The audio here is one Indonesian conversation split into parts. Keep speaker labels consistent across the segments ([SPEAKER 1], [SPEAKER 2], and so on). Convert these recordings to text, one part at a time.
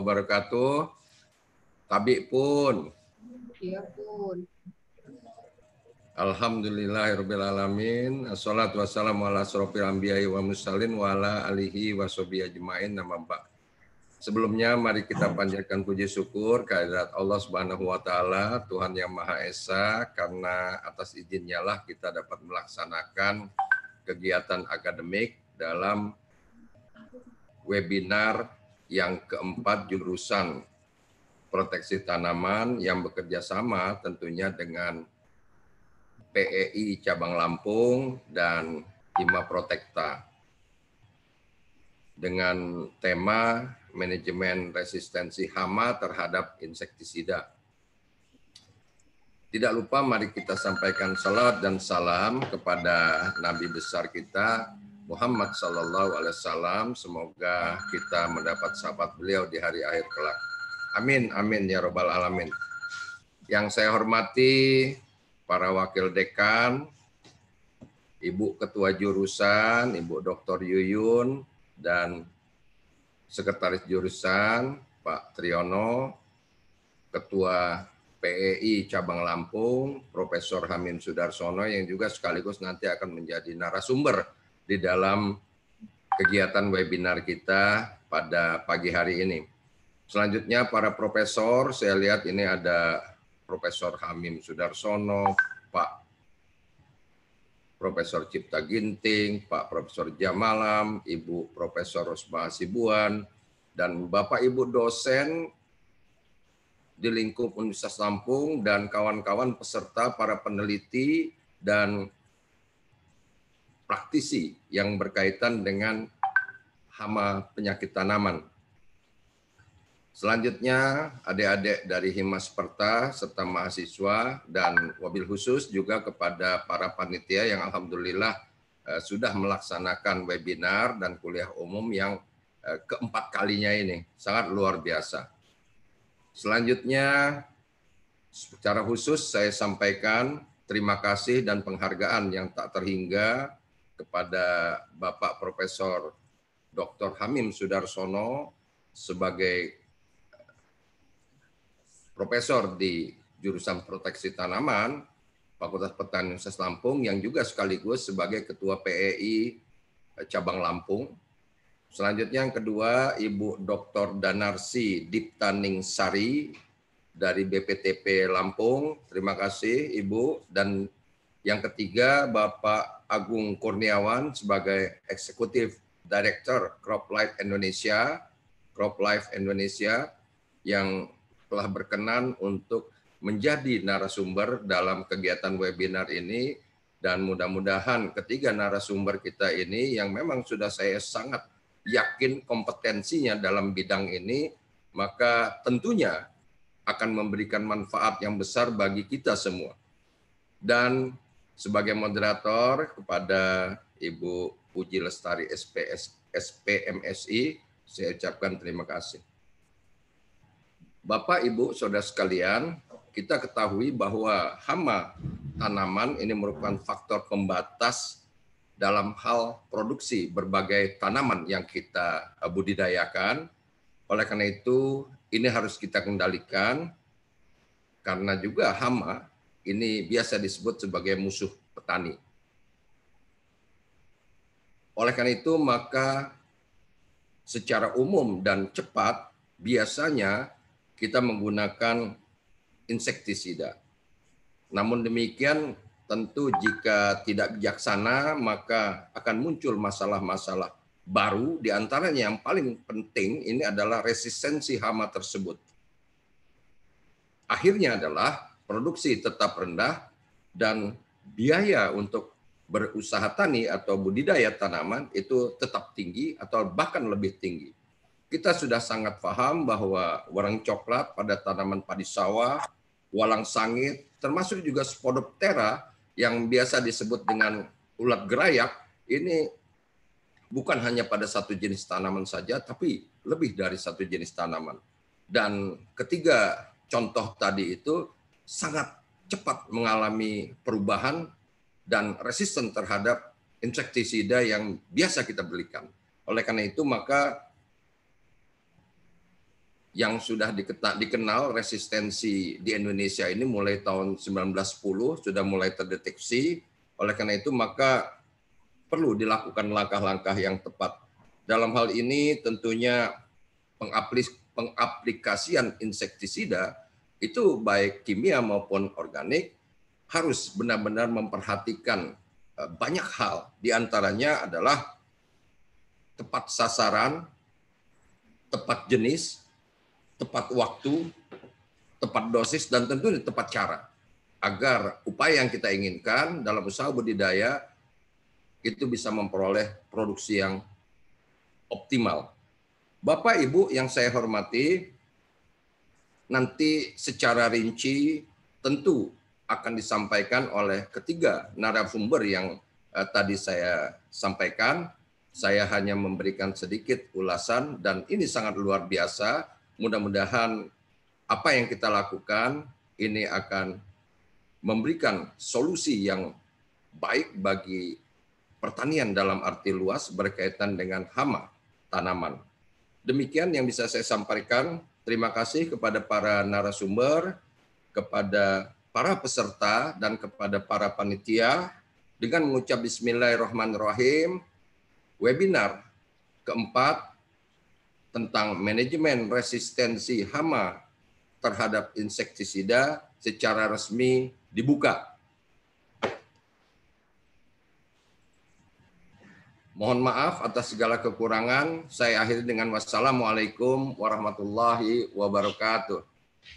[SPEAKER 1] wabarakatuh. Tabik pun.
[SPEAKER 2] Ya pun.
[SPEAKER 1] Alhamdulillahirabbil alamin. Assalatu wassalamu ala asrofil anbiya'i wa mursalin wa ala alihi wa ajmain. Nama Pak. Sebelumnya mari kita panjatkan puji syukur kehadirat Allah Subhanahu wa taala, Tuhan yang Maha Esa karena atas izinnya lah kita dapat melaksanakan kegiatan akademik dalam webinar yang keempat jurusan proteksi tanaman yang bekerja sama tentunya dengan PEI cabang Lampung dan Hima Protekta dengan tema manajemen resistensi hama terhadap insektisida. Tidak lupa mari kita sampaikan salat dan salam kepada Nabi besar kita Muhammad Sallallahu Alaihi Wasallam. Semoga kita mendapat sahabat beliau di hari akhir kelak. Amin, amin ya robbal alamin. Yang saya hormati para wakil dekan, Ibu Ketua Jurusan, Ibu Dr. Yuyun, dan Sekretaris Jurusan, Pak Triono, Ketua PEI Cabang Lampung, Profesor Hamim Sudarsono yang juga sekaligus nanti akan menjadi narasumber di dalam kegiatan webinar kita pada pagi hari ini. Selanjutnya para profesor, saya lihat ini ada Profesor Hamim Sudarsono, Pak Profesor Cipta Ginting, Pak Profesor Jamalam, Ibu Profesor Rosma Sibuan, dan Bapak Ibu dosen di lingkup Universitas Lampung dan kawan-kawan peserta para peneliti dan praktisi yang berkaitan dengan hama penyakit tanaman. Selanjutnya, adik-adik dari Himas Perta serta mahasiswa dan wabil khusus juga kepada para panitia yang alhamdulillah eh, sudah melaksanakan webinar dan kuliah umum yang eh, keempat kalinya ini. Sangat luar biasa. Selanjutnya, secara khusus saya sampaikan terima kasih dan penghargaan yang tak terhingga kepada Bapak Profesor Dr. Hamim Sudarsono sebagai eh, profesor di jurusan proteksi tanaman Fakultas Pertanian Universitas Lampung yang juga sekaligus sebagai ketua PEI eh, cabang Lampung. Selanjutnya yang kedua Ibu Dr. Danarsi Diptaning Sari dari BPTP Lampung. Terima kasih Ibu dan yang ketiga Bapak Agung Kurniawan sebagai Eksekutif Director Life Indonesia, Crop Life Indonesia yang telah berkenan untuk menjadi narasumber dalam kegiatan webinar ini dan mudah-mudahan ketiga narasumber kita ini yang memang sudah saya sangat yakin kompetensinya dalam bidang ini maka tentunya akan memberikan manfaat yang besar bagi kita semua. Dan sebagai moderator kepada Ibu Puji Lestari SPS, SPMSI, saya ucapkan terima kasih. Bapak, Ibu, Saudara sekalian, kita ketahui bahwa hama tanaman ini merupakan faktor pembatas dalam hal produksi berbagai tanaman yang kita budidayakan. Oleh karena itu, ini harus kita kendalikan karena juga hama ini biasa disebut sebagai musuh petani. Oleh karena itu, maka secara umum dan cepat biasanya kita menggunakan insektisida. Namun demikian, tentu jika tidak bijaksana maka akan muncul masalah-masalah baru di antaranya yang paling penting ini adalah resistensi hama tersebut. Akhirnya adalah produksi tetap rendah dan biaya untuk berusaha tani atau budidaya tanaman itu tetap tinggi atau bahkan lebih tinggi. Kita sudah sangat paham bahwa warang coklat pada tanaman padi sawah, walang sangit, termasuk juga spodoptera yang biasa disebut dengan ulat gerayak, ini bukan hanya pada satu jenis tanaman saja, tapi lebih dari satu jenis tanaman. Dan ketiga contoh tadi itu sangat cepat mengalami perubahan dan resisten terhadap insektisida yang biasa kita belikan. Oleh karena itu maka yang sudah dikenal resistensi di Indonesia ini mulai tahun 1910 sudah mulai terdeteksi. Oleh karena itu maka perlu dilakukan langkah-langkah yang tepat. Dalam hal ini tentunya pengaplikasian insektisida itu baik kimia maupun organik harus benar-benar memperhatikan eh, banyak hal. diantaranya adalah tepat sasaran, tepat jenis, tepat waktu, tepat dosis, dan tentu tepat cara. Agar upaya yang kita inginkan dalam usaha budidaya itu bisa memperoleh produksi yang optimal. Bapak Ibu yang saya hormati, nanti secara rinci tentu akan disampaikan oleh ketiga narasumber yang uh, tadi saya sampaikan. Saya hanya memberikan sedikit ulasan dan ini sangat luar biasa. Mudah-mudahan apa yang kita lakukan ini akan memberikan solusi yang baik bagi pertanian dalam arti luas berkaitan dengan hama tanaman. Demikian yang bisa saya sampaikan. Terima kasih kepada para narasumber, kepada para peserta, dan kepada para panitia dengan mengucap bismillahirrahmanirrahim. Webinar keempat tentang manajemen resistensi hama terhadap insektisida secara resmi dibuka Mohon maaf atas segala kekurangan. Saya akhiri dengan wassalamualaikum warahmatullahi wabarakatuh.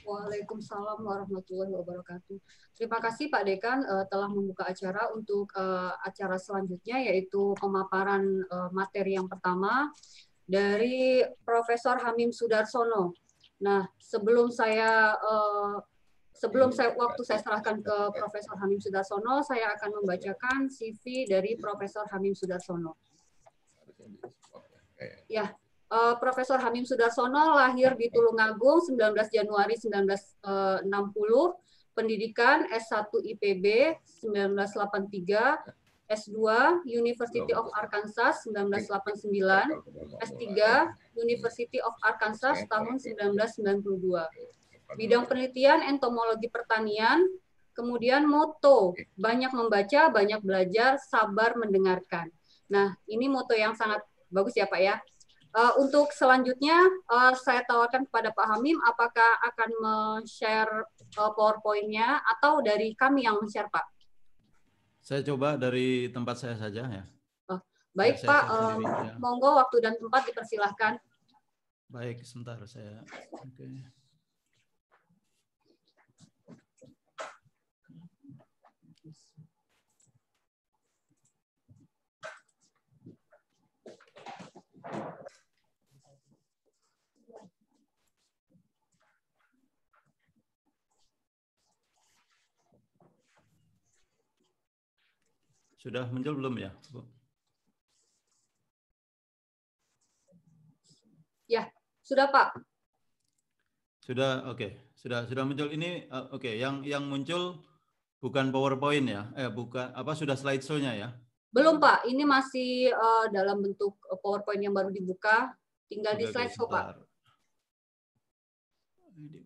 [SPEAKER 3] Waalaikumsalam warahmatullahi wabarakatuh. Terima kasih Pak Dekan uh, telah membuka acara untuk uh, acara selanjutnya yaitu pemaparan uh, materi yang pertama dari Profesor Hamim Sudarsono. Nah, sebelum saya uh, sebelum saya waktu saya serahkan ke Profesor Hamim Sudarsono, saya akan membacakan CV dari Profesor Hamim Sudarsono. Ya, uh, Profesor Hamim Sudarsono lahir di Tulungagung 19 Januari 1960, eh, pendidikan S1 IPB 1983, S2 University of Arkansas 1989, S3 University of Arkansas tahun 1992. Bidang penelitian entomologi pertanian, kemudian moto, banyak membaca, banyak belajar, sabar mendengarkan. Nah, ini moto yang sangat bagus ya Pak ya. Uh, untuk selanjutnya uh, saya tawarkan kepada Pak Hamim apakah akan men-share uh, PowerPoint-nya atau dari kami yang men-share Pak?
[SPEAKER 4] Saya coba dari tempat saya saja ya. Oh, baik saya Pak, uh,
[SPEAKER 3] monggo waktu dan tempat dipersilahkan.
[SPEAKER 4] Baik, sebentar saya. Okay. Sudah muncul belum ya,
[SPEAKER 3] Ya, sudah Pak.
[SPEAKER 4] Sudah, oke. Okay. Sudah sudah muncul ini eh, oke, okay. yang yang muncul bukan PowerPoint ya. Eh bukan apa sudah show nya ya?
[SPEAKER 3] Belum Pak, ini masih uh, dalam bentuk eh, PowerPoint yang baru dibuka. Tinggal okay, di slide Pak.
[SPEAKER 4] Ini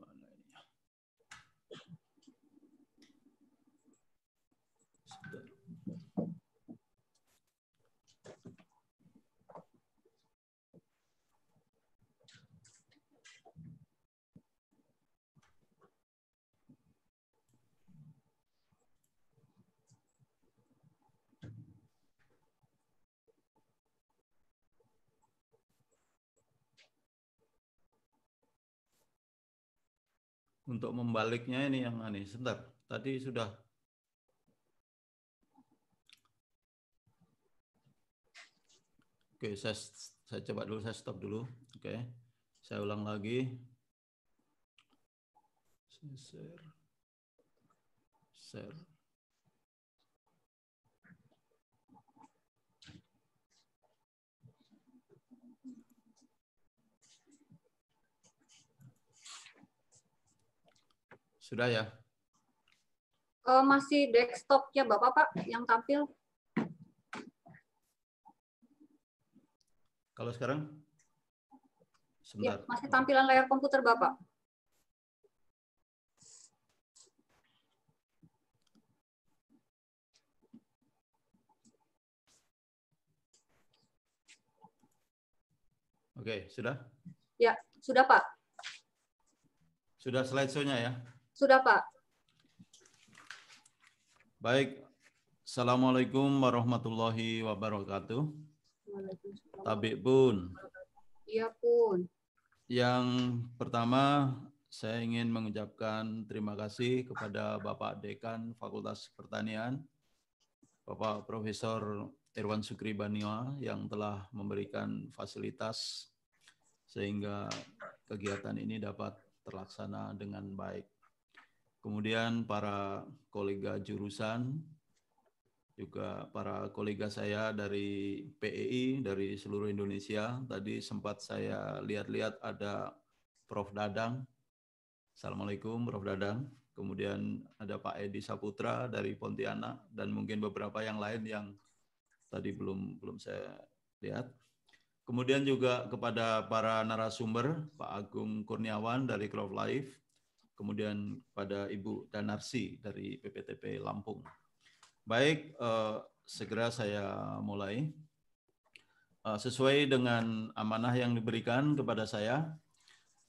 [SPEAKER 4] untuk membaliknya ini yang aneh. Sebentar, tadi sudah Oke, saya saya coba dulu, saya stop dulu. Oke. Saya ulang lagi. Saya share. Share. Sudah ya?
[SPEAKER 3] Uh, masih desktop ya Bapak Pak yang tampil.
[SPEAKER 4] Kalau sekarang? Ya, masih tampilan
[SPEAKER 3] layar komputer Bapak. Oke, sudah? Ya, sudah Pak.
[SPEAKER 4] Sudah slideshow-nya ya? Sudah, Pak. Baik. Assalamualaikum warahmatullahi wabarakatuh. Tabik pun.
[SPEAKER 3] Iya pun.
[SPEAKER 4] Yang pertama, saya ingin mengucapkan terima kasih kepada Bapak Dekan Fakultas Pertanian, Bapak Profesor Irwan Sukri Baniwa yang telah memberikan fasilitas sehingga kegiatan ini dapat terlaksana dengan baik. Kemudian para kolega jurusan, juga para kolega saya dari PEI dari seluruh Indonesia. Tadi sempat saya lihat-lihat ada Prof. Dadang. Assalamualaikum Prof. Dadang. Kemudian ada Pak Edi Saputra dari Pontianak dan mungkin beberapa yang lain yang tadi belum belum saya lihat. Kemudian juga kepada para narasumber, Pak Agung Kurniawan dari Club Life, kemudian pada Ibu Danarsi dari PPTP Lampung. Baik, eh, segera saya mulai. Eh, sesuai dengan amanah yang diberikan kepada saya,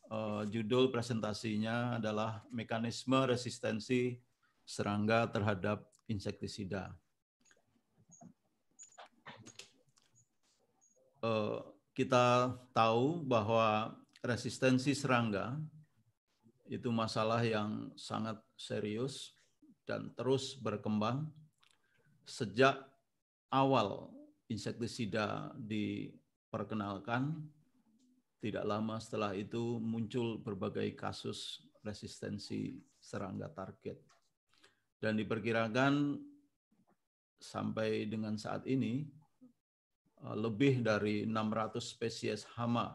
[SPEAKER 4] eh, judul presentasinya adalah Mekanisme Resistensi Serangga Terhadap Insektisida. Eh, kita tahu bahwa resistensi serangga itu masalah yang sangat serius dan terus berkembang sejak awal insektisida diperkenalkan tidak lama setelah itu muncul berbagai kasus resistensi serangga target dan diperkirakan sampai dengan saat ini eh, lebih dari 600 spesies hama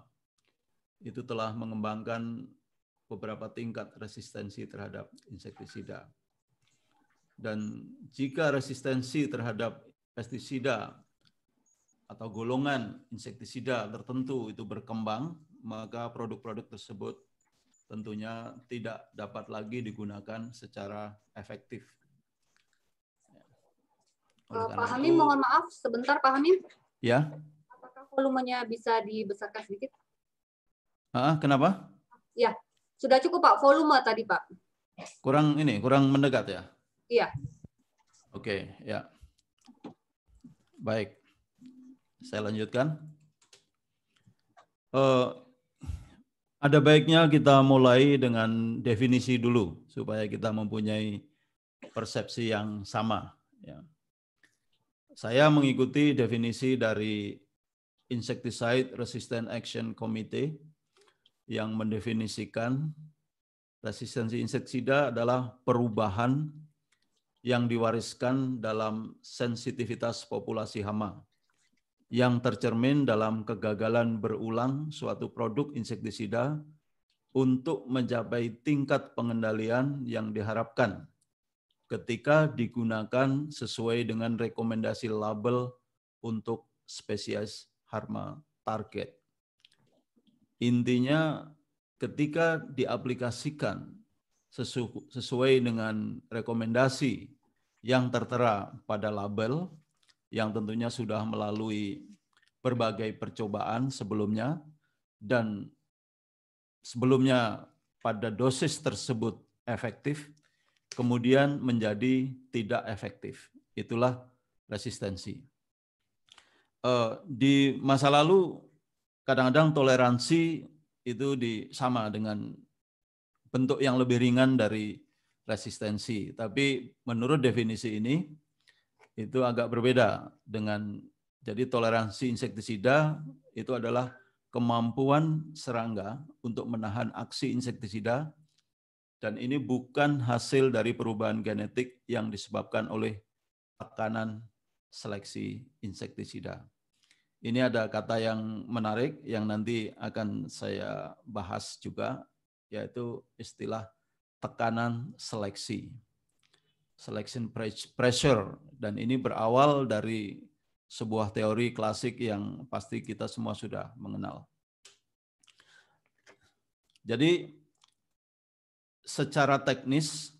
[SPEAKER 4] itu telah mengembangkan beberapa tingkat resistensi terhadap insektisida. Dan jika resistensi terhadap pestisida atau golongan insektisida tertentu itu berkembang, maka produk-produk tersebut tentunya tidak dapat lagi digunakan secara efektif.
[SPEAKER 3] Eh, Pak Hamim, mohon maaf sebentar Pak Hamim. Ya. Apakah volumenya bisa dibesarkan sedikit?
[SPEAKER 4] Ah, kenapa?
[SPEAKER 3] Ya, sudah cukup Pak volume tadi Pak.
[SPEAKER 4] Kurang ini, kurang mendekat ya? Iya. Oke, ya. Baik. Saya lanjutkan. Uh, ada baiknya kita mulai dengan definisi dulu supaya kita mempunyai persepsi yang sama. Ya. Saya mengikuti definisi dari Insecticide Resistant Action Committee yang mendefinisikan resistensi insektisida adalah perubahan yang diwariskan dalam sensitivitas populasi hama yang tercermin dalam kegagalan berulang suatu produk insektisida untuk mencapai tingkat pengendalian yang diharapkan ketika digunakan sesuai dengan rekomendasi label untuk spesies hama target. Intinya ketika diaplikasikan sesu sesuai dengan rekomendasi yang tertera pada label yang tentunya sudah melalui berbagai percobaan sebelumnya dan sebelumnya pada dosis tersebut efektif kemudian menjadi tidak efektif. Itulah resistensi. Eh, di masa lalu kadang-kadang toleransi itu di, sama dengan bentuk yang lebih ringan dari resistensi. Tapi menurut definisi ini itu agak berbeda dengan jadi toleransi insektisida itu adalah kemampuan serangga untuk menahan aksi insektisida dan ini bukan hasil dari perubahan genetik yang disebabkan oleh tekanan seleksi insektisida. Ini ada kata yang menarik yang nanti akan saya bahas juga, yaitu istilah tekanan seleksi. Selection pressure. Dan ini berawal dari sebuah teori klasik yang pasti kita semua sudah mengenal. Jadi secara teknis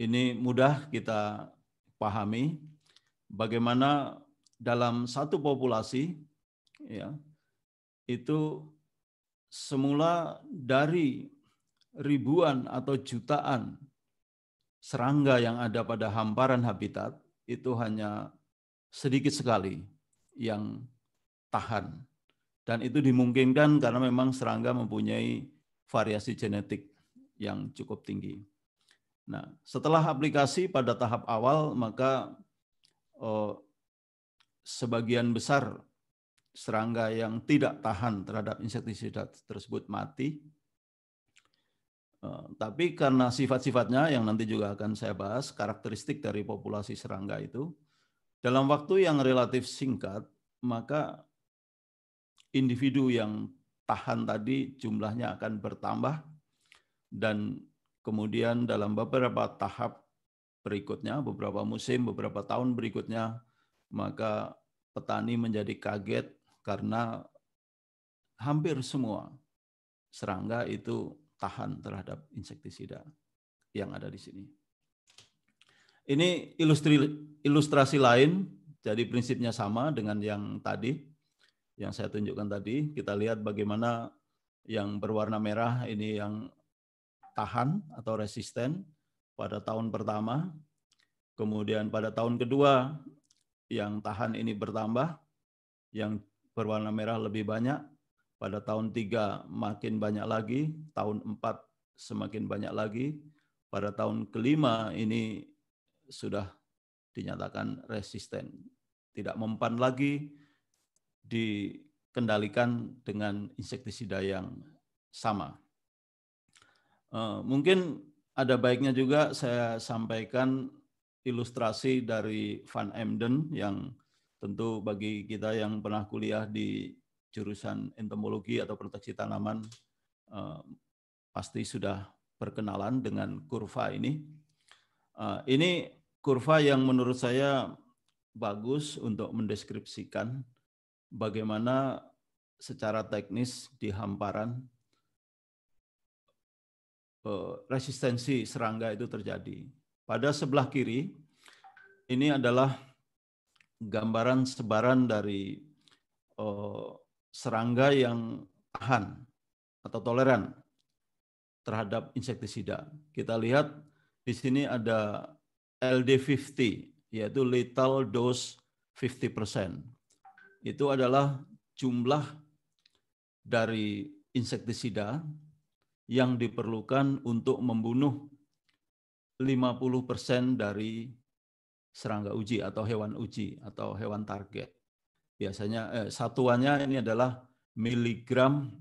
[SPEAKER 4] ini mudah kita pahami bagaimana dalam satu populasi ya itu semula dari ribuan atau jutaan serangga yang ada pada hamparan habitat itu hanya sedikit sekali yang tahan dan itu dimungkinkan karena memang serangga mempunyai variasi genetik yang cukup tinggi. Nah, setelah aplikasi pada tahap awal maka oh, sebagian besar serangga yang tidak tahan terhadap insektisida tersebut mati. Eh, tapi karena sifat-sifatnya yang nanti juga akan saya bahas, karakteristik dari populasi serangga itu, dalam waktu yang relatif singkat, maka individu yang tahan tadi jumlahnya akan bertambah dan kemudian dalam beberapa tahap berikutnya, beberapa musim, beberapa tahun berikutnya, maka petani menjadi kaget karena hampir semua serangga itu tahan terhadap insektisida yang ada di sini. Ini ilustri, ilustrasi lain, jadi prinsipnya sama dengan yang tadi, yang saya tunjukkan tadi. Kita lihat bagaimana yang berwarna merah ini yang tahan atau resisten pada tahun pertama, kemudian pada tahun kedua yang tahan ini bertambah, yang berwarna merah lebih banyak, pada tahun 3 makin banyak lagi, tahun 4 semakin banyak lagi, pada tahun kelima ini sudah dinyatakan resisten. Tidak mempan lagi, dikendalikan dengan insektisida yang sama. Eh, mungkin ada baiknya juga saya sampaikan ilustrasi dari Van Emden yang tentu bagi kita yang pernah kuliah di jurusan entomologi atau proteksi tanaman eh, pasti sudah berkenalan dengan kurva ini. Eh, ini kurva yang menurut saya bagus untuk mendeskripsikan bagaimana secara teknis di hamparan eh, resistensi serangga itu terjadi pada sebelah kiri, ini adalah gambaran sebaran dari uh, serangga yang tahan atau toleran terhadap insektisida. Kita lihat di sini ada LD50, yaitu lethal dose 50%. Itu adalah jumlah dari insektisida yang diperlukan untuk membunuh 50% dari serangga uji atau hewan uji atau hewan target. Biasanya eh, satuannya ini adalah miligram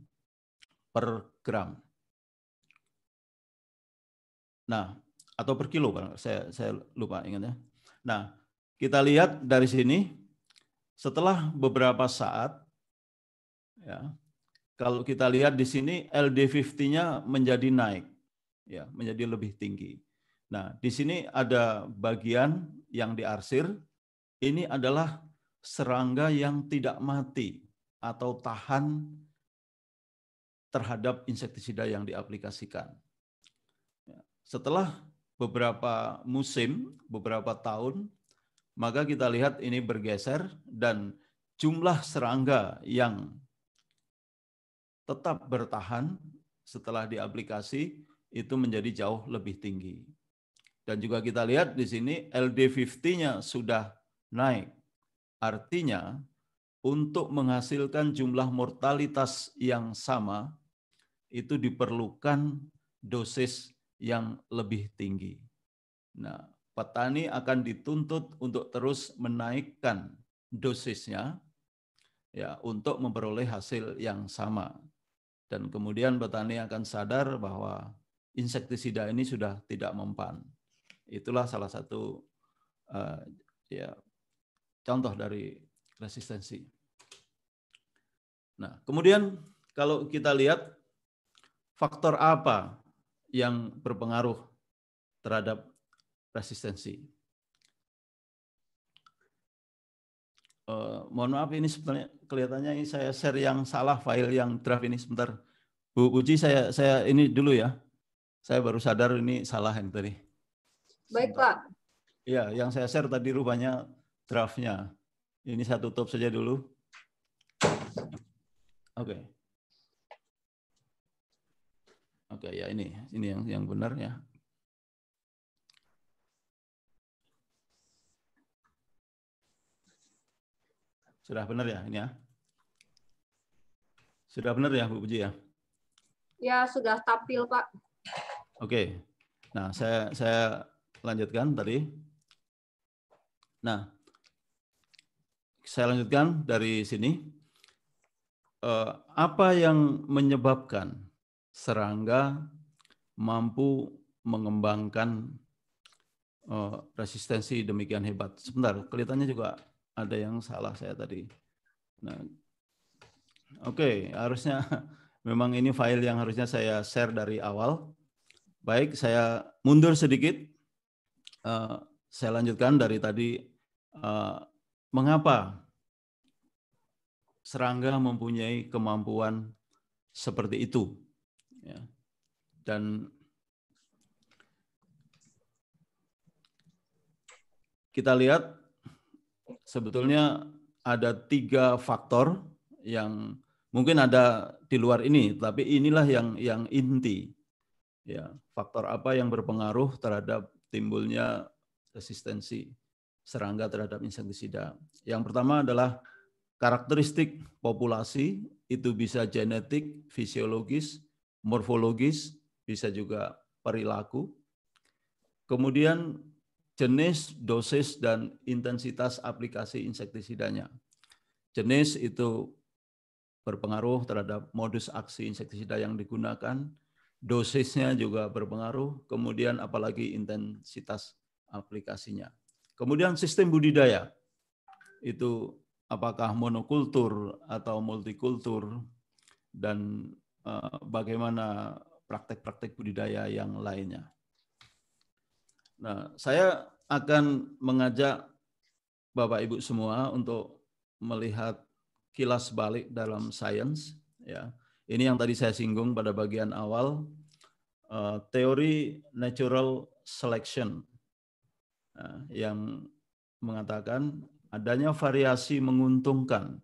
[SPEAKER 4] per gram. Nah, atau per kilo, saya, saya lupa ingatnya. Nah, kita lihat dari sini, setelah beberapa saat, ya, kalau kita lihat di sini LD50-nya menjadi naik, ya, menjadi lebih tinggi. Nah, di sini ada bagian yang diarsir. Ini adalah serangga yang tidak mati atau tahan terhadap insektisida yang diaplikasikan. Ya, setelah beberapa musim, beberapa tahun, maka kita lihat ini bergeser dan jumlah serangga yang tetap bertahan setelah diaplikasi itu menjadi jauh lebih tinggi. Dan juga kita lihat di sini LD50-nya sudah naik. Artinya untuk menghasilkan jumlah mortalitas yang sama itu diperlukan dosis yang lebih tinggi. Nah, petani akan dituntut untuk terus menaikkan dosisnya ya untuk memperoleh hasil yang sama. Dan kemudian petani akan sadar bahwa insektisida ini sudah tidak mempan. Itulah salah satu uh, ya contoh dari resistensi. Nah, kemudian kalau kita lihat faktor apa yang berpengaruh terhadap resistensi. Uh, mohon maaf ini sebenarnya kelihatannya ini saya share yang salah file yang draft ini sebentar. Bu Uji saya saya ini dulu ya. Saya baru sadar ini salah yang tadi. Baik Pak. ya yang saya share tadi rupanya draftnya. Ini saya tutup saja dulu. Oke. Okay. Oke, ya ini ini yang yang benar ya. Sudah benar ya ini ya? Sudah benar ya Bu Puji ya?
[SPEAKER 3] Ya, sudah tampil Pak.
[SPEAKER 4] Oke. Okay. Nah, saya saya lanjutkan tadi. Nah, saya lanjutkan dari sini. Eh, apa yang menyebabkan serangga mampu mengembangkan eh, resistensi demikian hebat? Sebentar, kelihatannya juga ada yang salah saya tadi. Nah, Oke, okay, harusnya memang ini file yang harusnya saya share dari awal. Baik, saya mundur sedikit. Eh, saya lanjutkan dari tadi eh, mengapa serangga mempunyai kemampuan seperti itu ya. dan kita lihat sebetulnya ada tiga faktor yang mungkin ada di luar ini tapi inilah yang yang inti ya faktor apa yang berpengaruh terhadap timbulnya resistensi serangga terhadap insektisida. Yang pertama adalah karakteristik populasi itu bisa genetik, fisiologis, morfologis, bisa juga perilaku. Kemudian jenis, dosis, dan intensitas aplikasi insektisidanya. Jenis itu berpengaruh terhadap modus aksi insektisida yang digunakan dosisnya juga berpengaruh, kemudian apalagi intensitas aplikasinya. Kemudian sistem budidaya, itu apakah monokultur atau multikultur, dan eh, bagaimana praktek-praktek budidaya yang lainnya. Nah, saya akan mengajak Bapak Ibu semua untuk melihat kilas balik dalam sains ya ini yang tadi saya singgung pada bagian awal, eh, teori natural selection nah, yang mengatakan adanya variasi menguntungkan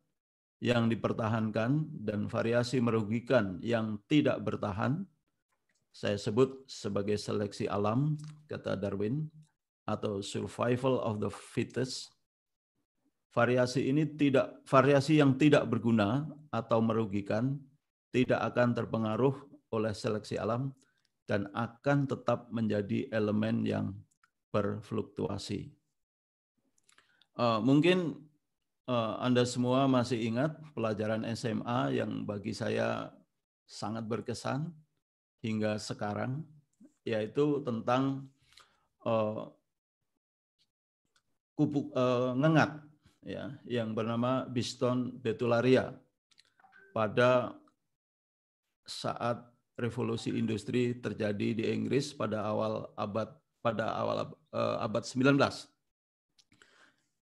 [SPEAKER 4] yang dipertahankan dan variasi merugikan yang tidak bertahan saya sebut sebagai seleksi alam kata Darwin atau survival of the fittest variasi ini tidak variasi yang tidak berguna atau merugikan tidak akan terpengaruh oleh seleksi alam dan akan tetap menjadi elemen yang berfluktuasi. Eh, mungkin eh, Anda semua masih ingat pelajaran SMA yang bagi saya sangat berkesan hingga sekarang, yaitu tentang uh, kupu ngengat ya, yang bernama Biston betularia pada saat revolusi industri terjadi di Inggris pada awal abad pada awal eh, abad 19.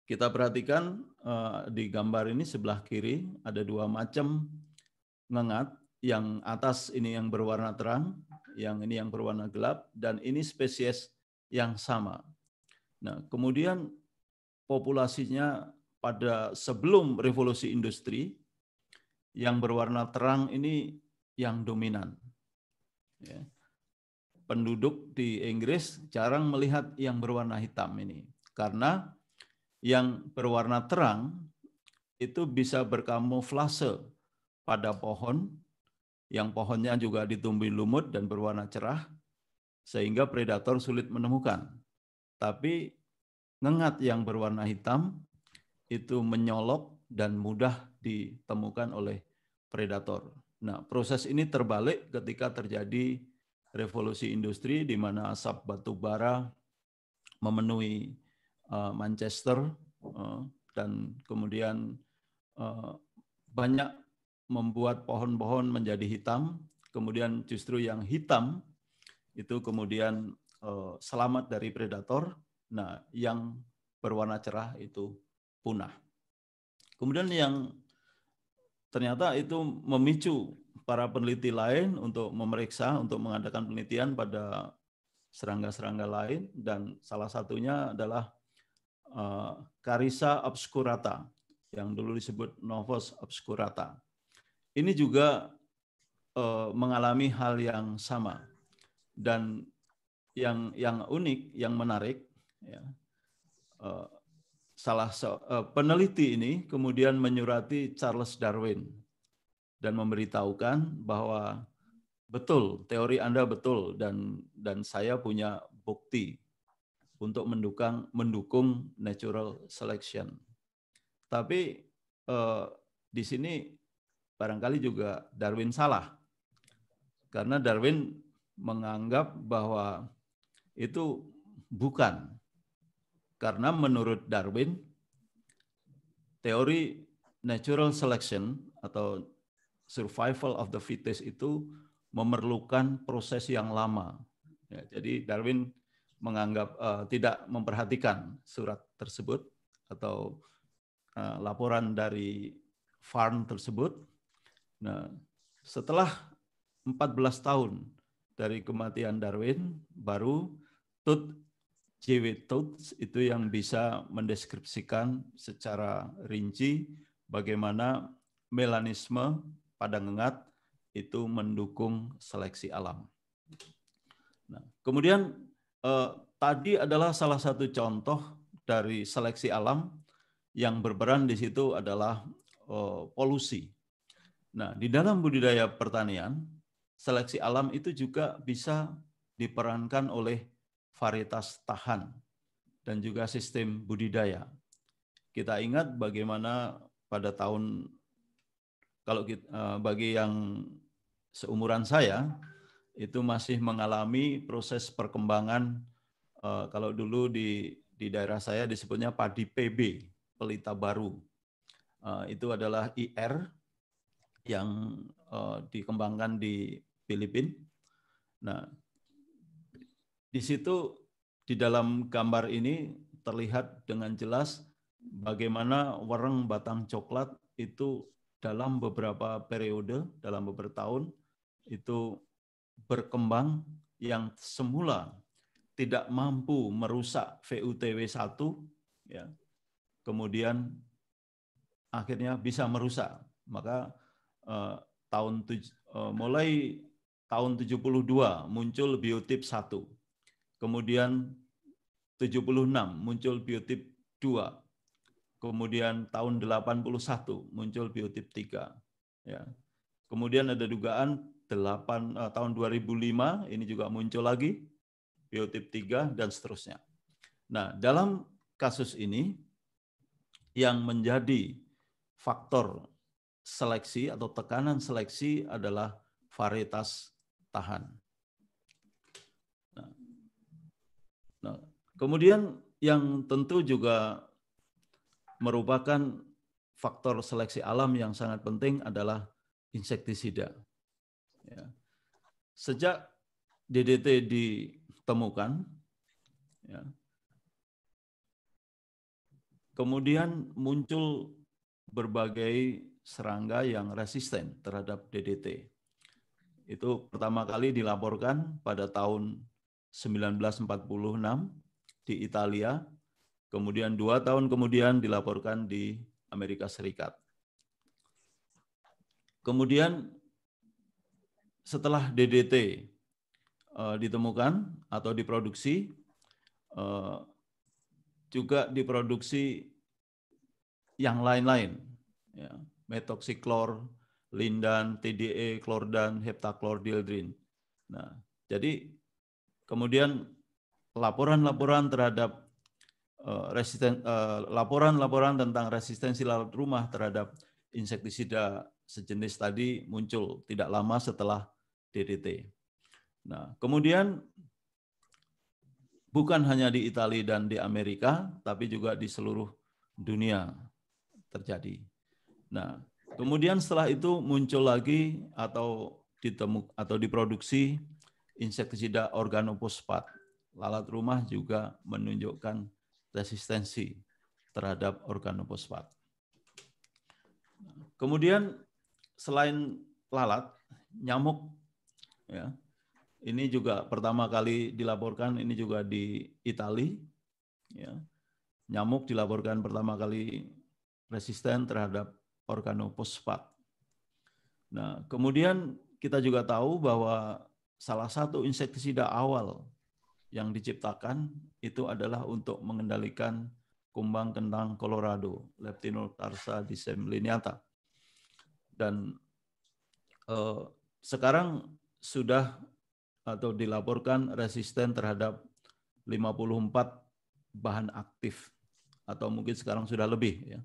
[SPEAKER 4] Kita perhatikan eh, di gambar ini sebelah kiri ada dua macam ngengat, yang atas ini yang berwarna terang, yang ini yang berwarna gelap dan ini spesies yang sama. Nah, kemudian populasinya pada sebelum revolusi industri yang berwarna terang ini yang dominan. Ya. Penduduk di Inggris jarang melihat yang berwarna hitam ini karena yang berwarna terang itu bisa berkamuflase pada pohon yang pohonnya juga ditumbuhi lumut dan berwarna cerah sehingga predator sulit menemukan. Tapi ngengat yang berwarna hitam itu menyolok dan mudah ditemukan oleh predator. Nah, proses ini terbalik ketika terjadi revolusi industri di mana asap batu bara memenuhi uh, Manchester uh, dan kemudian uh, banyak membuat pohon-pohon menjadi hitam, kemudian justru yang hitam itu kemudian uh, selamat dari predator. Nah, yang berwarna cerah itu punah. Kemudian yang ternyata itu memicu para peneliti lain untuk memeriksa, untuk mengadakan penelitian pada serangga-serangga lain, dan salah satunya adalah uh, Carissa obscurata, yang dulu disebut Novus obscurata. Ini juga eh, mengalami hal yang sama. Dan yang yang unik, yang menarik, ya, eh, salah so, eh, peneliti ini kemudian menyurati Charles Darwin dan memberitahukan bahwa betul teori Anda betul dan dan saya punya bukti untuk mendukung mendukung natural selection. Tapi eh, di sini barangkali juga Darwin salah. Karena Darwin menganggap bahwa itu bukan karena menurut Darwin, teori natural selection atau survival of the fittest itu memerlukan proses yang lama. Ya, jadi Darwin menganggap uh, tidak memperhatikan surat tersebut atau uh, laporan dari farm tersebut. Nah, setelah 14 tahun dari kematian Darwin, baru Tut J.W. Totes itu yang bisa mendeskripsikan secara rinci bagaimana melanisme pada ngengat itu mendukung seleksi alam. Nah, kemudian eh, tadi adalah salah satu contoh dari seleksi alam yang berperan di situ adalah eh, polusi. Nah, di dalam budidaya pertanian, seleksi alam itu juga bisa diperankan oleh varietas tahan, dan juga sistem budidaya. Kita ingat bagaimana pada tahun kalau kita, eh, bagi yang seumuran saya itu masih mengalami proses perkembangan eh, kalau dulu di di daerah saya disebutnya padi PB, pelita baru. Eh, itu adalah IR yang dikembangkan di Filipina. Nah, di situ di dalam gambar ini terlihat dengan jelas bagaimana wereng batang coklat itu dalam beberapa periode, dalam beberapa tahun itu berkembang yang semula tidak mampu merusak VUTW1 ya. Kemudian akhirnya bisa merusak. Maka eh, tahun eh, mulai tahun 72 muncul biotip 1 Kemudian 76 muncul biotip 2. Kemudian tahun 81 muncul biotip 3. Ya. Kemudian ada dugaan 8 eh, tahun 2005 ini juga muncul lagi biotip 3 dan seterusnya. Nah, dalam kasus ini yang menjadi faktor seleksi atau tekanan seleksi adalah varietas tahan. Nah, kemudian yang tentu juga merupakan faktor seleksi alam yang sangat penting adalah insektisida. Ya. Sejak DDT ditemukan, ya, kemudian muncul berbagai serangga yang resisten terhadap DDT. Itu pertama kali dilaporkan pada tahun 1946 di Italia, kemudian dua tahun kemudian dilaporkan di Amerika Serikat. Kemudian setelah DDT eh, ditemukan atau diproduksi, eh, juga diproduksi yang lain-lain, ya, metoxiklor, lindan, TDE, klordan, dildrin. Nah, jadi Kemudian laporan-laporan terhadap eh, resisten eh, laporan-laporan tentang resistensi lalat rumah terhadap insektisida sejenis tadi muncul tidak lama setelah DDT. Nah, kemudian bukan hanya di Italia dan di Amerika, tapi juga di seluruh dunia terjadi. Nah, kemudian setelah itu muncul lagi atau ditemuk atau diproduksi insektisida organofosfat. Lalat rumah juga menunjukkan resistensi terhadap organofosfat. Kemudian selain lalat, nyamuk ya. Ini juga pertama kali dilaporkan ini juga di Italia ya. Nyamuk dilaporkan pertama kali resisten terhadap organofosfat. Nah, kemudian kita juga tahu bahwa salah satu insektisida awal yang diciptakan itu adalah untuk mengendalikan kumbang kentang Colorado, Leptinotarsa dissembliniata. Dan eh, sekarang sudah atau dilaporkan resisten terhadap 54 bahan aktif atau mungkin sekarang sudah lebih ya.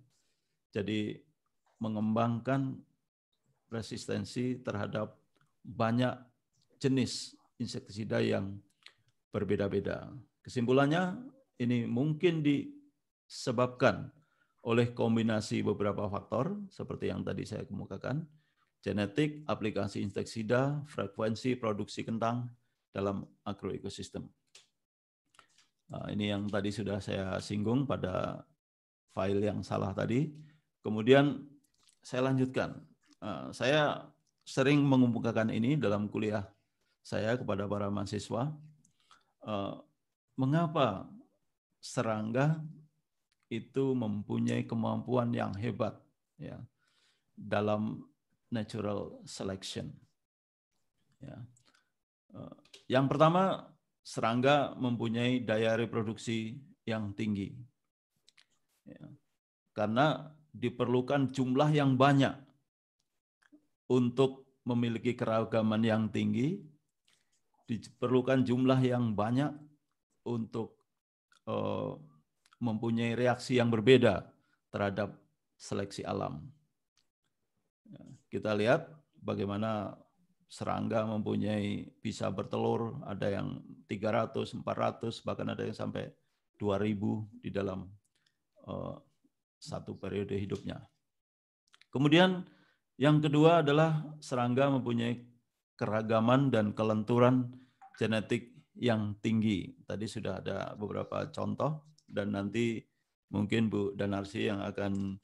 [SPEAKER 4] Jadi mengembangkan resistensi terhadap banyak jenis insektisida yang berbeda-beda. Kesimpulannya, ini mungkin disebabkan oleh kombinasi beberapa faktor seperti yang tadi saya kemukakan, genetik, aplikasi insektisida frekuensi produksi kentang dalam agroekosistem. Ah, ini yang tadi sudah saya singgung pada file yang salah tadi. Kemudian saya lanjutkan. Ah, saya sering mengumpulkan ini dalam kuliah saya kepada para mahasiswa, eh, mengapa serangga itu mempunyai kemampuan yang hebat ya dalam natural selection. Ya. Eh, yang pertama, serangga mempunyai daya reproduksi yang tinggi. Ya. Karena diperlukan jumlah yang banyak untuk memiliki keragaman yang tinggi diperlukan jumlah yang banyak untuk uh, mempunyai reaksi yang berbeda terhadap seleksi alam. Ya, kita lihat bagaimana serangga mempunyai bisa bertelur, ada yang 300, 400, bahkan ada yang sampai 2000 di dalam uh, satu periode hidupnya. Kemudian yang kedua adalah serangga mempunyai keragaman dan kelenturan genetik yang tinggi. Tadi sudah ada beberapa contoh dan nanti mungkin Bu Danarsi yang akan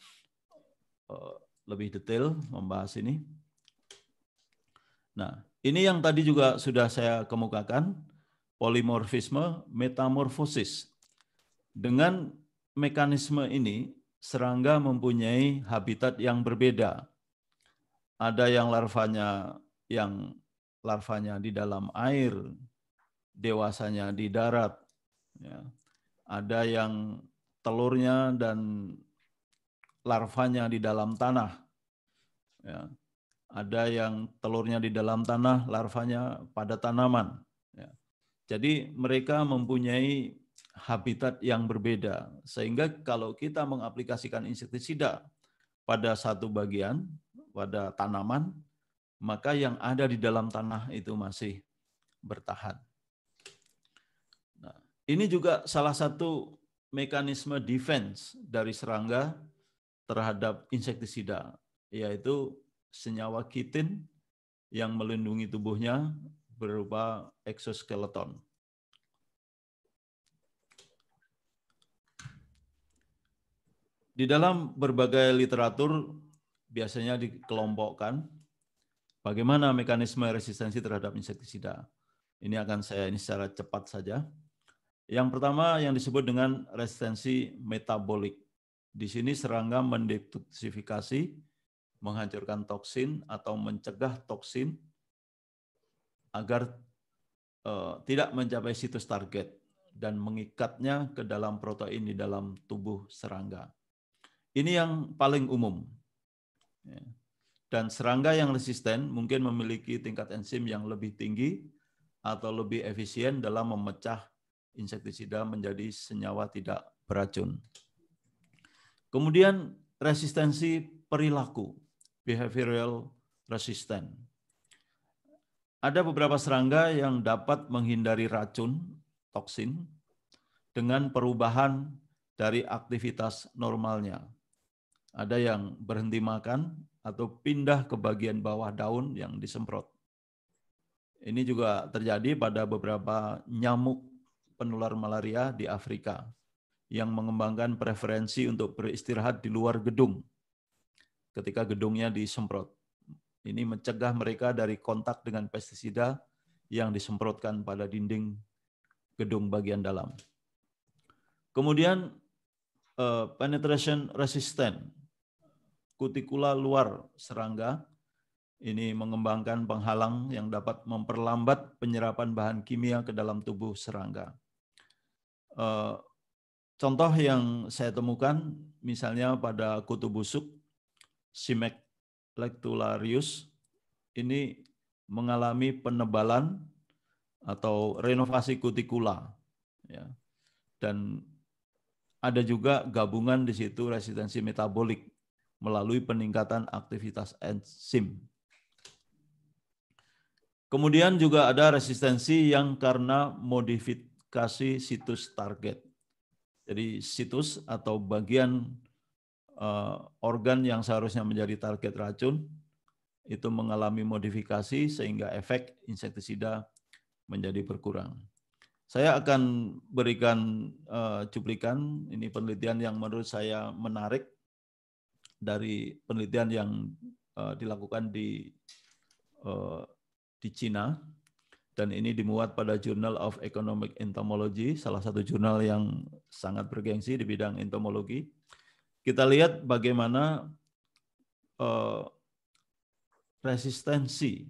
[SPEAKER 4] eh, lebih detail membahas ini. Nah, ini yang tadi juga sudah saya kemukakan, polimorfisme metamorfosis. Dengan mekanisme ini, serangga mempunyai habitat yang berbeda. Ada yang larvanya yang larvanya di dalam air, dewasanya di darat. Ya. Ada yang telurnya dan larvanya di dalam tanah. Ya. Ada yang telurnya di dalam tanah, larvanya pada tanaman. Ya. Jadi mereka mempunyai habitat yang berbeda. Sehingga kalau kita mengaplikasikan insektisida pada satu bagian, pada tanaman, maka yang ada di dalam tanah itu masih bertahan. Nah, ini juga salah satu mekanisme defense dari serangga terhadap insektisida, yaitu senyawa kitin yang melindungi tubuhnya berupa exoskeleton. Di dalam berbagai literatur biasanya dikelompokkan Bagaimana mekanisme resistensi terhadap insektisida? Ini akan saya ini secara cepat saja. Yang pertama yang disebut dengan resistensi metabolik. Di sini serangga mendetoksifikasi, menghancurkan toksin atau mencegah toksin agar uh, tidak mencapai situs target dan mengikatnya ke dalam protein di dalam tubuh serangga. Ini yang paling umum. Ya. Dan serangga yang resisten mungkin memiliki tingkat enzim yang lebih tinggi atau lebih efisien dalam memecah insektisida menjadi senyawa tidak beracun. Kemudian resistensi perilaku, behavioral resistant. Ada beberapa serangga yang dapat menghindari racun, toksin, dengan perubahan dari aktivitas normalnya. Ada yang berhenti makan, atau pindah ke bagian bawah daun yang disemprot. Ini juga terjadi pada beberapa nyamuk penular malaria di Afrika yang mengembangkan preferensi untuk beristirahat di luar gedung ketika gedungnya disemprot. Ini mencegah mereka dari kontak dengan pestisida yang disemprotkan pada dinding gedung bagian dalam. Kemudian eh, penetration resistant kutikula luar serangga ini mengembangkan penghalang yang dapat memperlambat penyerapan bahan kimia ke dalam tubuh serangga. Eh, contoh yang saya temukan misalnya pada kutu busuk, lectularius, ini mengalami penebalan atau renovasi kutikula. Ya. Dan ada juga gabungan di situ resistensi metabolik melalui peningkatan aktivitas enzim. Kemudian juga ada resistensi yang karena modifikasi situs target. Jadi situs atau bagian eh, organ yang seharusnya menjadi target racun itu mengalami modifikasi sehingga efek insektisida menjadi berkurang. Saya akan berikan eh, cuplikan ini penelitian yang menurut saya menarik dari penelitian yang uh, dilakukan di uh, di Cina dan ini dimuat pada Journal of Economic Entomology, salah satu jurnal yang sangat bergengsi di bidang entomologi. Kita lihat bagaimana uh, resistensi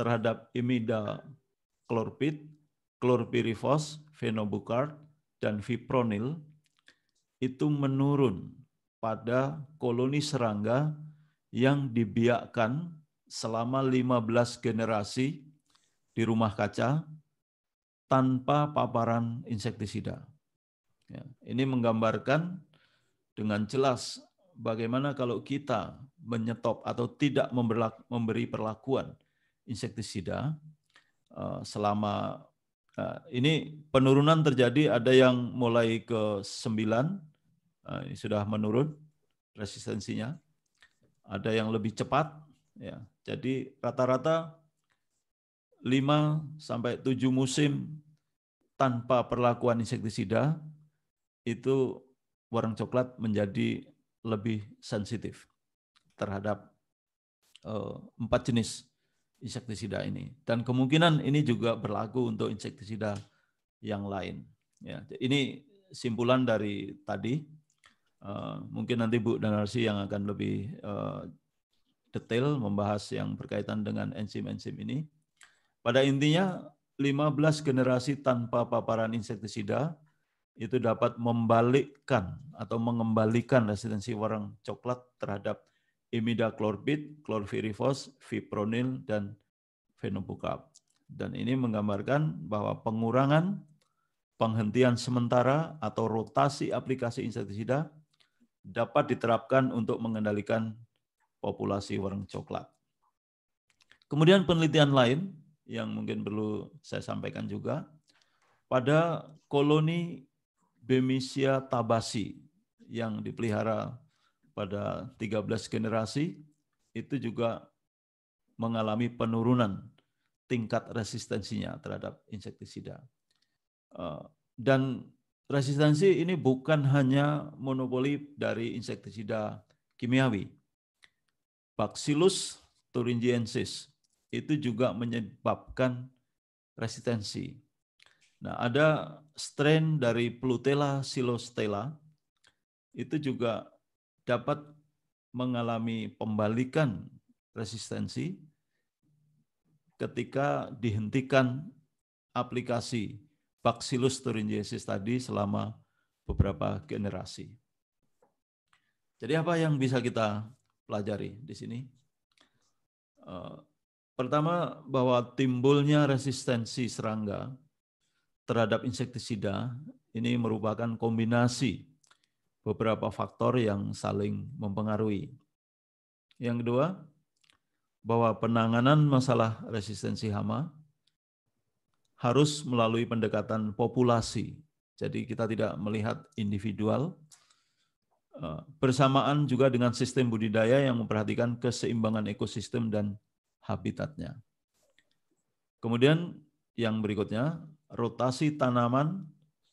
[SPEAKER 4] terhadap imida klorpid, klorpirifos, phenobucard, dan fipronil itu menurun pada koloni serangga yang dibiakkan selama 15 generasi di rumah kaca tanpa paparan insektisida. Ya, ini menggambarkan dengan jelas bagaimana kalau kita menyetop atau tidak memberi perlakuan insektisida eh, selama eh, ini penurunan terjadi ada yang mulai ke 9 Eh, ini sudah menurun resistensinya. Ada yang lebih cepat, ya. Jadi rata-rata 5 sampai 7 musim tanpa perlakuan insektisida itu warna coklat menjadi lebih sensitif terhadap eh, empat jenis insektisida ini dan kemungkinan ini juga berlaku untuk insektisida yang lain ya ini simpulan dari tadi Eh, mungkin nanti Bu Danarsi yang akan lebih eh, detail membahas yang berkaitan dengan enzim-enzim ini. Pada intinya, 15 generasi tanpa paparan insektisida itu dapat membalikkan atau mengembalikan resistensi warang coklat terhadap imidaclorbid, chlorpyrifos, fipronil, dan phenobukap. Dan ini menggambarkan bahwa pengurangan, penghentian sementara atau rotasi aplikasi insektisida dapat diterapkan untuk mengendalikan populasi warung coklat. Kemudian penelitian lain yang mungkin perlu saya sampaikan juga pada koloni Bemisia tabasi yang dipelihara pada 13 generasi itu juga mengalami penurunan tingkat resistensinya terhadap insektisida. Eh, dan Resistensi ini bukan hanya monopoli dari insektisida kimiawi. Bacillus thuringiensis itu juga menyebabkan resistensi. Nah, ada strain dari Plutella silostella itu juga dapat mengalami pembalikan resistensi ketika dihentikan aplikasi Bacillus thuringiensis tadi selama beberapa generasi. Jadi apa yang bisa kita pelajari di sini? Eh, pertama bahwa timbulnya resistensi serangga terhadap insektisida ini merupakan kombinasi beberapa faktor yang saling mempengaruhi. Yang kedua, bahwa penanganan masalah resistensi hama harus melalui pendekatan populasi. Jadi kita tidak melihat individual. Eh, bersamaan juga dengan sistem budidaya yang memperhatikan keseimbangan ekosistem dan habitatnya. Kemudian yang berikutnya, rotasi tanaman,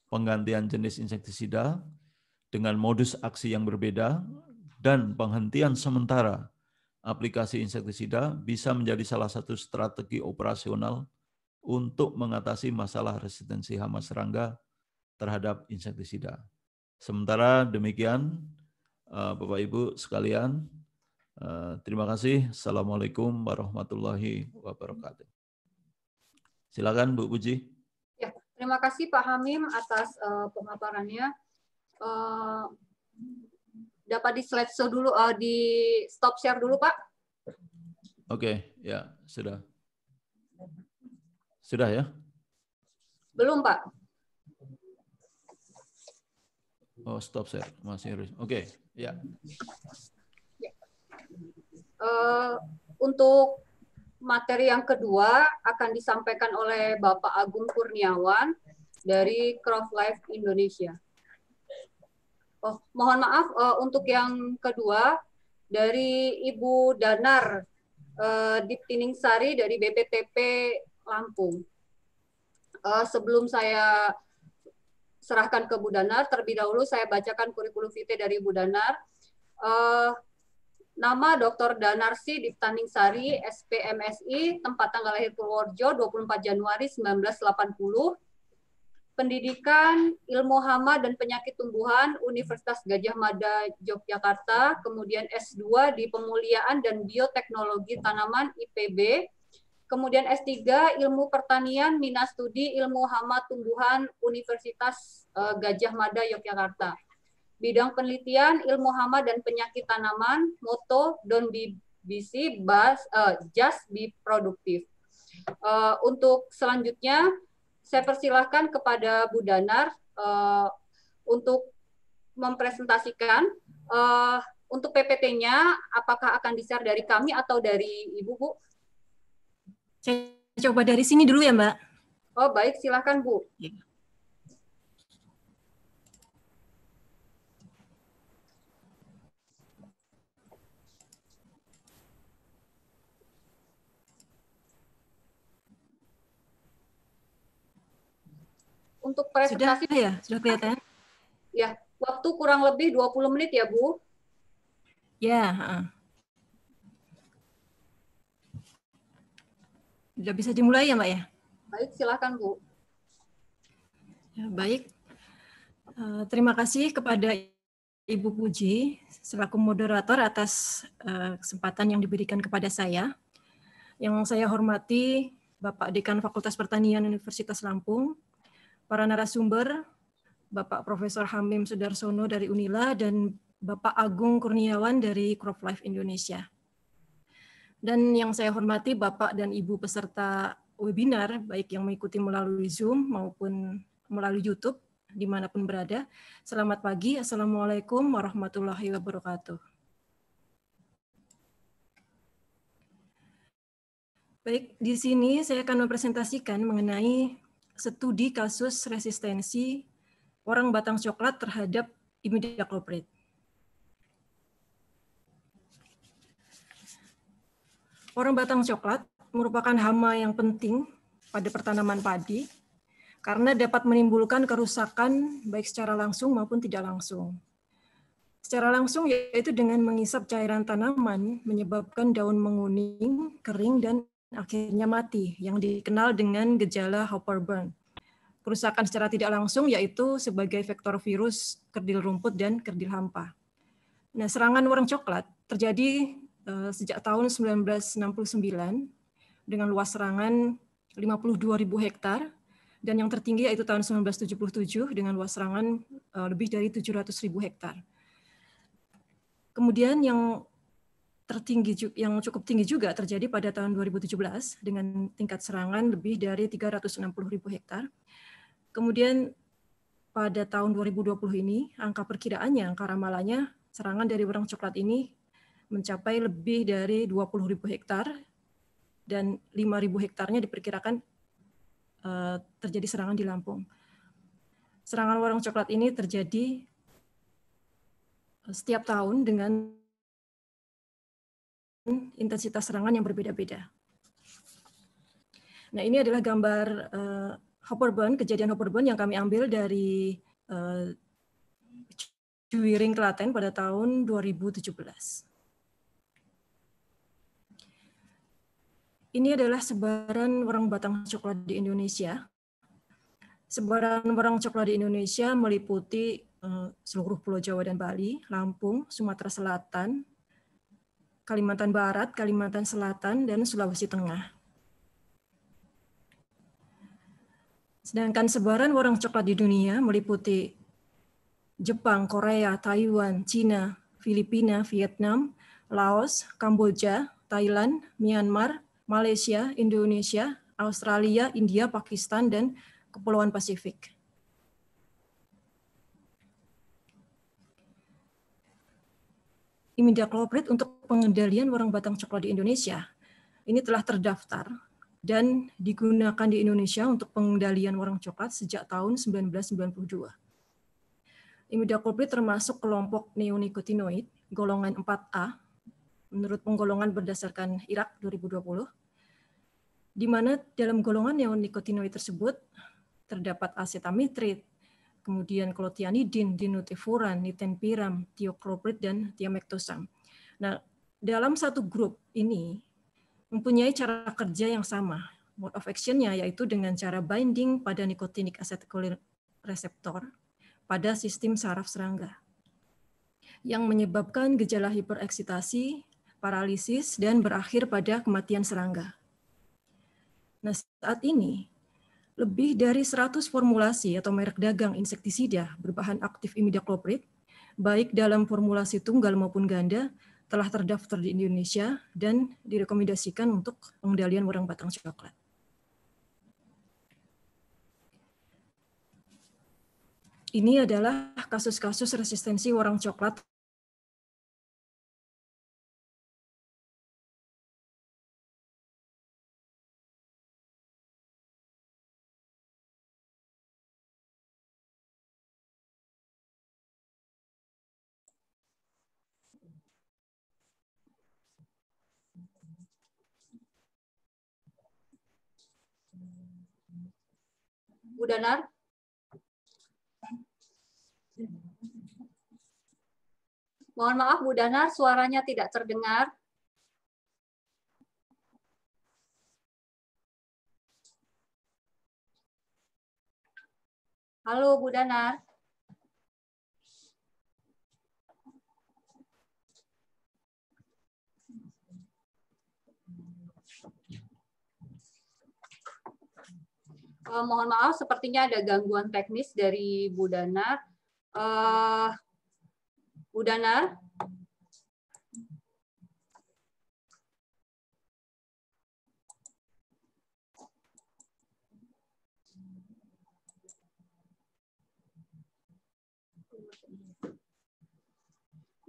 [SPEAKER 4] penggantian jenis insektisida dengan modus aksi yang berbeda, dan penghentian sementara aplikasi insektisida bisa menjadi salah satu strategi operasional untuk mengatasi masalah resistensi hama serangga terhadap insektisida. Sementara demikian, eh, Bapak Ibu sekalian, eh, terima kasih. Assalamualaikum warahmatullahi wabarakatuh. Silakan Bu Puji.
[SPEAKER 3] Ya, terima kasih Pak Hamim atas uh, pemaparannya. Uh, dapat di slide show dulu, uh, di stop share dulu Pak.
[SPEAKER 4] Oke, okay, ya sudah. Sudah ya? Belum, Pak. Oh, stop share. Masih harus. Oke, okay. ya. Yeah.
[SPEAKER 3] Uh, untuk materi yang kedua akan disampaikan oleh Bapak Agung Kurniawan dari Craft Life Indonesia. Oh, mohon maaf uh, untuk yang kedua dari Ibu Danar uh, eh, Sari dari BPTP Lampung. Uh, sebelum saya serahkan ke Budanar, terlebih dahulu saya bacakan kurikulum vitae dari Budanar. Uh, eh, Nama Dr. Danarsi Diptaningsari, Sari, SPMSI, tempat tanggal lahir Purworejo, 24 Januari 1980. Pendidikan Ilmu Hama dan Penyakit Tumbuhan Universitas Gajah Mada Yogyakarta, kemudian S2 di Pemuliaan dan Bioteknologi Tanaman IPB, Kemudian S3 Ilmu Pertanian Minas Studi Ilmu Hama Tumbuhan Universitas eh, Gajah Mada Yogyakarta. Bidang penelitian ilmu hama dan penyakit tanaman, moto don't be busy, bas, uh, just be productive. Uh, untuk selanjutnya, saya persilahkan kepada Bu Danar uh, untuk mempresentasikan uh, untuk PPT-nya, apakah akan di-share dari kami atau dari Ibu, Bu?
[SPEAKER 5] Saya coba dari sini dulu ya, Mbak.
[SPEAKER 3] Oh, baik. Silahkan, Bu. Iya. untuk presentasi sudah ya sudah kelihatan ya waktu kurang lebih 20 menit ya Bu
[SPEAKER 5] ya yeah. Sudah bisa dimulai ya, Mbak ya?
[SPEAKER 3] Baik, silakan Bu.
[SPEAKER 5] Ya, baik. Eh, terima kasih kepada Ibu Puji selaku moderator atas eh, kesempatan yang diberikan kepada saya. Yang saya hormati Bapak Dekan Fakultas Pertanian Universitas Lampung, para narasumber, Bapak Profesor Hamim Sudarsono dari UNILA dan Bapak Agung Kurniawan dari CropLife Indonesia. Dan yang saya hormati Bapak dan Ibu peserta webinar, baik yang mengikuti melalui Zoom maupun melalui YouTube, dimanapun berada. Selamat pagi, Assalamualaikum warahmatullahi wabarakatuh. Baik, di sini saya akan mempresentasikan mengenai studi kasus resistensi orang batang coklat terhadap imidacloprid. Orang batang coklat merupakan hama yang penting pada pertanaman padi karena dapat menimbulkan kerusakan baik secara langsung maupun tidak langsung. Secara langsung yaitu dengan mengisap cairan tanaman menyebabkan daun menguning, kering, dan akhirnya mati yang dikenal dengan gejala hopper burn. Kerusakan secara tidak langsung yaitu sebagai vektor virus kerdil rumput dan kerdil hampa. Nah, serangan warna coklat terjadi Eh, sejak tahun 1969 dengan luas serangan 52.000 hektar dan yang tertinggi yaitu tahun 1977 dengan luas serangan eh, lebih dari 700.000 hektar. Kemudian yang tertinggi yang cukup tinggi juga terjadi pada tahun 2017 dengan tingkat serangan lebih dari 360.000 hektar. Kemudian pada tahun 2020 ini angka perkiraannya, angka ramalannya serangan dari orang coklat ini mencapai lebih dari 20.000 hektar dan 5.000 hektarnya diperkirakan uh, terjadi serangan di Lampung. Serangan warung coklat ini terjadi eh, setiap tahun dengan intensitas serangan yang berbeda-beda. Nah, ini adalah gambar uh, eh, Hopperburn, kejadian Hopperburn yang kami ambil dari uh, Juwiring Klaten pada tahun 2017. Ini adalah sebaran warang batang coklat di Indonesia. Sebaran warang coklat di Indonesia meliputi eh, seluruh Pulau Jawa dan Bali, Lampung, Sumatera Selatan, Kalimantan Barat, Kalimantan Selatan, dan Sulawesi Tengah. Sedangkan sebaran warang coklat di dunia meliputi Jepang, Korea, Taiwan, Cina, Filipina, Vietnam, Laos, Kamboja, Thailand, Myanmar, Malaysia, Indonesia, Australia, India, Pakistan, dan Kepulauan Pasifik. Imida Corporate untuk pengendalian warung batang coklat di Indonesia. Ini telah terdaftar dan digunakan di Indonesia untuk pengendalian warung coklat sejak tahun 1992. Imidacloprid termasuk kelompok neonicotinoid golongan 4A menurut penggolongan berdasarkan Irak 2020 di mana dalam golongan neonicotinoid tersebut terdapat asetamitrit, kemudian klotianidin, dinutifuran, nitenpiram, tiocloprid, dan tiamektosam. Nah, dalam satu grup ini mempunyai cara kerja yang sama, mode of action-nya yaitu dengan cara binding pada nikotinik acetylcholine reseptor pada sistem saraf serangga yang menyebabkan gejala hipereksitasi, paralisis, dan berakhir pada kematian serangga. Nah, saat ini lebih dari 100 formulasi atau merek dagang insektisida berbahan aktif imidacloprid, baik dalam formulasi tunggal maupun ganda, telah terdaftar di Indonesia dan direkomendasikan untuk pengendalian orang batang coklat. Ini adalah kasus-kasus resistensi warang
[SPEAKER 6] coklat
[SPEAKER 3] Bu Danar? Mohon maaf Bu Danar, suaranya tidak terdengar.
[SPEAKER 6] Halo Bu Danar.
[SPEAKER 3] Uh, mohon maaf, sepertinya ada gangguan teknis dari Budana. Dana. Uh, Bu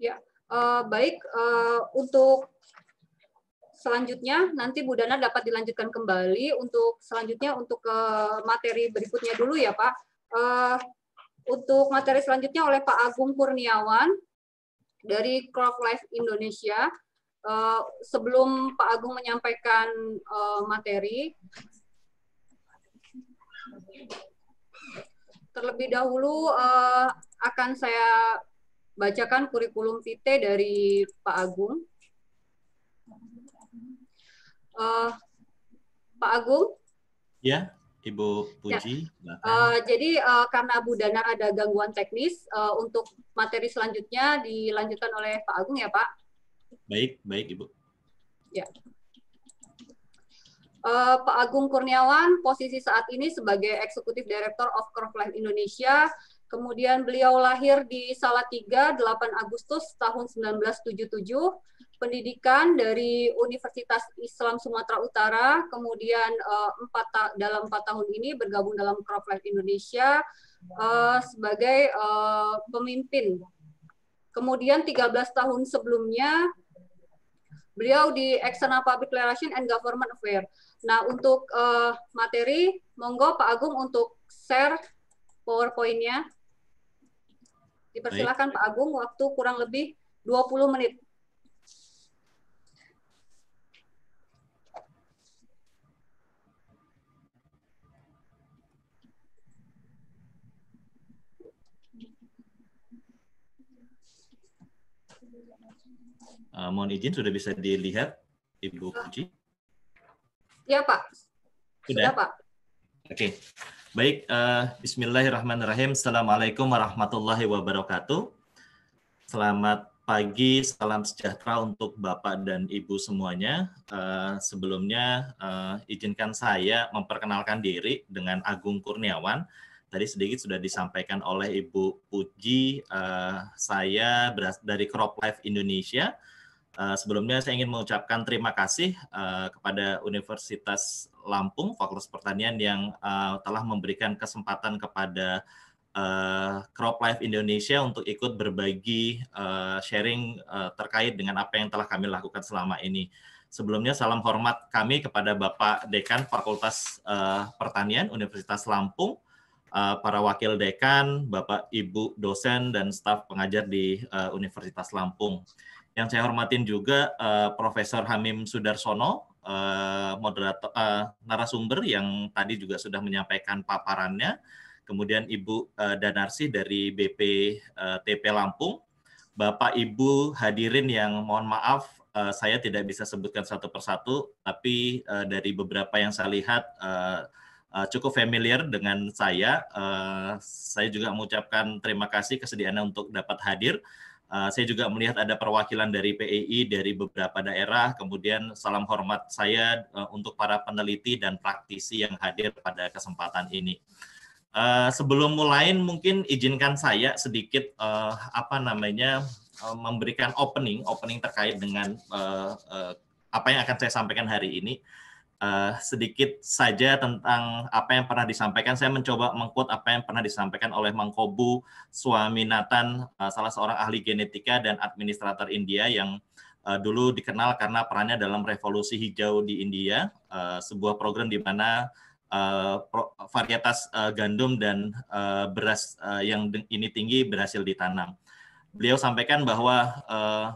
[SPEAKER 3] Ya, uh, baik. Uh, untuk selanjutnya nanti Bu Dana dapat dilanjutkan kembali untuk selanjutnya untuk ke eh, materi berikutnya dulu ya Pak. Uh, untuk materi selanjutnya oleh Pak Agung Kurniawan dari Crop Life Indonesia. Uh, sebelum Pak Agung menyampaikan uh, materi, terlebih dahulu uh, akan saya bacakan kurikulum vitae dari Pak Agung uh, Pak Agung.
[SPEAKER 7] Ya, Ibu Puji. Ya.
[SPEAKER 3] Uh, jadi uh, karena Bu Danar ada gangguan teknis, uh, untuk materi selanjutnya dilanjutkan oleh Pak Agung ya Pak.
[SPEAKER 7] Baik, baik Ibu.
[SPEAKER 3] Ya. Uh, Pak Agung Kurniawan, posisi saat ini sebagai Eksekutif Director of Curve Life Indonesia, kemudian beliau lahir di Salatiga 8 Agustus tahun 1977, pendidikan dari Universitas Islam Sumatera Utara, kemudian uh, empat ta- dalam empat tahun ini bergabung dalam CropLife Indonesia uh, sebagai uh, pemimpin. Kemudian 13 tahun sebelumnya beliau di External Public Relations and Government Affairs. Nah, untuk uh, materi, monggo Pak Agung untuk share PowerPoint-nya. Dipersilakan Baik. Pak Agung, waktu kurang lebih 20 menit.
[SPEAKER 7] Uh, mohon izin sudah bisa dilihat Ibu Puji? Ya Pak. Sudah, sudah Pak. Oke. Okay. Baik, uh, bismillahirrahmanirrahim. Assalamualaikum warahmatullahi wabarakatuh. Selamat pagi, salam sejahtera untuk Bapak dan Ibu semuanya. Uh, sebelumnya, uh, izinkan saya memperkenalkan diri dengan Agung Kurniawan. Tadi sedikit sudah disampaikan oleh Ibu Puji, uh, saya dari Crop Life Indonesia. Eh, sebelumnya saya ingin mengucapkan terima kasih eh, kepada Universitas Lampung Fakultas Pertanian yang eh, telah memberikan kesempatan kepada uh, Crop Life Indonesia untuk ikut berbagi sharing terkait dengan apa yang telah kami lakukan selama ini. Sebelumnya salam hormat kami kepada Bapak Dekan Fakultas Pertanian Universitas Lampung, para wakil dekan, Bapak Ibu dosen dan staf pengajar di Universitas Lampung. Yang saya hormatin juga uh, Profesor Hamim Sudarsono, uh, moderator uh, narasumber yang tadi juga sudah menyampaikan paparannya. Kemudian Ibu uh, Danarsi dari BP uh, TP Lampung. Bapak Ibu hadirin yang mohon maaf uh, saya tidak bisa sebutkan satu persatu, tapi uh, dari beberapa yang saya lihat uh, cukup familiar dengan saya. saya juga mengucapkan terima kasih kesediaannya untuk dapat hadir. Eh, saya juga melihat ada perwakilan dari PEI dari beberapa daerah. Kemudian salam hormat saya uh, untuk para peneliti dan praktisi yang hadir pada kesempatan ini. Uh, sebelum mulai, mungkin izinkan saya sedikit uh, apa namanya uh, memberikan opening, opening terkait dengan uh, uh, apa yang akan saya sampaikan hari ini uh, sedikit saja tentang apa yang pernah disampaikan. Saya mencoba mengkut apa yang pernah disampaikan oleh Mangkobu Swaminathan, uh, salah seorang ahli genetika dan administrator India yang uh, dulu dikenal karena perannya dalam revolusi hijau di India, uh, sebuah program di mana uh, varietas uh, gandum dan uh, beras uh, yang ini tinggi berhasil ditanam. Beliau sampaikan bahwa uh,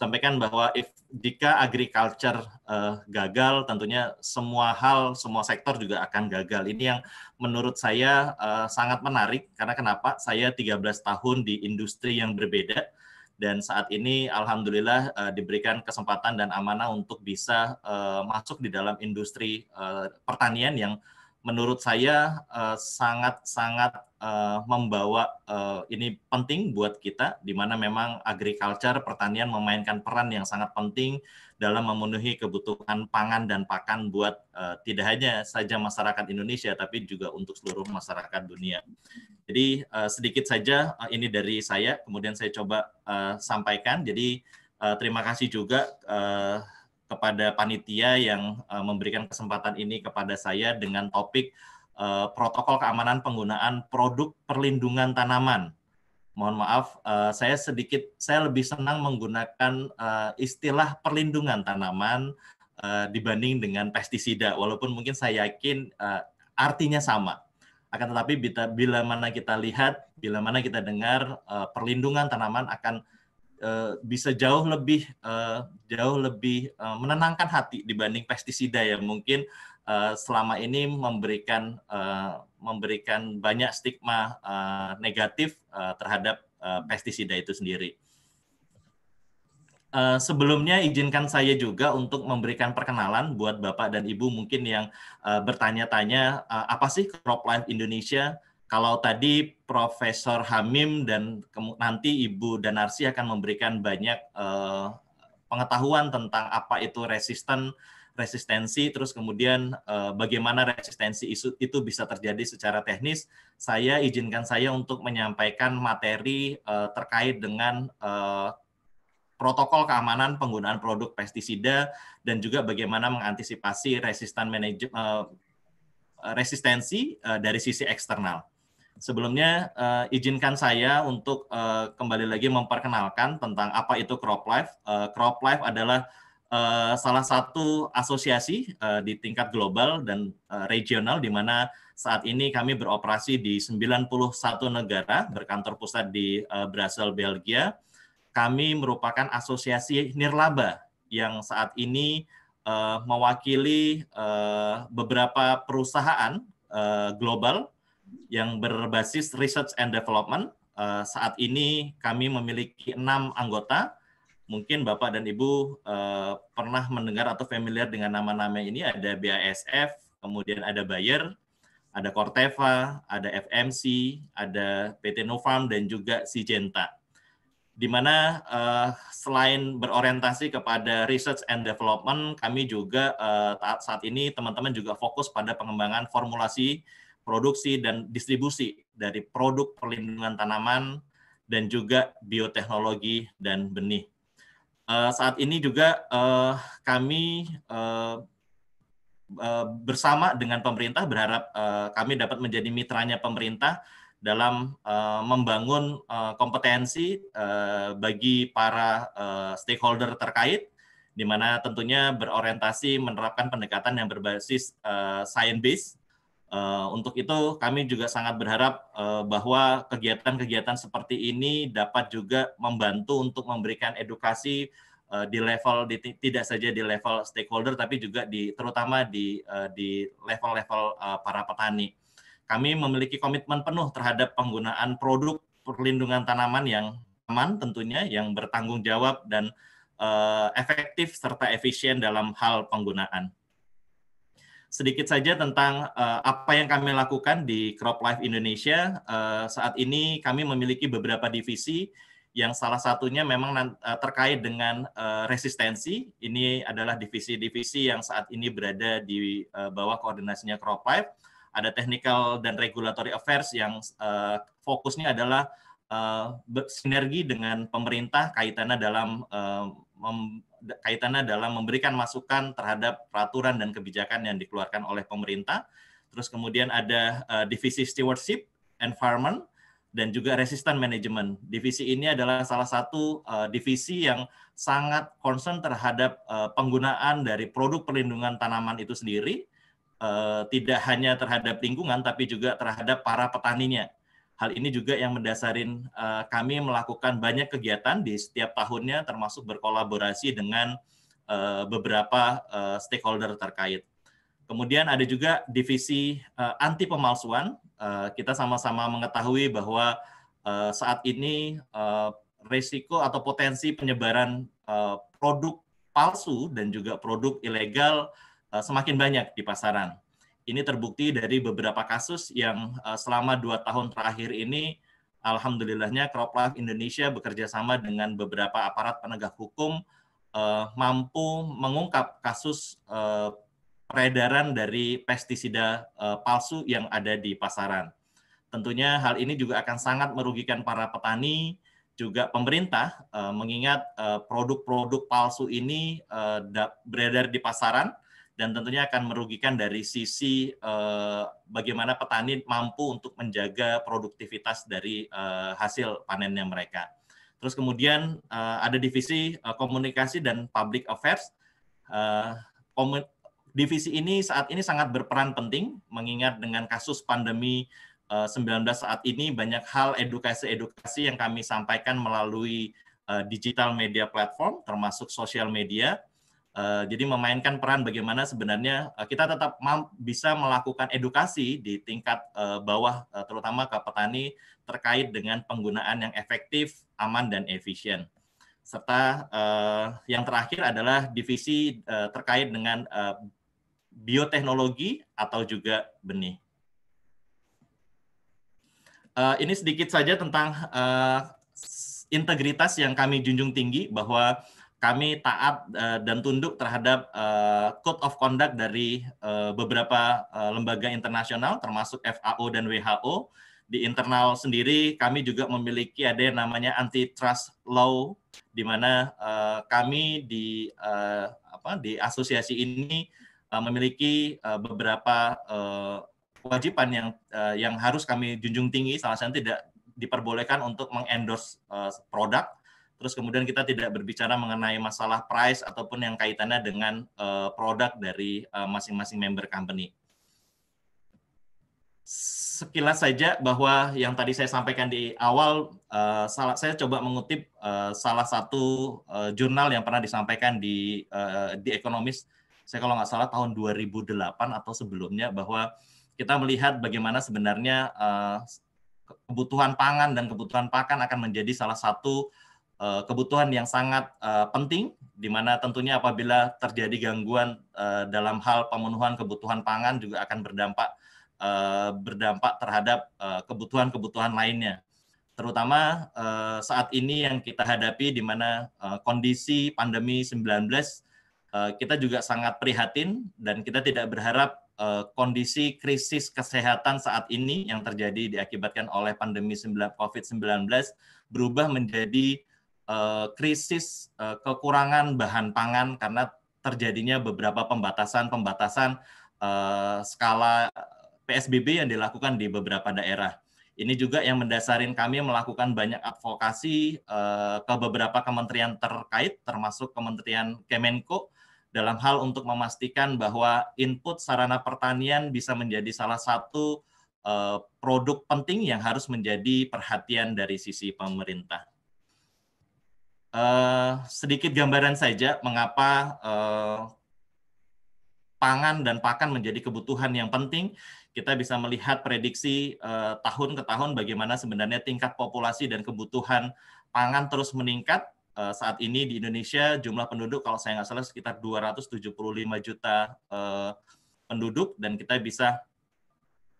[SPEAKER 7] sampaikan bahwa if jika agriculture uh, gagal tentunya semua hal semua sektor juga akan gagal. Ini yang menurut saya uh, sangat menarik karena kenapa? Saya 13 tahun di industri yang berbeda dan saat ini alhamdulillah uh, diberikan kesempatan dan amanah untuk bisa uh, masuk di dalam industri uh, pertanian yang menurut saya sangat-sangat eh, uh, eh, uh, membawa uh, ini penting buat kita di mana memang agriculture pertanian memainkan peran yang sangat penting dalam memenuhi kebutuhan pangan dan pakan buat uh, tidak hanya saja masyarakat Indonesia tapi juga untuk seluruh masyarakat dunia. Jadi uh, sedikit saja uh, ini dari saya kemudian saya coba uh, sampaikan. Jadi uh, terima kasih juga uh, kepada panitia yang uh, memberikan kesempatan ini kepada saya dengan topik uh, protokol keamanan penggunaan produk perlindungan tanaman. Mohon maaf, uh, saya sedikit saya lebih senang menggunakan uh, istilah perlindungan tanaman uh, dibanding dengan pestisida, walaupun mungkin saya yakin uh, artinya sama. Akan tetapi bila, mana kita lihat, bila mana kita dengar uh, perlindungan tanaman akan Eh, bisa jauh lebih uh, jauh lebih uh, menenangkan hati dibanding pestisida yang mungkin uh, selama ini memberikan uh, memberikan banyak stigma uh, negatif uh, terhadap uh, pestisida itu sendiri. Uh, sebelumnya izinkan saya juga untuk memberikan perkenalan buat Bapak dan Ibu mungkin yang uh, bertanya-tanya uh, apa sih CropLife Indonesia kalau tadi Profesor Hamim dan nanti Ibu Danarsi akan memberikan banyak uh, pengetahuan tentang apa itu resisten resistensi terus kemudian uh, bagaimana resistensi isu itu bisa terjadi secara teknis saya izinkan saya untuk menyampaikan materi uh, terkait dengan uh, protokol keamanan penggunaan produk pestisida dan juga bagaimana mengantisipasi resisten manajemen resistensi dari sisi eksternal sebelumnya uh, izinkan saya untuk uh, kembali lagi memperkenalkan tentang apa itu Crop Life. Uh, Crop Life adalah uh, salah satu asosiasi uh, di tingkat global dan uh, regional di mana saat ini kami beroperasi di 91 negara, berkantor pusat di uh, Brasil, Belgia. Kami merupakan asosiasi nirlaba yang saat ini uh, mewakili uh, beberapa perusahaan uh, global yang berbasis research and development. Uh, saat ini kami memiliki enam anggota. Mungkin Bapak dan Ibu uh, pernah mendengar atau familiar dengan nama-nama ini. Ada BASF, kemudian ada Bayer, ada Corteva, ada FMC, ada PT Novam dan juga Sijenta. Di mana uh, selain berorientasi kepada research and development, kami juga uh, saat ini teman-teman juga fokus pada pengembangan formulasi produksi dan distribusi dari produk perlindungan tanaman dan juga bioteknologi dan benih. Uh, saat ini juga uh, kami uh, uh, bersama dengan pemerintah berharap uh, kami dapat menjadi mitranya pemerintah dalam uh, membangun uh, kompetensi uh, bagi para uh, stakeholder terkait, di mana tentunya berorientasi menerapkan pendekatan yang berbasis uh, science based Eh, untuk itu kami juga sangat berharap eh, bahwa kegiatan-kegiatan seperti ini dapat juga membantu untuk memberikan edukasi eh, di level di, tidak saja di level stakeholder tapi juga di terutama di di level-level uh, para petani. Kami memiliki komitmen penuh terhadap penggunaan produk perlindungan tanaman yang aman tentunya yang bertanggung jawab dan uh, efektif serta efisien dalam hal penggunaan sedikit saja tentang uh, apa yang kami lakukan di Crop Life Indonesia. Uh, saat ini kami memiliki beberapa divisi yang salah satunya memang eh, terkait dengan uh, resistensi. Ini adalah divisi-divisi yang saat ini berada di uh, bawah koordinasinya Crop Life. Ada technical dan regulatory affairs yang uh, fokusnya adalah sinergi dengan pemerintah kaitannya dalam uh, kaitannya dalam memberikan masukan terhadap peraturan dan kebijakan yang dikeluarkan oleh pemerintah. Terus kemudian ada uh, divisi stewardship, environment, dan juga resistant management. Divisi ini adalah salah satu uh, divisi yang sangat concern terhadap uh, penggunaan dari produk perlindungan tanaman itu sendiri, uh, tidak hanya terhadap lingkungan tapi juga terhadap para petaninya. Hal ini juga yang mendasarin uh, kami melakukan banyak kegiatan di setiap tahunnya, termasuk berkolaborasi dengan uh, beberapa uh, stakeholder terkait. Kemudian ada juga divisi uh, anti pemalsuan. Uh, kita sama-sama mengetahui bahwa uh, saat ini uh, risiko atau potensi penyebaran uh, produk palsu dan juga produk ilegal uh, semakin banyak di pasaran ini terbukti dari beberapa kasus yang eh, selama dua tahun terakhir ini, alhamdulillahnya CropLife Indonesia bekerja sama dengan beberapa aparat penegak hukum eh, mampu mengungkap kasus eh, peredaran dari pestisida palsu yang ada di pasaran. Tentunya hal ini juga akan sangat merugikan para petani, juga pemerintah, mengingat produk-produk palsu ini beredar di pasaran dan tentunya akan merugikan dari sisi uh, bagaimana petani mampu untuk menjaga produktivitas dari uh, hasil panennya mereka. Terus kemudian uh, ada divisi uh, komunikasi dan public affairs. Uh, divisi ini saat ini sangat berperan penting mengingat dengan kasus pandemi 19 saat ini banyak hal edukasi-edukasi yang kami sampaikan melalui digital media platform termasuk sosial media Eh, jadi memainkan peran bagaimana sebenarnya eh, kita tetap bisa melakukan edukasi di tingkat eh, bawah terutama ke petani terkait dengan penggunaan yang efektif, aman dan efisien. Serta yang terakhir adalah divisi terkait dengan bioteknologi atau juga benih. ini sedikit saja tentang integritas yang kami junjung tinggi bahwa kami taat uh, dan tunduk terhadap uh, code of conduct dari uh, beberapa uh, lembaga internasional termasuk FAO dan WHO. Di internal sendiri kami juga memiliki ada yang namanya antitrust law di mana uh, kami di uh, apa di asosiasi ini uh, memiliki uh, beberapa uh, kewajiban yang uh, yang harus kami junjung tinggi salah satunya tidak diperbolehkan untuk mengendorse uh, produk Terus kemudian kita tidak berbicara mengenai masalah price ataupun yang kaitannya dengan uh, produk dari masing eh, masing-masing member company. Sekilas saja bahwa yang tadi saya sampaikan di awal, uh, salah, saya coba mengutip uh, salah satu uh, jurnal yang pernah disampaikan di uh, di Economist. Saya kalau nggak salah tahun 2008 atau sebelumnya bahwa kita melihat bagaimana sebenarnya uh, kebutuhan pangan dan kebutuhan pakan akan menjadi salah satu Eh, kebutuhan yang sangat eh, penting di mana tentunya apabila terjadi gangguan eh, dalam hal pemenuhan kebutuhan pangan juga akan berdampak berdampak terhadap kebutuhan-kebutuhan lainnya terutama saat ini yang kita hadapi di mana kondisi pandemi 19 kita juga sangat prihatin dan kita tidak berharap kondisi krisis kesehatan saat ini yang terjadi diakibatkan oleh pandemi COVID-19 berubah menjadi Eh, krisis eh, kekurangan bahan pangan karena terjadinya beberapa pembatasan-pembatasan eh, skala PSBB yang dilakukan di beberapa daerah. Ini juga yang mendasarin kami melakukan banyak advokasi ke beberapa kementerian terkait, termasuk Kementerian Kemenko, dalam hal untuk memastikan bahwa input sarana pertanian bisa menjadi salah satu produk penting yang harus menjadi perhatian dari sisi pemerintah. Eh, sedikit gambaran saja mengapa uh, pangan dan pakan menjadi kebutuhan yang penting. Kita bisa melihat prediksi eh, tahun ke tahun bagaimana sebenarnya tingkat populasi dan kebutuhan pangan terus meningkat. Eh, saat ini di Indonesia jumlah penduduk kalau saya nggak salah sekitar 275 juta eh, penduduk dan kita bisa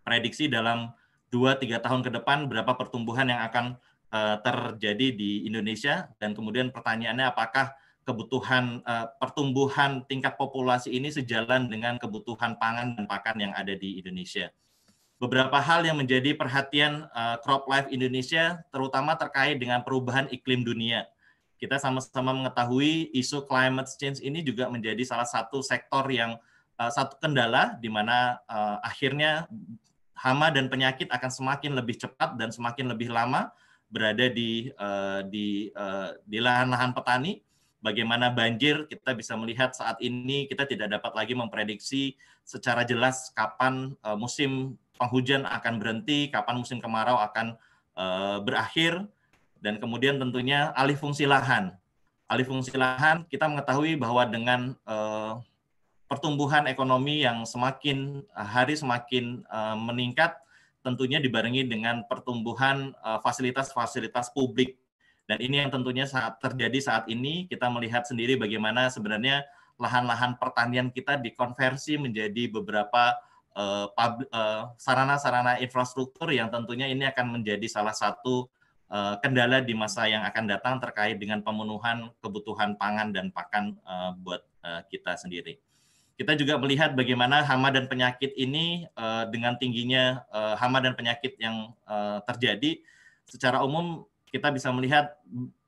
[SPEAKER 7] prediksi dalam 2-3 tahun ke depan berapa pertumbuhan yang akan Eh, terjadi di Indonesia dan kemudian pertanyaannya apakah kebutuhan eh, pertumbuhan tingkat populasi ini sejalan dengan kebutuhan pangan dan pakan yang ada di Indonesia. Beberapa hal yang menjadi perhatian eh, crop life Indonesia terutama terkait dengan perubahan iklim dunia. Kita sama-sama mengetahui isu climate change ini juga menjadi salah satu sektor yang satu kendala di mana akhirnya hama dan penyakit akan semakin lebih cepat dan semakin lebih lama berada di eh, eh, di lahan-lahan petani bagaimana banjir kita bisa melihat saat ini kita tidak dapat lagi memprediksi secara jelas kapan eh, musim penghujan akan berhenti, kapan musim kemarau akan berakhir dan kemudian tentunya alih fungsi lahan. Alih fungsi lahan kita mengetahui bahwa dengan pertumbuhan ekonomi yang semakin hari semakin meningkat tentunya dibarengi dengan pertumbuhan eh, fasilitas-fasilitas publik. Dan ini yang tentunya saat terjadi saat ini kita melihat sendiri bagaimana sebenarnya lahan-lahan pertanian kita dikonversi menjadi beberapa eh, eh, sarana-sarana uh, uh, infrastruktur yang tentunya ini akan menjadi salah satu uh, kendala di masa yang akan datang terkait dengan pemenuhan kebutuhan pangan dan pakan uh, buat uh, kita sendiri. Kita juga melihat bagaimana hama dan penyakit ini uh, dengan tingginya uh, hama dan penyakit yang uh, terjadi secara umum kita bisa melihat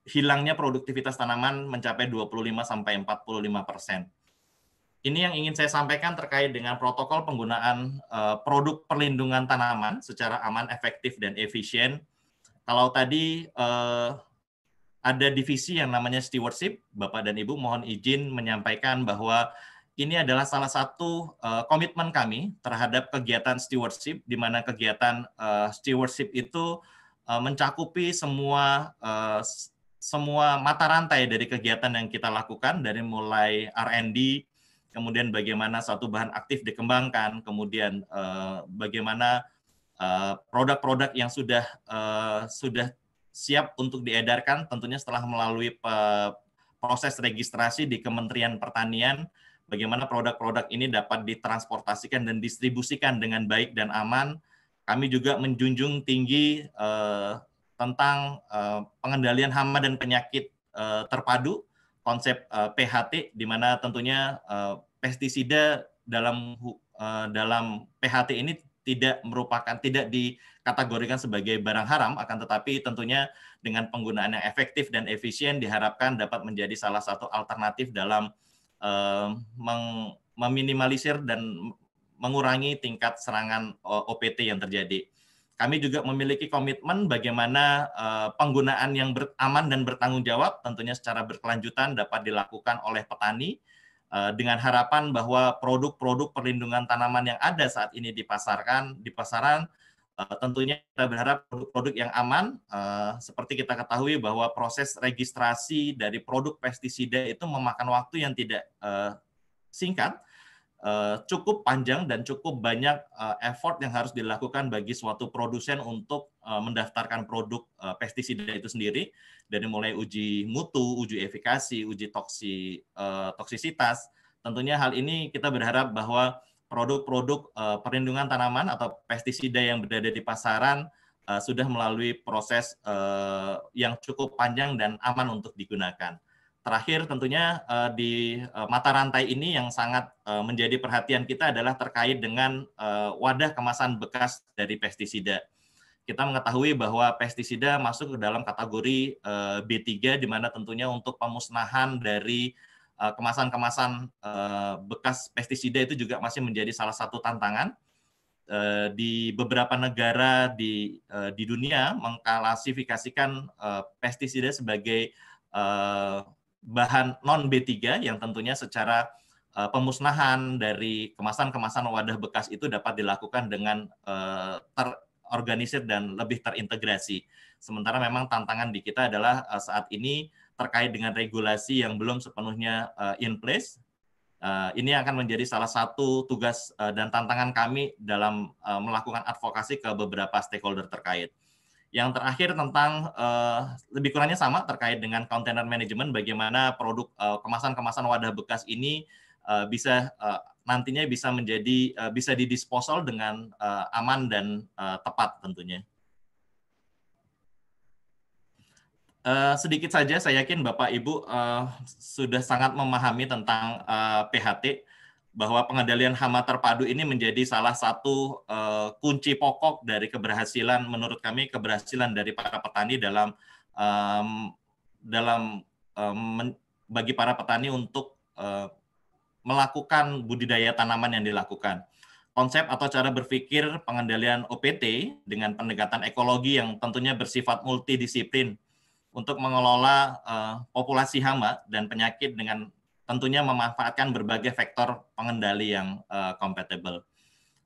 [SPEAKER 7] hilangnya produktivitas tanaman mencapai 25 sampai 45 persen. Ini yang ingin saya sampaikan terkait dengan protokol penggunaan uh, produk perlindungan tanaman secara aman, efektif, dan efisien. Kalau tadi uh, ada divisi yang namanya stewardship, Bapak dan Ibu mohon izin menyampaikan bahwa ini adalah salah satu uh, komitmen kami terhadap kegiatan stewardship, di mana kegiatan uh, stewardship itu uh, mencakupi semua uh, semua mata rantai dari kegiatan yang kita lakukan, dari mulai R&D, kemudian bagaimana suatu bahan aktif dikembangkan, kemudian uh, bagaimana produk-produk uh, yang sudah uh, sudah siap untuk diedarkan, tentunya setelah melalui proses registrasi di Kementerian Pertanian bagaimana produk-produk ini dapat ditransportasikan dan distribusikan dengan baik dan aman. Kami juga menjunjung tinggi eh, tentang eh, pengendalian hama dan penyakit eh, terpadu, konsep eh, PHT, di mana tentunya eh, pestisida dalam eh, dalam PHT ini tidak merupakan tidak dikategorikan sebagai barang haram akan tetapi tentunya dengan penggunaan yang efektif dan efisien diharapkan dapat menjadi salah satu alternatif dalam Eh, meng, meminimalisir dan mengurangi tingkat serangan OPT yang terjadi. Kami juga memiliki komitmen bagaimana eh, penggunaan yang ber, aman dan bertanggung jawab tentunya secara berkelanjutan dapat dilakukan oleh petani eh, dengan harapan bahwa produk-produk perlindungan tanaman yang ada saat ini dipasarkan di pasaran Eh, tentunya kita berharap produk-produk yang aman, eh, seperti kita ketahui bahwa proses registrasi dari produk pestisida itu memakan waktu yang tidak eh, singkat, cukup panjang dan cukup banyak effort yang harus dilakukan bagi suatu produsen untuk mendaftarkan produk pestisida itu sendiri, dari mulai uji mutu, uji efikasi, uji toksi, toksisitas. Tentunya hal ini kita berharap bahwa produk-produk eh, perlindungan tanaman atau pestisida yang berada di pasaran eh, sudah melalui proses eh, yang cukup panjang dan aman untuk digunakan. Terakhir tentunya di mata rantai ini yang sangat menjadi perhatian kita adalah terkait dengan wadah kemasan bekas dari pestisida. Kita mengetahui bahwa pestisida masuk ke dalam kategori B3 di mana tentunya untuk pemusnahan dari Eh, kemasan-kemasan eh, bekas pestisida itu juga masih menjadi salah satu tantangan eh, di beberapa negara di di dunia mengklasifikasikan pestisida sebagai bahan non B3 yang tentunya secara pemusnahan dari kemasan-kemasan wadah bekas itu dapat dilakukan dengan terorganisir dan lebih terintegrasi. Sementara memang tantangan di kita adalah saat ini terkait dengan regulasi yang belum sepenuhnya uh, in place. Uh, ini akan menjadi salah satu tugas uh, dan tantangan kami dalam uh, melakukan advokasi ke beberapa stakeholder terkait. Yang terakhir tentang uh, lebih kurangnya sama terkait dengan container management, bagaimana produk kemasan-kemasan uh, wadah bekas ini uh, bisa uh, nantinya bisa menjadi uh, bisa didisposal dengan uh, aman dan uh, tepat tentunya. Eh, sedikit saja saya yakin Bapak Ibu uh, sudah sangat memahami tentang uh, eh, PHT bahwa pengendalian hama terpadu ini menjadi salah satu uh, kunci pokok dari keberhasilan menurut kami keberhasilan dari para petani dalam um, dalam um, bagi para petani untuk uh, melakukan budidaya tanaman yang dilakukan. Konsep atau cara berpikir pengendalian OPT dengan pendekatan ekologi yang tentunya bersifat multidisiplin untuk mengelola uh, populasi hama dan penyakit dengan tentunya memanfaatkan berbagai faktor pengendali yang uh, compatible.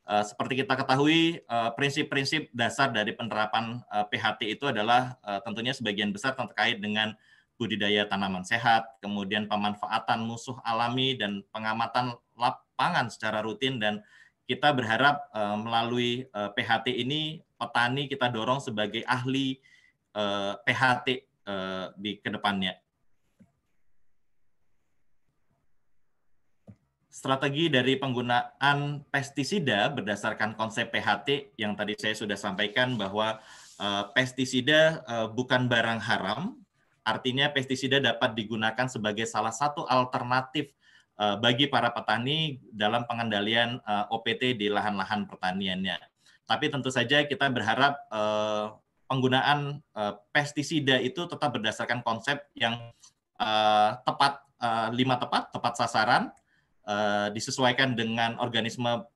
[SPEAKER 7] Uh, seperti kita ketahui, prinsip-prinsip uh, dasar dari penerapan uh, PHT itu adalah uh, tentunya sebagian besar terkait dengan budidaya tanaman sehat, kemudian pemanfaatan musuh alami dan pengamatan lapangan secara rutin dan kita berharap uh, melalui uh, PHT ini petani kita dorong sebagai ahli uh, PHT Eh, di kedepannya. Strategi dari penggunaan pestisida berdasarkan konsep PHT yang tadi saya sudah sampaikan bahwa uh, pestisida eh, bukan barang haram, artinya pestisida dapat digunakan sebagai salah satu alternatif bagi para petani dalam pengendalian OPT di lahan-lahan pertaniannya. Tapi tentu saja kita berharap penggunaan uh, pestisida itu tetap berdasarkan konsep yang uh, tepat uh, lima tepat tepat sasaran uh, disesuaikan dengan organisme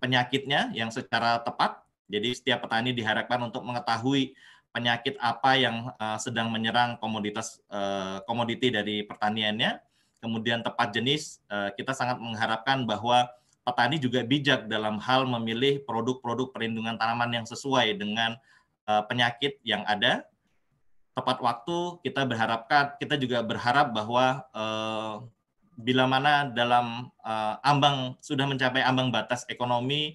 [SPEAKER 7] penyakitnya yang secara tepat. Jadi setiap petani diharapkan untuk mengetahui penyakit apa yang uh, sedang menyerang komoditas uh, komoditi dari pertaniannya. Kemudian tepat jenis, uh, kita sangat mengharapkan bahwa petani juga bijak dalam hal memilih produk-produk perlindungan tanaman yang sesuai dengan Eh, penyakit yang ada tepat waktu kita berharapkan kita juga berharap bahwa eh, bila mana dalam eh, ambang sudah mencapai ambang batas ekonomi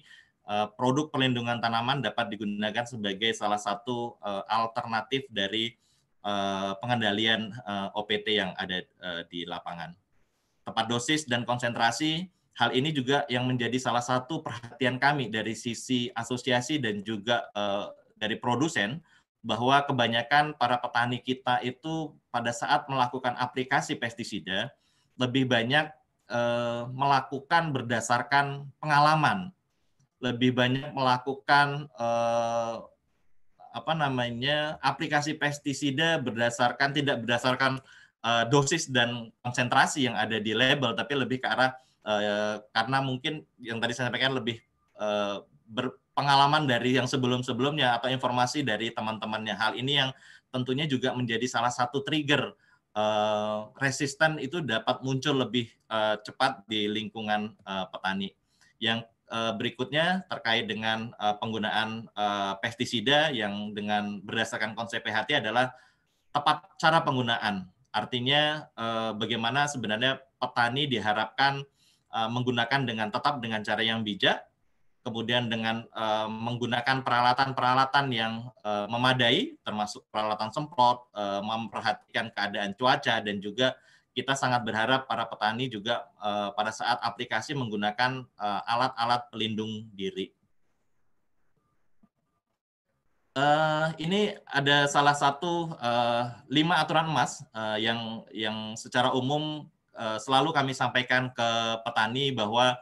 [SPEAKER 7] produk perlindungan tanaman dapat digunakan sebagai salah satu alternatif dari pengendalian OPT yang ada di lapangan tepat dosis dan konsentrasi hal ini juga yang menjadi salah satu perhatian kami dari sisi asosiasi dan juga dari produsen bahwa kebanyakan para petani kita itu pada saat melakukan aplikasi pestisida lebih banyak eh, melakukan berdasarkan pengalaman, lebih banyak melakukan eh, apa namanya aplikasi pestisida berdasarkan tidak berdasarkan eh, dosis dan konsentrasi yang ada di label, tapi lebih ke arah karena mungkin yang tadi saya sampaikan lebih eh, pengalaman dari yang sebelum-sebelumnya atau informasi dari teman-temannya. Hal ini yang tentunya juga menjadi salah satu trigger uh, resisten itu dapat muncul lebih uh, cepat di lingkungan uh, petani. Yang uh, berikutnya terkait dengan uh, penggunaan uh, pestisida yang dengan berdasarkan konsep PHT adalah tepat cara penggunaan. Artinya uh, bagaimana sebenarnya petani diharapkan menggunakan dengan tetap dengan cara yang bijak kemudian dengan uh, menggunakan peralatan-peralatan yang uh, memadai, termasuk peralatan semprot, uh, memperhatikan keadaan cuaca, dan juga kita sangat berharap para petani juga uh, pada saat aplikasi menggunakan alat-alat uh, pelindung diri. Uh, ini ada salah satu uh, lima aturan emas uh, yang yang secara umum uh, selalu kami sampaikan ke petani bahwa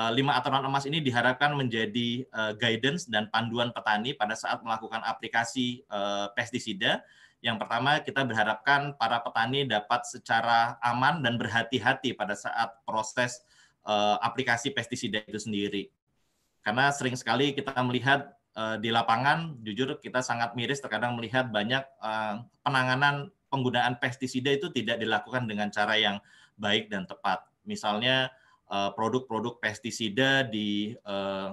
[SPEAKER 7] Eh, lima aturan emas ini diharapkan menjadi eh, guidance dan panduan petani pada saat melakukan aplikasi eh, pestisida. Yang pertama, kita berharapkan para petani dapat secara aman dan berhati-hati pada saat proses aplikasi pestisida itu sendiri. Karena sering sekali kita melihat di lapangan, jujur kita sangat miris terkadang melihat banyak penanganan penggunaan pestisida itu tidak dilakukan dengan cara yang baik dan tepat. Misalnya Eh, produk-produk pestisida di eh,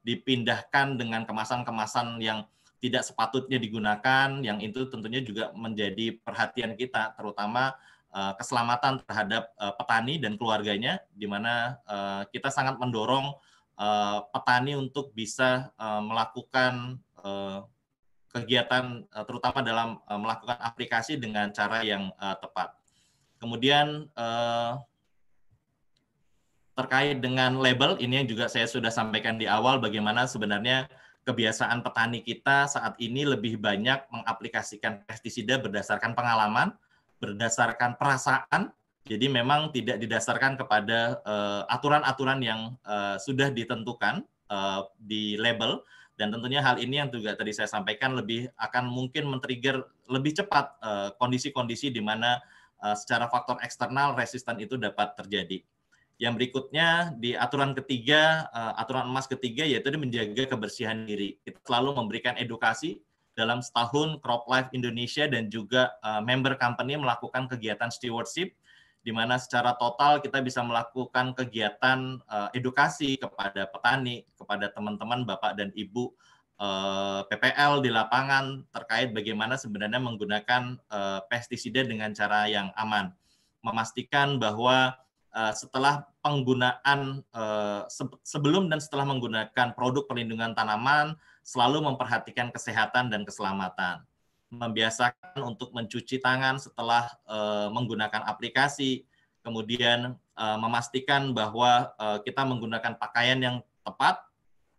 [SPEAKER 7] dipindahkan dengan kemasan-kemasan yang tidak sepatutnya digunakan, yang itu tentunya juga menjadi perhatian kita, terutama eh, keselamatan terhadap petani dan keluarganya, di mana kita sangat mendorong petani untuk bisa melakukan kegiatan, terutama dalam melakukan aplikasi dengan cara yang tepat. Kemudian terkait dengan label ini yang juga saya sudah sampaikan di awal bagaimana sebenarnya kebiasaan petani kita saat ini lebih banyak mengaplikasikan pestisida berdasarkan pengalaman, berdasarkan perasaan. Jadi memang tidak didasarkan kepada eh, aturan-aturan uh, yang uh, sudah ditentukan uh, di label dan tentunya hal ini yang juga tadi saya sampaikan lebih akan mungkin men-trigger lebih cepat kondisi-kondisi uh, di mana uh, secara faktor eksternal resisten itu dapat terjadi. Yang berikutnya di aturan ketiga, eh, aturan emas ketiga yaitu menjaga kebersihan diri. Kita selalu memberikan edukasi dalam setahun Crop Life Indonesia dan juga uh, member company melakukan kegiatan stewardship di mana secara total kita bisa melakukan kegiatan uh, edukasi kepada petani, kepada teman-teman Bapak dan Ibu uh, PPL di lapangan terkait bagaimana sebenarnya menggunakan uh, pestisida dengan cara yang aman. Memastikan bahwa Eh, setelah penggunaan eh, sebelum dan setelah menggunakan produk perlindungan tanaman selalu memperhatikan kesehatan dan keselamatan membiasakan untuk mencuci tangan setelah eh, menggunakan aplikasi kemudian memastikan bahwa kita menggunakan pakaian yang tepat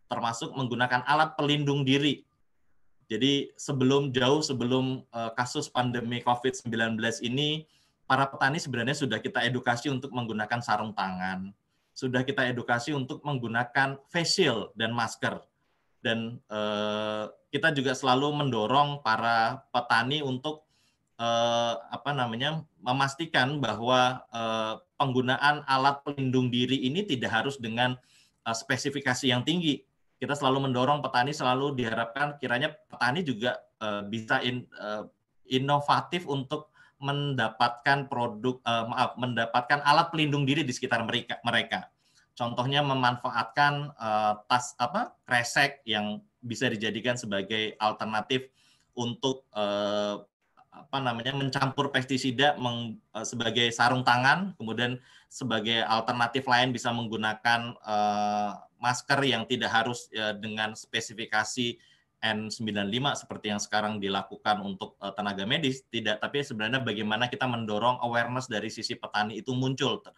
[SPEAKER 7] termasuk menggunakan alat pelindung diri jadi sebelum jauh sebelum kasus pandemi COVID-19 ini para petani sebenarnya sudah kita edukasi untuk menggunakan sarung tangan, sudah kita edukasi untuk menggunakan face shield dan masker. Dan eh, kita juga selalu mendorong para petani untuk eh, apa namanya memastikan bahwa eh, penggunaan alat pelindung diri ini tidak harus dengan eh, spesifikasi yang tinggi. Kita selalu mendorong petani selalu diharapkan kiranya petani juga eh, bisa in, eh, inovatif untuk mendapatkan produk uh, maaf mendapatkan alat pelindung diri di sekitar mereka mereka contohnya memanfaatkan uh, tas apa kresek yang bisa dijadikan sebagai alternatif untuk uh, apa namanya mencampur pestisida meng, sebagai sarung tangan kemudian sebagai alternatif lain bisa menggunakan uh, masker yang tidak harus uh, dengan spesifikasi N95 seperti yang sekarang dilakukan untuk eh, tenaga medis tidak tapi sebenarnya bagaimana kita mendorong awareness dari sisi petani itu muncul eh,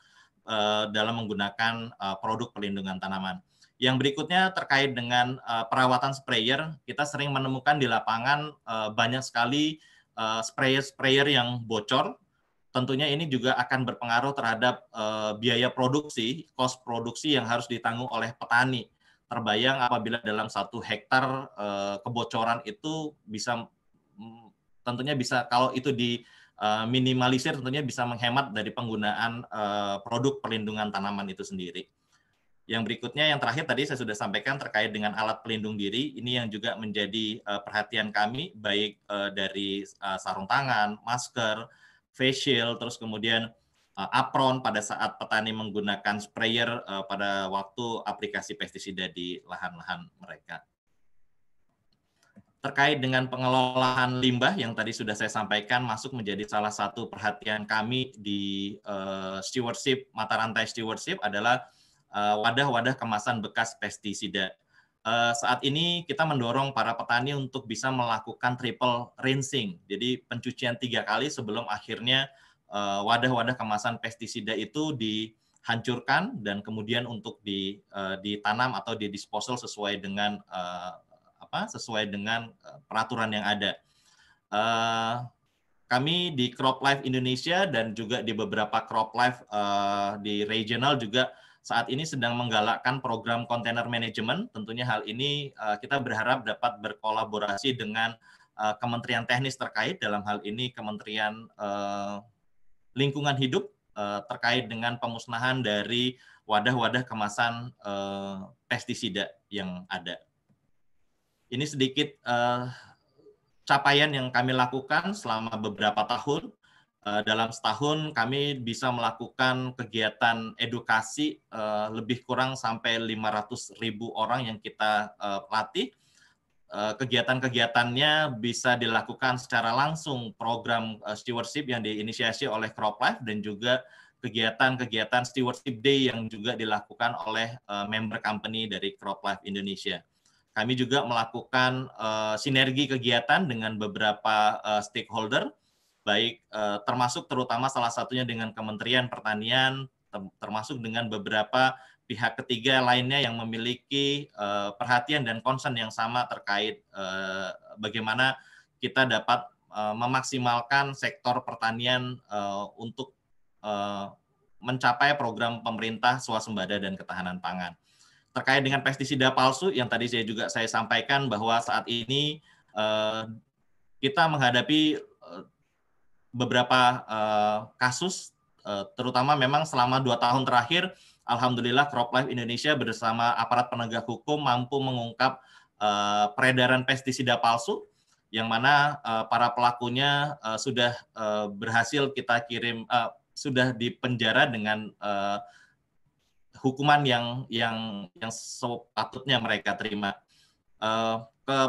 [SPEAKER 7] dalam menggunakan eh, produk pelindungan tanaman. Yang berikutnya terkait dengan perawatan sprayer, kita sering menemukan di lapangan banyak sekali sprayer-sprayer yang bocor. Tentunya ini juga akan berpengaruh terhadap biaya produksi, kos produksi yang harus ditanggung oleh petani terbayang apabila dalam satu hektar eh, kebocoran itu bisa mm, tentunya bisa kalau itu di eh, minimalisir tentunya bisa menghemat dari penggunaan eh, produk perlindungan tanaman itu sendiri. Yang berikutnya yang terakhir tadi saya sudah sampaikan terkait dengan alat pelindung diri ini yang juga menjadi perhatian kami baik dari sarung tangan, masker, face shield terus kemudian Eh, apron pada saat petani menggunakan sprayer eh, pada waktu aplikasi pestisida di lahan-lahan mereka. Terkait dengan pengelolaan limbah yang tadi sudah saya sampaikan masuk menjadi salah satu perhatian kami di uh, stewardship mata rantai stewardship adalah wadah-wadah kemasan bekas pestisida. Saat ini kita mendorong para petani untuk bisa melakukan triple rinsing, jadi pencucian tiga kali sebelum akhirnya Eh, wadah-wadah kemasan pestisida itu dihancurkan dan kemudian untuk eh, ditanam atau didisposal sesuai dengan eh, apa sesuai dengan peraturan yang ada. Kami di Crop Life Indonesia dan juga di beberapa Crop Life di regional juga saat ini sedang menggalakkan program kontainer management. Tentunya hal ini kita berharap dapat berkolaborasi dengan Kementerian Teknis terkait dalam hal ini Kementerian lingkungan hidup uh, terkait dengan pemusnahan dari wadah-wadah kemasan uh, pestisida yang ada. Ini sedikit uh, capaian yang kami lakukan selama beberapa tahun. Uh, dalam setahun kami bisa melakukan kegiatan edukasi uh, lebih kurang sampai 500 ribu orang yang kita uh, latih Eh, kegiatan-kegiatannya bisa dilakukan secara langsung program eh, stewardship yang diinisiasi oleh CropLife dan juga kegiatan-kegiatan stewardship day yang juga dilakukan oleh eh, member company dari CropLife Indonesia. Kami juga melakukan sinergi kegiatan dengan beberapa stakeholder, baik termasuk terutama salah satunya dengan Kementerian Pertanian, termasuk dengan beberapa pihak ketiga lainnya yang memiliki uh, perhatian dan concern yang sama terkait uh, bagaimana kita dapat uh, memaksimalkan sektor pertanian uh, untuk uh, mencapai program pemerintah swasembada dan ketahanan pangan. Terkait dengan pestisida palsu yang tadi saya juga saya sampaikan bahwa saat ini uh, kita menghadapi uh, beberapa uh, kasus, uh, terutama memang selama dua tahun terakhir Alhamdulillah Crop Life Indonesia bersama aparat penegak hukum mampu mengungkap uh, peredaran pestisida palsu yang mana uh, para pelakunya uh, sudah uh, berhasil kita kirim uh, sudah dipenjara dengan uh, hukuman yang yang yang sepatutnya mereka terima. Uh, ke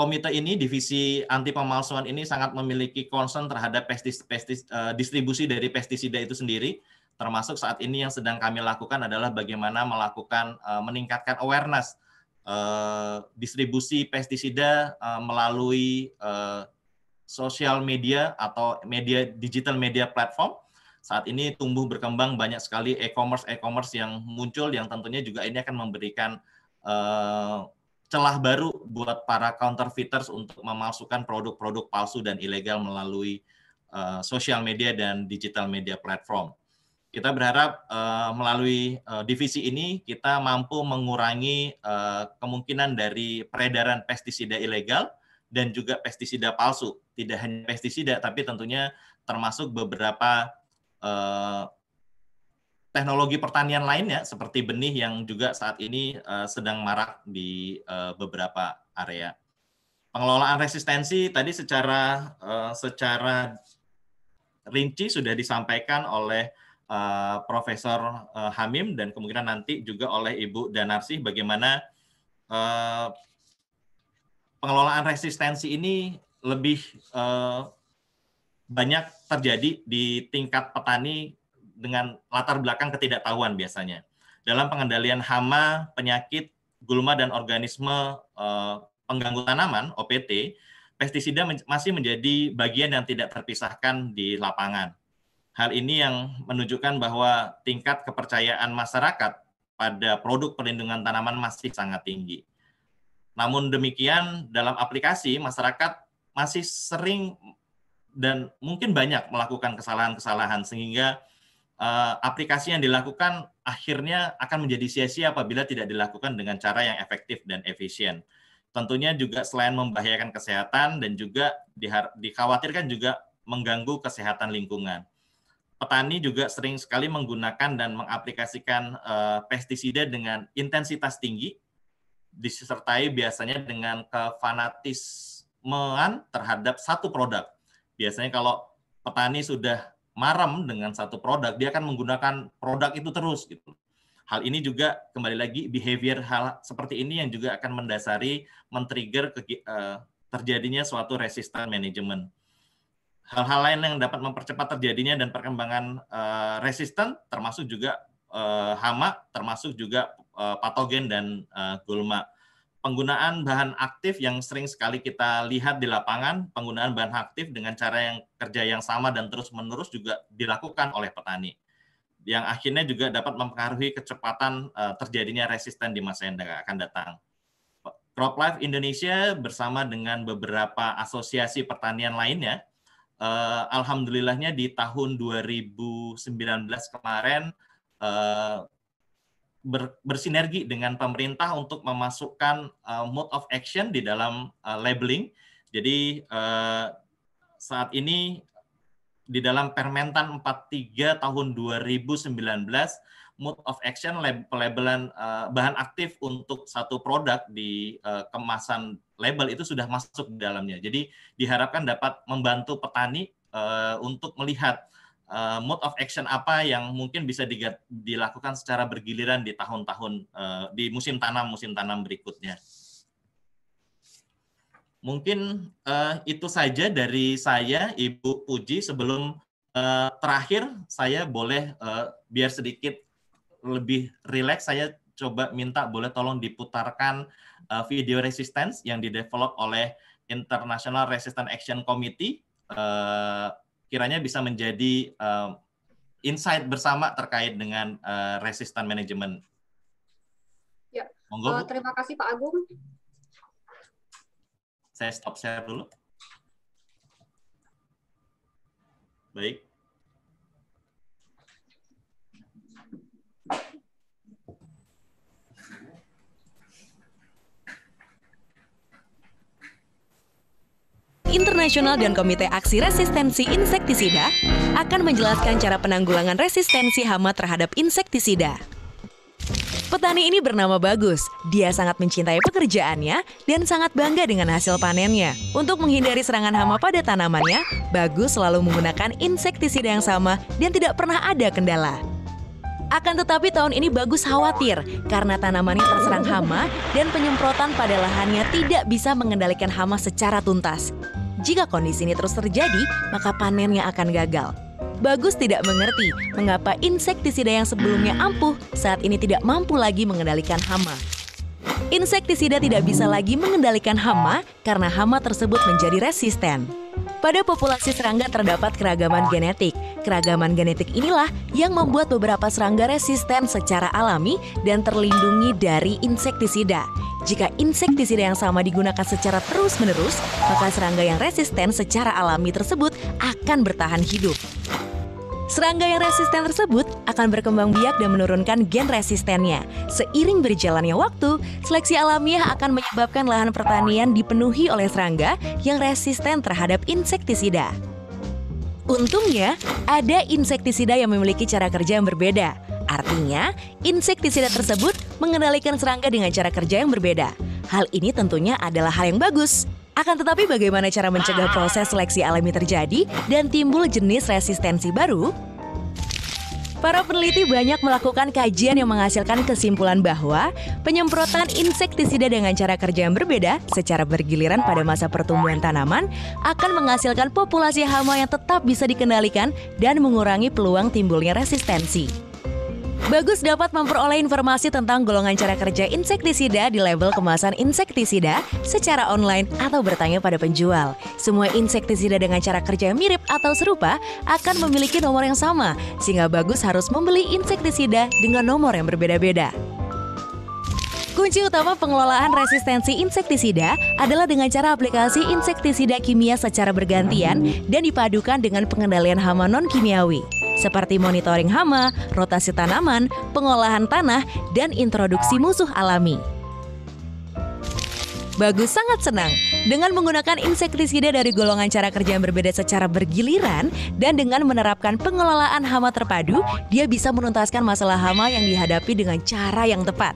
[SPEAKER 7] komite ini divisi anti pemalsuan ini sangat memiliki concern terhadap pestis, pestis uh, distribusi dari pestisida itu sendiri Termasuk saat ini yang sedang kami lakukan adalah bagaimana melakukan eh, meningkatkan awareness eh, distribusi pestisida eh, melalui uh, sosial media atau media digital media platform. Saat ini tumbuh berkembang banyak sekali e-commerce e-commerce yang muncul yang tentunya juga ini akan memberikan celah baru buat para counterfeiters untuk memasukkan produk-produk palsu dan ilegal melalui uh, sosial media dan digital media platform kita berharap uh, melalui uh, divisi ini kita mampu mengurangi uh, kemungkinan dari peredaran pestisida ilegal dan juga pestisida palsu. Tidak hanya pestisida, tapi tentunya termasuk beberapa uh, teknologi pertanian lainnya seperti benih yang juga saat ini uh, sedang marak di uh, beberapa area. Pengelolaan resistensi tadi secara uh, secara rinci sudah disampaikan oleh Eh, Profesor uh, Hamim dan kemungkinan nanti juga oleh Ibu Danarsih bagaimana uh, pengelolaan resistensi ini lebih uh, banyak terjadi di tingkat petani dengan latar belakang ketidaktahuan biasanya dalam pengendalian hama, penyakit, gulma dan organisme uh, pengganggu tanaman (OPT), pestisida men masih menjadi bagian yang tidak terpisahkan di lapangan. Hal ini yang menunjukkan bahwa tingkat kepercayaan masyarakat pada produk perlindungan tanaman masih sangat tinggi. Namun demikian, dalam aplikasi masyarakat masih sering dan mungkin banyak melakukan kesalahan-kesalahan sehingga uh, aplikasi yang dilakukan akhirnya akan menjadi sia-sia apabila tidak dilakukan dengan cara yang efektif dan efisien tentunya juga selain membahayakan kesehatan dan juga dikhawatirkan juga mengganggu kesehatan lingkungan petani juga sering sekali menggunakan dan mengaplikasikan uh, pestisida dengan intensitas tinggi disertai biasanya dengan kefanatismean terhadap satu produk. Biasanya kalau petani sudah marem dengan satu produk, dia akan menggunakan produk itu terus gitu. Hal ini juga kembali lagi behavior hal seperti ini yang juga akan mendasari men-trigger eh, terjadinya suatu resisten manajemen hal-hal lain yang dapat mempercepat terjadinya dan perkembangan uh, resisten, termasuk juga uh, hama, termasuk juga uh, patogen dan uh, gulma. Penggunaan bahan aktif yang sering sekali kita lihat di lapangan, penggunaan bahan aktif dengan cara yang kerja yang sama dan terus-menerus juga dilakukan oleh petani yang akhirnya juga dapat mempengaruhi kecepatan uh, terjadinya resisten di masa yang akan datang. CropLife Indonesia bersama dengan beberapa asosiasi pertanian lainnya uh, alhamdulillahnya di tahun 2019 kemarin uh, ber, bersinergi dengan pemerintah untuk memasukkan uh, mode of action di dalam uh, labeling. Jadi uh, saat ini di dalam Permentan 43 tahun 2019 mode of action pelabelan uh, bahan aktif untuk satu produk di uh, kemasan label itu sudah masuk di dalamnya. Jadi diharapkan dapat membantu petani uh, untuk melihat uh, mode of action apa yang mungkin bisa dilakukan secara bergiliran di tahun-tahun uh, di musim tanam musim tanam berikutnya. Mungkin uh, itu saja dari saya, Ibu Puji. Sebelum uh, terakhir, saya boleh uh, biar sedikit lebih rileks, saya coba minta boleh tolong diputarkan uh, video resistance yang didevelop oleh International Resistance Action Committee uh, kiranya bisa menjadi uh, insight bersama terkait dengan uh, resistance management. Ya. Monggo, uh,
[SPEAKER 3] terima kasih Pak Agung.
[SPEAKER 7] Saya stop share dulu. Baik.
[SPEAKER 8] Internasional dan Komite Aksi Resistensi Insektisida akan menjelaskan cara penanggulangan resistensi hama terhadap insektisida. Petani ini bernama Bagus. Dia sangat mencintai pekerjaannya dan sangat bangga dengan hasil panennya. Untuk menghindari serangan hama pada tanamannya, Bagus selalu menggunakan insektisida yang sama dan tidak pernah ada kendala. Akan tetapi tahun ini Bagus khawatir karena tanamannya terserang hama dan penyemprotan pada lahannya tidak bisa mengendalikan hama secara tuntas. Jika kondisi ini terus terjadi, maka panennya akan gagal. Bagus tidak mengerti mengapa insektisida yang sebelumnya ampuh saat ini tidak mampu lagi mengendalikan hama. Insektisida tidak bisa lagi mengendalikan hama karena hama tersebut menjadi resisten. Pada populasi serangga terdapat keragaman genetik. Keragaman genetik inilah yang membuat beberapa serangga resisten secara alami dan terlindungi dari insektisida. Jika insektisida yang sama digunakan secara terus-menerus, maka serangga yang resisten secara alami tersebut akan bertahan hidup. Serangga yang resisten tersebut akan berkembang biak dan menurunkan gen resistennya. Seiring berjalannya waktu, seleksi alamiah akan menyebabkan lahan pertanian dipenuhi oleh serangga yang resisten terhadap insektisida. Untungnya, ada insektisida yang memiliki cara kerja yang berbeda. Artinya, insektisida tersebut mengendalikan serangga dengan cara kerja yang berbeda. Hal ini tentunya adalah hal yang bagus. Akan tetapi bagaimana cara mencegah proses seleksi alami terjadi dan timbul jenis resistensi baru? Para peneliti banyak melakukan kajian yang menghasilkan kesimpulan bahwa penyemprotan insektisida dengan cara kerja yang berbeda secara bergiliran pada masa pertumbuhan tanaman akan menghasilkan populasi hama yang tetap bisa dikendalikan dan mengurangi peluang timbulnya resistensi. Bagus dapat memperoleh informasi tentang golongan cara kerja insektisida di label kemasan insektisida secara online atau bertanya pada penjual. Semua insektisida dengan cara kerja mirip atau serupa akan memiliki nomor yang sama, sehingga Bagus harus membeli insektisida dengan nomor yang berbeda-beda. Kunci utama pengelolaan resistensi insektisida adalah dengan cara aplikasi insektisida kimia secara bergantian dan dipadukan dengan pengendalian hama non-kimiawi seperti monitoring hama, rotasi tanaman, pengolahan tanah, dan introduksi musuh alami. Bagus sangat senang dengan menggunakan insektisida dari golongan cara kerja yang berbeda secara bergiliran dan dengan menerapkan pengelolaan hama terpadu, dia bisa menuntaskan masalah hama yang dihadapi dengan cara yang tepat.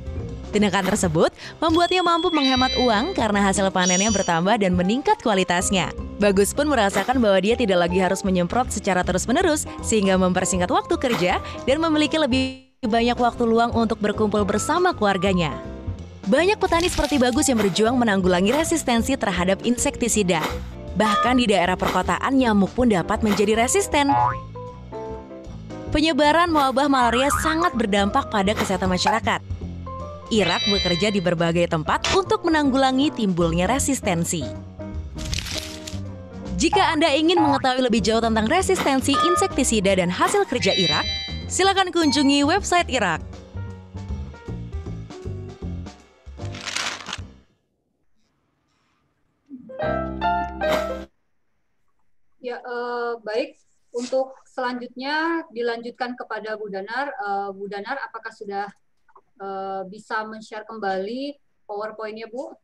[SPEAKER 8] Tindakan tersebut membuatnya mampu menghemat uang karena hasil panennya bertambah dan meningkat kualitasnya. Bagus pun merasakan bahwa dia tidak lagi harus menyemprot secara terus-menerus sehingga mempersingkat waktu kerja dan memiliki lebih banyak waktu luang untuk berkumpul bersama keluarganya. Banyak petani seperti Bagus yang berjuang menanggulangi resistensi terhadap insektisida. Bahkan di daerah perkotaan nyamuk pun dapat menjadi resisten. Penyebaran wabah malaria sangat berdampak pada kesehatan masyarakat. Irak bekerja di berbagai tempat untuk menanggulangi timbulnya resistensi. Jika Anda ingin mengetahui lebih jauh tentang resistensi insektisida dan hasil kerja Irak, silakan kunjungi website Irak.
[SPEAKER 3] Ya, uh, baik. Untuk selanjutnya dilanjutkan kepada Bu Danar. Uh, Bu Danar, apakah sudah Eh, bisa men-share kembali PowerPoint-nya, Bu.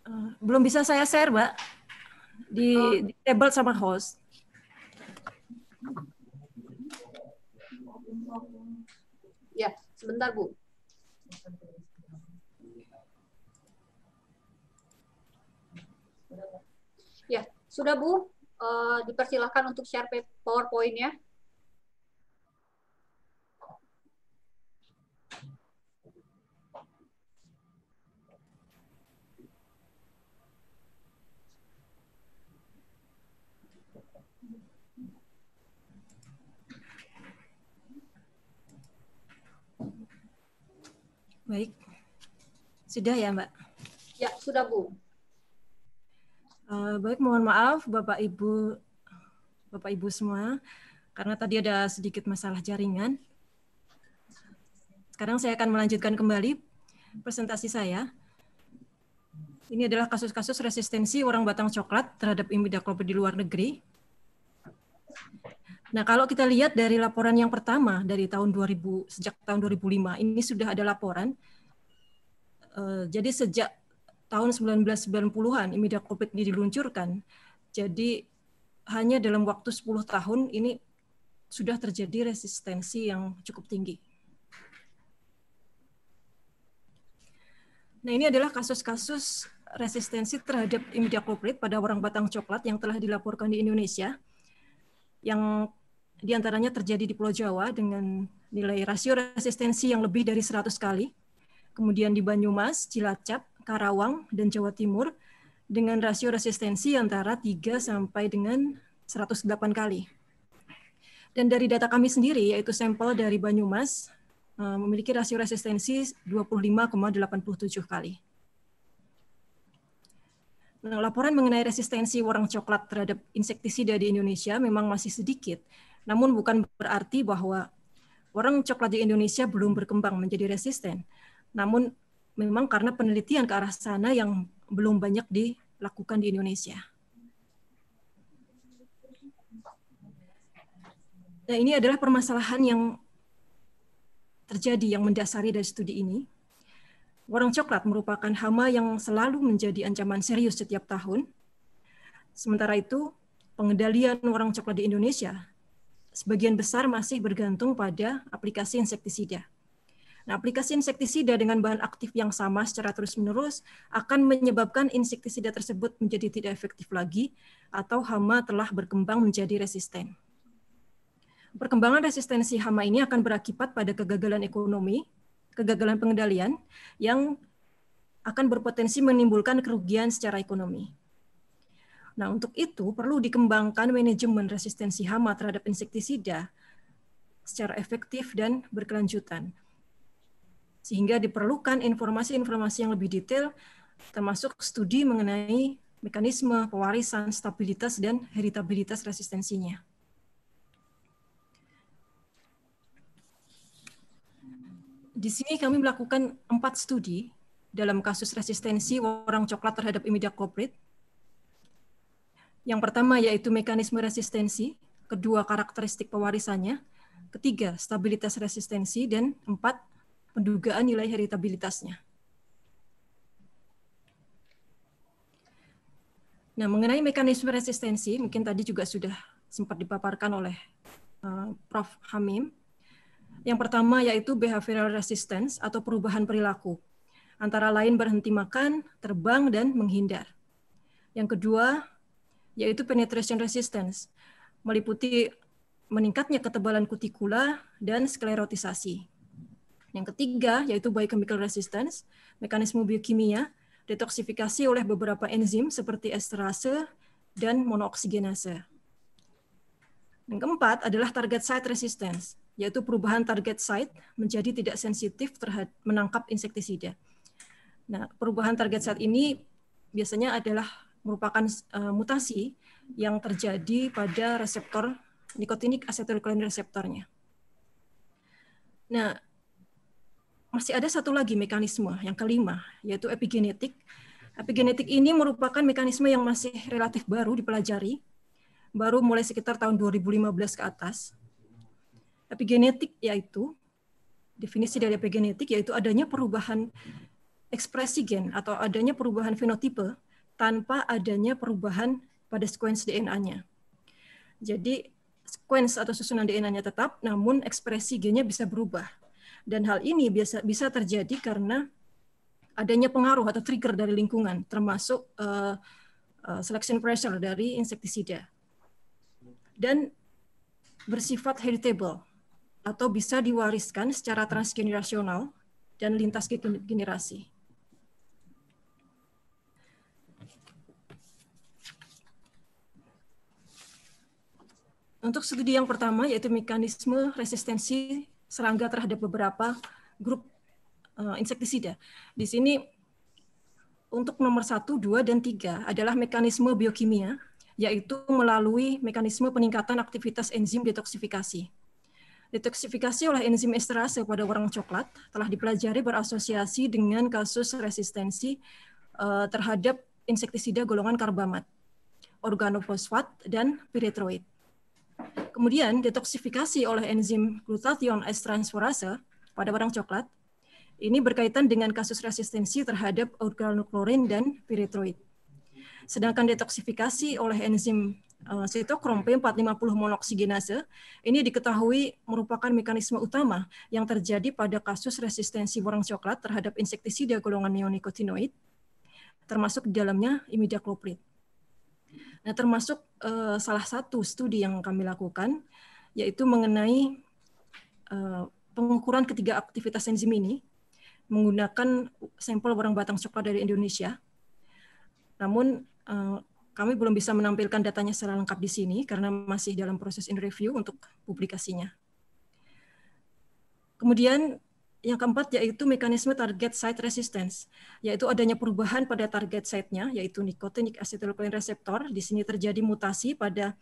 [SPEAKER 5] Eh, belum bisa saya share, Mbak. Di, oh. di table sama host.
[SPEAKER 3] Ya, sebentar, Bu. Sudah Bu, uh, dipersilahkan untuk share PowerPoint ya.
[SPEAKER 5] Baik. Sudah ya, Mbak? Ya, sudah, Bu. Eh, baik, mohon maaf Bapak Ibu, Bapak Ibu semua, karena tadi ada sedikit masalah jaringan. Sekarang saya akan melanjutkan kembali presentasi saya. Ini adalah kasus-kasus resistensi orang batang coklat terhadap imidaklopi di luar negeri. Nah, kalau kita lihat dari laporan yang pertama dari tahun 2000 sejak tahun 2005, ini sudah ada laporan. Eh, jadi sejak tahun 1990-an Imida covid ini diluncurkan. Jadi hanya dalam waktu 10 tahun ini sudah terjadi resistensi yang cukup tinggi. Nah, ini adalah kasus-kasus resistensi terhadap imidacloprid pada orang batang coklat yang telah dilaporkan di Indonesia, yang diantaranya terjadi di Pulau Jawa dengan nilai rasio resistensi yang lebih dari 100 kali, kemudian di Banyumas, Cilacap, Karawang dan Jawa Timur dengan rasio resistensi antara 3 sampai dengan 108 kali. Dan dari data kami sendiri, yaitu sampel dari Banyumas, eh, memiliki rasio resistensi 25,87 kali. Nah, laporan mengenai resistensi warang coklat terhadap insektisida di Indonesia memang masih sedikit, namun bukan berarti bahwa warang coklat di Indonesia belum berkembang menjadi resisten. Namun memang karena penelitian ke arah sana yang belum banyak dilakukan di Indonesia. Nah, ini adalah permasalahan yang terjadi yang mendasari dari studi ini. Warung coklat merupakan hama yang selalu menjadi ancaman serius setiap tahun. Sementara itu, pengendalian warung coklat di Indonesia sebagian besar masih bergantung pada aplikasi insektisida Nah, aplikasi insektisida dengan bahan aktif yang sama secara terus-menerus akan menyebabkan insektisida tersebut menjadi tidak efektif lagi atau hama telah berkembang menjadi resisten. Perkembangan resistensi hama ini akan berakibat pada kegagalan ekonomi, kegagalan pengendalian yang akan berpotensi menimbulkan kerugian secara ekonomi. Nah, untuk itu perlu dikembangkan manajemen resistensi hama terhadap insektisida secara efektif dan berkelanjutan sehingga diperlukan informasi-informasi yang lebih detail termasuk studi mengenai mekanisme pewarisan, stabilitas, dan heritabilitas resistensinya. Di sini kami melakukan empat studi dalam kasus resistensi orang coklat terhadap imida koprit. Yang pertama yaitu mekanisme resistensi, kedua karakteristik pewarisannya, ketiga stabilitas resistensi, dan empat pendugaan nilai heritabilitasnya. Nah, mengenai mekanisme resistensi, mungkin tadi juga sudah sempat dipaparkan oleh uh, Prof. Hamim. Yang pertama yaitu behavioral resistance atau perubahan perilaku, antara lain berhenti makan, terbang, dan menghindar. Yang kedua yaitu penetration resistance, meliputi meningkatnya ketebalan kutikula dan sklerotisasi. Yang ketiga yaitu biochemical resistance, mekanisme biokimia, detoksifikasi oleh beberapa enzim seperti esterase dan monooksigenase. Yang keempat adalah target site resistance, yaitu perubahan target site menjadi tidak sensitif terhadap menangkap insektisida. Nah, perubahan target site ini biasanya adalah merupakan uh, mutasi yang terjadi pada reseptor nikotinik acetylcholine reseptornya. Nah, masih ada satu lagi mekanisme yang kelima, yaitu epigenetik. Epigenetik ini merupakan mekanisme yang masih relatif baru dipelajari, baru mulai sekitar tahun 2015 ke atas. Epigenetik yaitu, definisi dari epigenetik yaitu adanya perubahan ekspresi gen atau adanya perubahan fenotipe tanpa adanya perubahan pada sekuens DNA-nya. Jadi, sekuens atau susunan DNA-nya tetap, namun ekspresi gennya bisa berubah dan hal ini biasa bisa terjadi karena adanya pengaruh atau trigger dari lingkungan, termasuk uh, uh, selection pressure dari insektisida. Dan bersifat heritable atau bisa diwariskan secara transgenerasional dan lintas generasi. Untuk studi yang pertama yaitu mekanisme resistensi serangga terhadap beberapa grup uh, insektisida. Di sini untuk nomor satu, dua dan tiga adalah mekanisme biokimia, yaitu melalui mekanisme peningkatan aktivitas enzim detoksifikasi. Detoksifikasi oleh enzim esterase pada warna coklat telah dipelajari berasosiasi dengan kasus resistensi uh, terhadap insektisida golongan karbamat, organofosfat, dan piretroid. Kemudian detoksifikasi oleh enzim glutathione S-transferase pada barang coklat ini berkaitan dengan kasus resistensi terhadap organoklorin dan piretroid. Sedangkan detoksifikasi oleh enzim eh, sitokrom P450 monoksigenase ini diketahui merupakan mekanisme utama yang terjadi pada kasus resistensi borang coklat terhadap insektisida golongan neonicotinoid, termasuk di dalamnya imidacloprid. Nah, termasuk uh, salah satu studi yang kami lakukan yaitu mengenai uh, pengukuran ketiga aktivitas enzim ini menggunakan sampel orang batang coklat dari Indonesia. Namun uh, kami belum bisa menampilkan datanya secara lengkap di sini karena masih dalam proses in review untuk publikasinya. Kemudian yang keempat yaitu mekanisme target site resistance, yaitu adanya perubahan pada target site-nya, yaitu nicotinic acetylcholine receptor. Di sini terjadi mutasi pada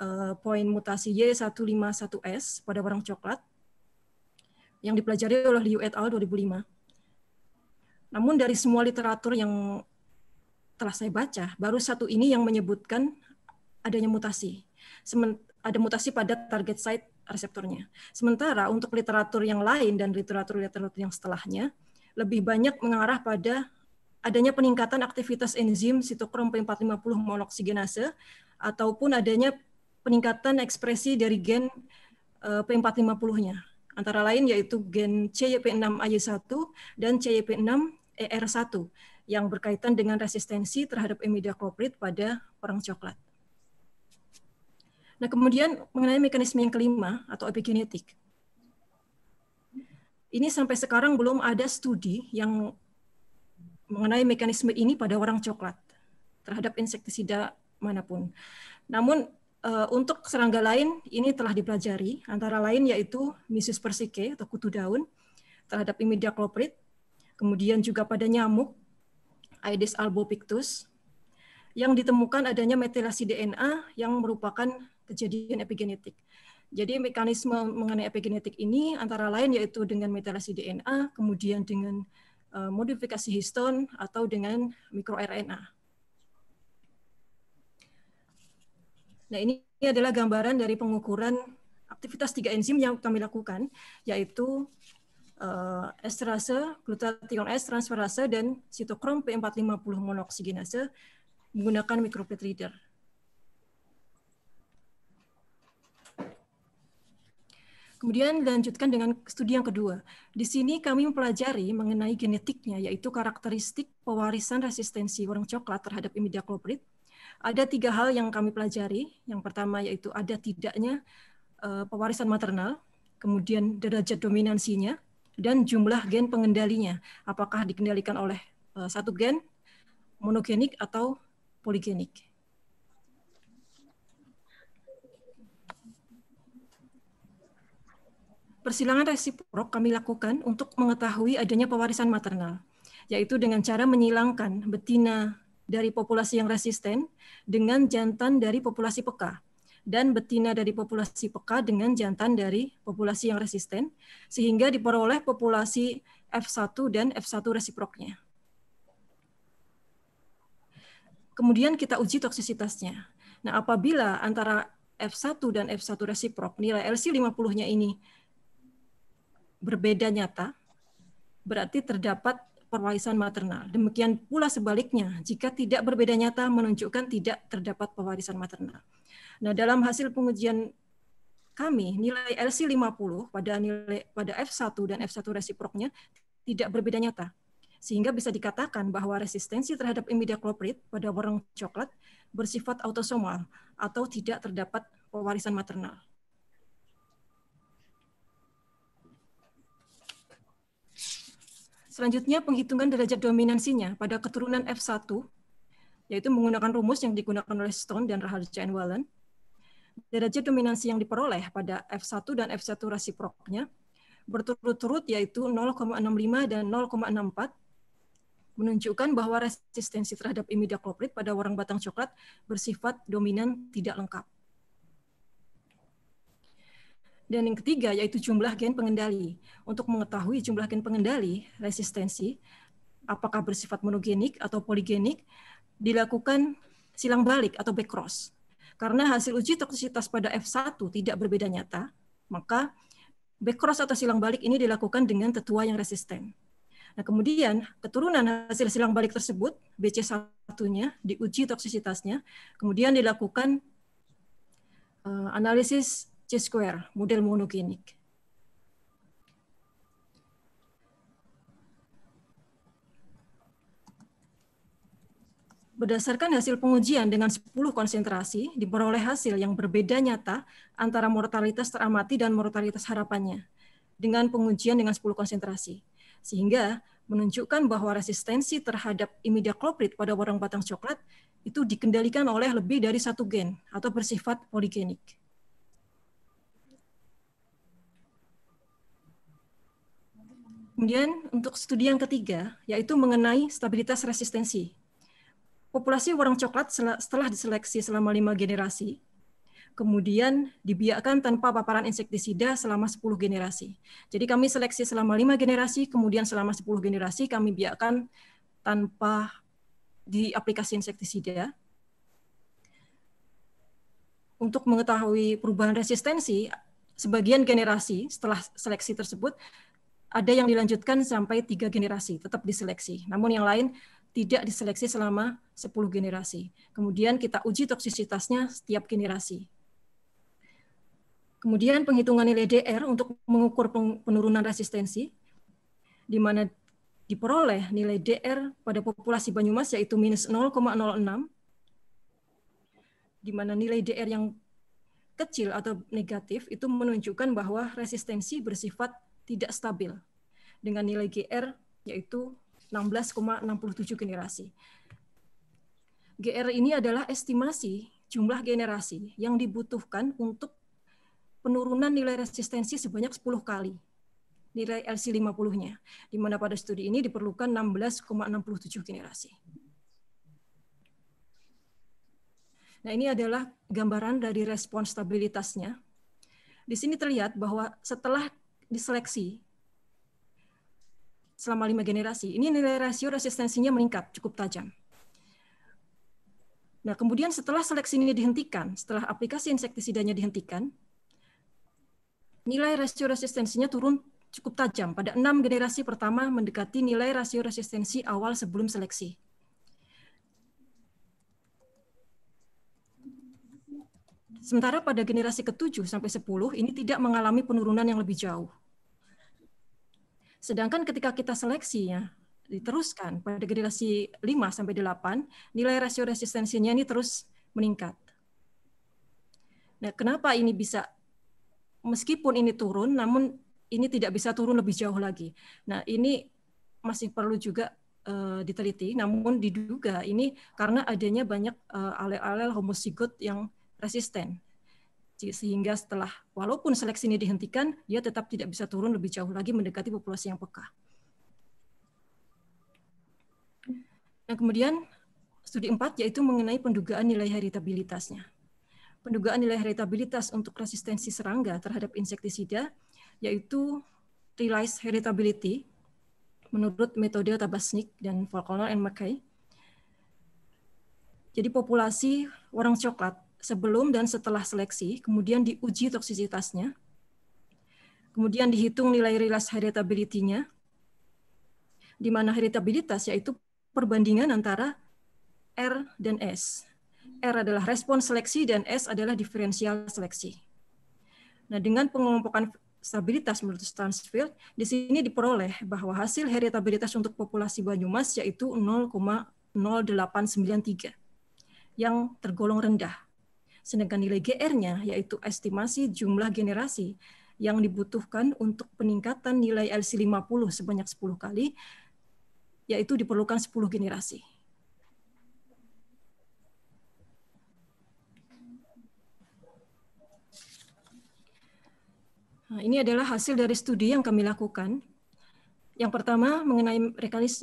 [SPEAKER 5] uh, poin mutasi Y151S pada warna coklat yang dipelajari oleh Liu et al. 2005. Namun dari semua literatur yang telah saya baca, baru satu ini yang menyebutkan adanya mutasi. Semen ada mutasi pada target site reseptornya. Sementara untuk literatur yang lain dan literatur-literatur yang setelahnya lebih banyak mengarah pada adanya peningkatan aktivitas enzim sitokrom P450 monoksigenase ataupun adanya peningkatan ekspresi dari gen eh, P450-nya. Antara lain yaitu gen CYP6AY1 dan CYP6ER1 e yang berkaitan dengan resistensi terhadap imidacloprid pada perang coklat. Nah, kemudian mengenai mekanisme yang kelima atau epigenetik. Ini sampai sekarang belum ada studi yang mengenai mekanisme ini pada orang coklat terhadap insektisida manapun. Namun eh, untuk serangga lain ini telah dipelajari antara lain yaitu misus persike atau kutu daun terhadap imidacloprid cloprid, kemudian juga pada nyamuk Aedes albopictus yang ditemukan adanya metilasi DNA yang merupakan kejadian epigenetik. Jadi mekanisme mengenai epigenetik ini antara lain yaitu dengan metilasi DNA, kemudian dengan eh, modifikasi histon atau dengan mikroRNA. Nah, ini adalah gambaran dari pengukuran aktivitas tiga enzim yang kami lakukan, yaitu uh, esterase, glutathione S transferase, dan sitokrom P450 monoksigenase menggunakan microplate reader. Kemudian dilanjutkan dengan studi yang kedua. Di sini kami mempelajari mengenai genetiknya, yaitu karakteristik pewarisan resistensi warna coklat terhadap imidacloprid Ada tiga hal yang kami pelajari. Yang pertama yaitu ada tidaknya uh, pewarisan maternal, kemudian derajat dominansinya, dan jumlah gen pengendalinya. Apakah dikendalikan oleh uh, satu gen, monogenik atau poligenik. persilangan resiprok kami lakukan untuk mengetahui adanya pewarisan maternal, yaitu dengan cara menyilangkan betina dari populasi yang resisten dengan jantan dari populasi peka dan betina dari populasi peka dengan jantan dari populasi yang resisten sehingga diperoleh populasi F1 dan F1 resiproknya. Kemudian kita uji toksisitasnya. Nah, apabila antara F1 dan F1 resiprok nilai LC50-nya ini berbeda nyata, berarti terdapat pewarisan maternal. Demikian pula sebaliknya, jika tidak berbeda nyata menunjukkan tidak terdapat pewarisan maternal. Nah, dalam hasil pengujian kami, nilai LC50 pada nilai pada F1 dan F1 resiproknya tidak berbeda nyata. Sehingga bisa dikatakan bahwa resistensi terhadap imidacloprid pada warna coklat bersifat autosomal atau tidak terdapat pewarisan maternal. Selanjutnya penghitungan derajat dominansinya pada keturunan F1 yaitu menggunakan rumus yang digunakan oleh Stone dan Raharja and Wallen. Derajat dominansi yang diperoleh pada F1 dan F1 rasiproknya berturut-turut yaitu 0,65 dan 0,64 menunjukkan bahwa resistensi terhadap imidacloprid pada warang batang coklat bersifat dominan tidak lengkap. Dan yang ketiga yaitu jumlah gen pengendali. Untuk mengetahui jumlah gen pengendali resistensi, apakah bersifat monogenik atau poligenik, dilakukan silang balik atau back cross. Karena hasil uji toksisitas pada F1 tidak berbeda nyata, maka back cross atau silang balik ini dilakukan dengan tetua yang resisten. Nah, kemudian keturunan hasil silang balik tersebut, BC1-nya diuji toksisitasnya, kemudian dilakukan eh, analisis J-square, model monogenik. Berdasarkan hasil pengujian dengan 10 konsentrasi, diperoleh hasil yang berbeda nyata antara mortalitas teramati dan mortalitas harapannya dengan pengujian dengan 10 konsentrasi. Sehingga menunjukkan bahwa resistensi terhadap imidacloprid pada warang batang coklat itu dikendalikan oleh lebih dari satu gen atau bersifat poligenik. Kemudian untuk studi yang ketiga, yaitu mengenai stabilitas resistensi. Populasi warung coklat setelah diseleksi selama lima generasi, kemudian dibiarkan tanpa paparan insektisida selama 10 generasi. Jadi kami seleksi selama lima generasi, kemudian selama 10 generasi kami biarkan tanpa di aplikasi insektisida. Untuk mengetahui perubahan resistensi, sebagian generasi setelah seleksi tersebut ada yang dilanjutkan sampai tiga generasi, tetap diseleksi. Namun yang lain tidak diseleksi selama sepuluh generasi. Kemudian kita uji toksisitasnya setiap generasi. Kemudian penghitungan nilai DR untuk mengukur penurunan resistensi, di mana diperoleh nilai DR pada populasi Banyumas yaitu minus 0,06, di mana nilai DR yang kecil atau negatif itu menunjukkan bahwa resistensi bersifat tidak stabil dengan nilai GR yaitu 16,67 generasi. GR ini adalah estimasi jumlah generasi yang dibutuhkan untuk penurunan nilai resistensi sebanyak 10 kali nilai LC50-nya, di mana pada studi ini diperlukan 16,67 generasi. Nah, ini adalah gambaran dari respons stabilitasnya. Di sini terlihat bahwa setelah diseleksi selama lima generasi. Ini nilai rasio resistensinya meningkat cukup tajam. Nah, kemudian setelah seleksi ini dihentikan, setelah aplikasi insektisidanya dihentikan, nilai rasio resistensinya turun cukup tajam pada enam generasi pertama mendekati nilai rasio resistensi awal sebelum seleksi. Sementara pada generasi ke-7 sampai 10 ini tidak mengalami penurunan yang lebih jauh. Sedangkan ketika kita seleksi ya, diteruskan pada generasi 5 sampai 8, nilai rasio resistensinya ini terus meningkat. Nah, kenapa ini bisa meskipun ini turun namun ini tidak bisa turun lebih jauh lagi. Nah, ini masih perlu juga uh, diteliti namun diduga ini karena adanya banyak eh, alel-alel homozigot yang resisten. Sehingga setelah walaupun seleksi ini dihentikan, dia tetap tidak bisa turun lebih jauh lagi mendekati populasi yang peka. Nah, kemudian studi empat yaitu mengenai pendugaan nilai heritabilitasnya. Pendugaan nilai heritabilitas untuk resistensi serangga terhadap insektisida yaitu realized heritability menurut metode Tabasnik dan Falconer and McKay. Jadi populasi orang coklat sebelum dan setelah seleksi, kemudian diuji toksisitasnya, kemudian dihitung nilai relas heritability-nya, di mana heritabilitas yaitu perbandingan antara R dan S. R adalah respon seleksi dan S adalah diferensial seleksi. Nah, dengan pengelompokan stabilitas menurut Stansfield, di sini diperoleh bahwa hasil heritabilitas untuk populasi Banyumas yaitu 0,0893 yang tergolong rendah Sedangkan nilai GR-nya yaitu estimasi jumlah generasi yang dibutuhkan untuk peningkatan nilai LC50 sebanyak 10 kali, yaitu diperlukan 10 generasi. Nah, ini adalah hasil dari studi yang kami lakukan. Yang pertama mengenai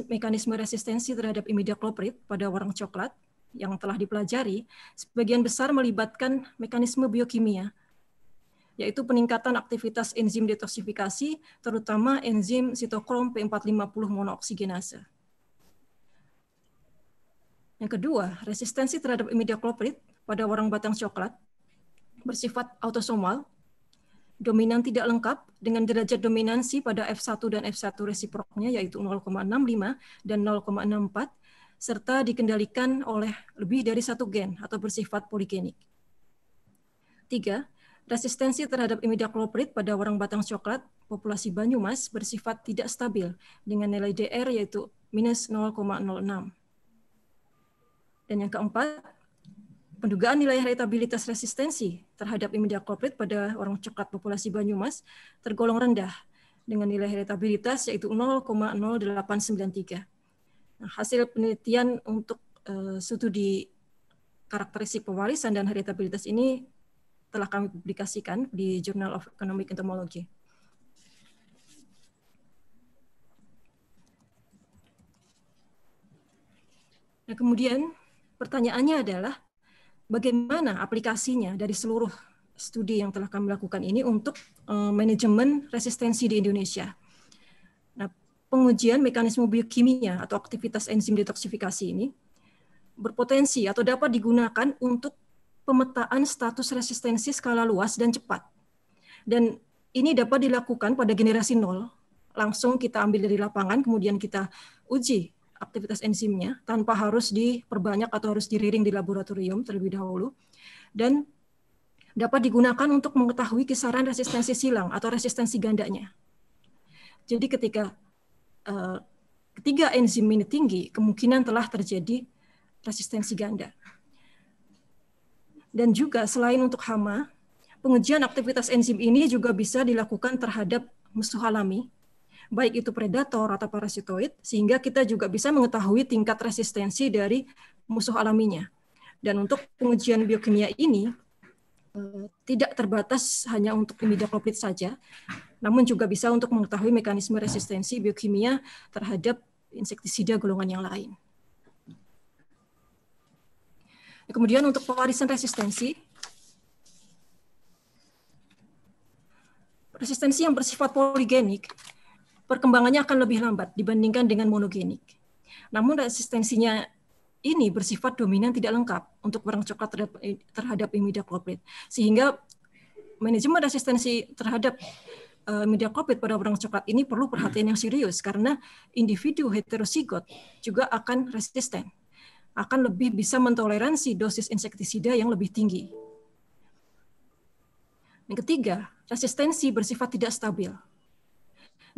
[SPEAKER 5] mekanisme resistensi terhadap imidacloprid pada warang coklat yang telah dipelajari, sebagian besar melibatkan mekanisme biokimia, yaitu peningkatan aktivitas enzim detoksifikasi, terutama enzim sitokrom P450 monooksigenase. Yang kedua, resistensi terhadap imidacloprid pada warang batang coklat bersifat autosomal, dominan tidak lengkap dengan derajat dominansi pada F1 dan F1 resiproknya yaitu 0,65 dan 0,64 serta dikendalikan oleh lebih dari satu gen atau bersifat poligenik. Tiga, resistensi terhadap imidacloprid pada orang batang coklat populasi Banyumas bersifat tidak stabil dengan nilai DR yaitu minus 0,06. Dan yang keempat, pendugaan nilai heritabilitas resistensi terhadap imidacloprid pada orang coklat populasi Banyumas tergolong rendah dengan nilai heritabilitas yaitu 0,0893 hasil penelitian untuk uh, studi karakteristik pewarisan dan heritabilitas ini telah kami publikasikan di Journal of Economic Entomology. Nah, kemudian pertanyaannya adalah bagaimana aplikasinya dari seluruh studi yang telah kami lakukan ini untuk uh, manajemen resistensi di Indonesia pengujian mekanisme biokimia atau aktivitas enzim detoksifikasi ini berpotensi atau dapat digunakan untuk pemetaan status resistensi skala luas dan cepat. Dan ini dapat dilakukan pada generasi nol. Langsung kita ambil dari lapangan, kemudian kita uji aktivitas enzimnya tanpa harus diperbanyak atau harus diriring di laboratorium terlebih dahulu. Dan dapat digunakan untuk mengetahui kisaran resistensi silang atau resistensi gandanya. Jadi ketika Eh, ketiga enzim ini tinggi, kemungkinan telah terjadi resistensi ganda. Dan juga selain untuk hama, pengujian aktivitas enzim ini juga bisa dilakukan terhadap musuh alami, baik itu predator atau parasitoid, sehingga kita juga bisa mengetahui tingkat resistensi dari musuh alaminya. Dan untuk pengujian biokimia ini, eh, tidak terbatas hanya untuk imidacloprid saja, namun juga bisa untuk mengetahui mekanisme resistensi biokimia terhadap insektisida golongan yang lain. Kemudian untuk pewarisan resistensi, resistensi yang bersifat poligenik, perkembangannya akan lebih lambat dibandingkan dengan monogenik. Namun resistensinya ini bersifat dominan tidak lengkap untuk warna coklat terhadap, terhadap imidacloprid, sehingga manajemen resistensi terhadap Eh, media kopi pada orang coklat ini perlu perhatian yang serius karena individu heterosigot juga akan resisten, akan lebih bisa mentoleransi dosis insektisida yang lebih tinggi. Yang ketiga, resistensi bersifat tidak stabil.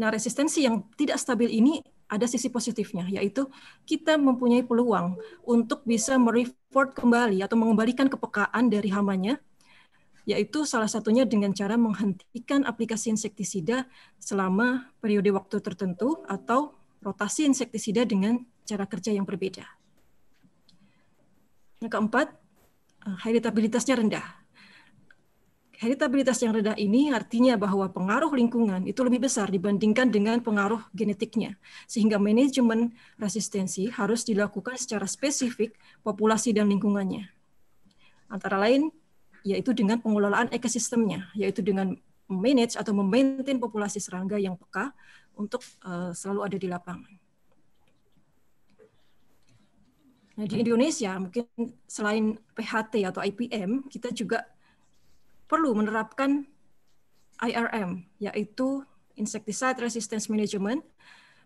[SPEAKER 5] Nah, resistensi yang tidak stabil ini ada sisi positifnya, yaitu kita mempunyai peluang untuk bisa mereport kembali atau mengembalikan kepekaan dari hamanya yaitu salah satunya dengan cara menghentikan aplikasi insektisida selama periode waktu tertentu atau rotasi insektisida dengan cara kerja yang berbeda. Yang keempat, eh, heritabilitasnya rendah. Heritabilitas yang rendah ini artinya bahwa pengaruh lingkungan itu lebih besar dibandingkan dengan pengaruh genetiknya. Sehingga manajemen resistensi harus dilakukan secara spesifik populasi dan lingkungannya. Antara lain yaitu dengan pengelolaan ekosistemnya, yaitu dengan manage atau memaintain populasi serangga yang peka untuk eh, selalu ada di lapangan. Nah, di Indonesia mungkin selain PHT atau IPM, kita juga perlu menerapkan IRM, yaitu Insecticide Resistance Management,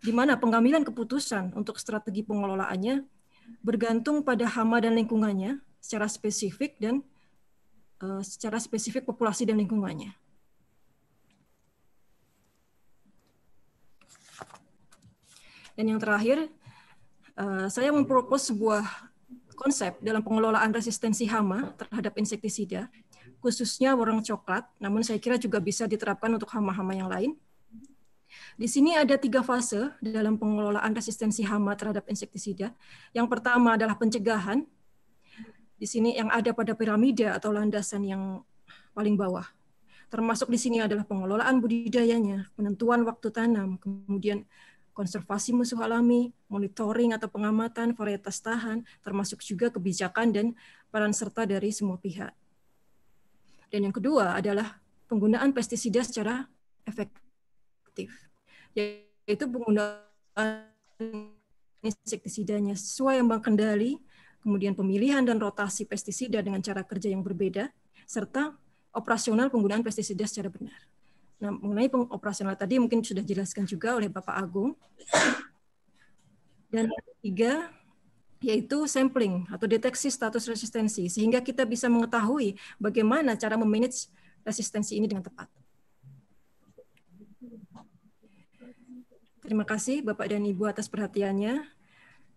[SPEAKER 5] di mana pengambilan keputusan untuk strategi pengelolaannya bergantung pada hama dan lingkungannya secara spesifik dan Eh, secara spesifik populasi dan lingkungannya. Dan yang terakhir, eh, saya mempropos sebuah konsep dalam pengelolaan resistensi hama terhadap insektisida, khususnya warung coklat, namun saya kira juga bisa diterapkan untuk hama-hama yang lain. Di sini ada tiga fase dalam pengelolaan resistensi hama terhadap insektisida. Yang pertama adalah pencegahan, di sini yang ada pada piramida atau landasan yang paling bawah. Termasuk di sini adalah pengelolaan budidayanya, penentuan waktu tanam, kemudian konservasi musuh alami, monitoring atau pengamatan varietas tahan, termasuk juga kebijakan dan peran serta dari semua pihak. Dan yang kedua adalah penggunaan pestisida secara efektif, yaitu penggunaan insektisidanya sesuai yang kendali kemudian pemilihan dan rotasi pestisida dengan cara kerja yang berbeda, serta operasional penggunaan pestisida secara benar. Nah, mengenai operasional tadi mungkin sudah dijelaskan juga oleh Bapak Agung. Dan ketiga, yaitu sampling atau deteksi status resistensi, sehingga kita bisa mengetahui bagaimana cara memanage resistensi ini dengan tepat. Terima kasih Bapak dan Ibu atas perhatiannya.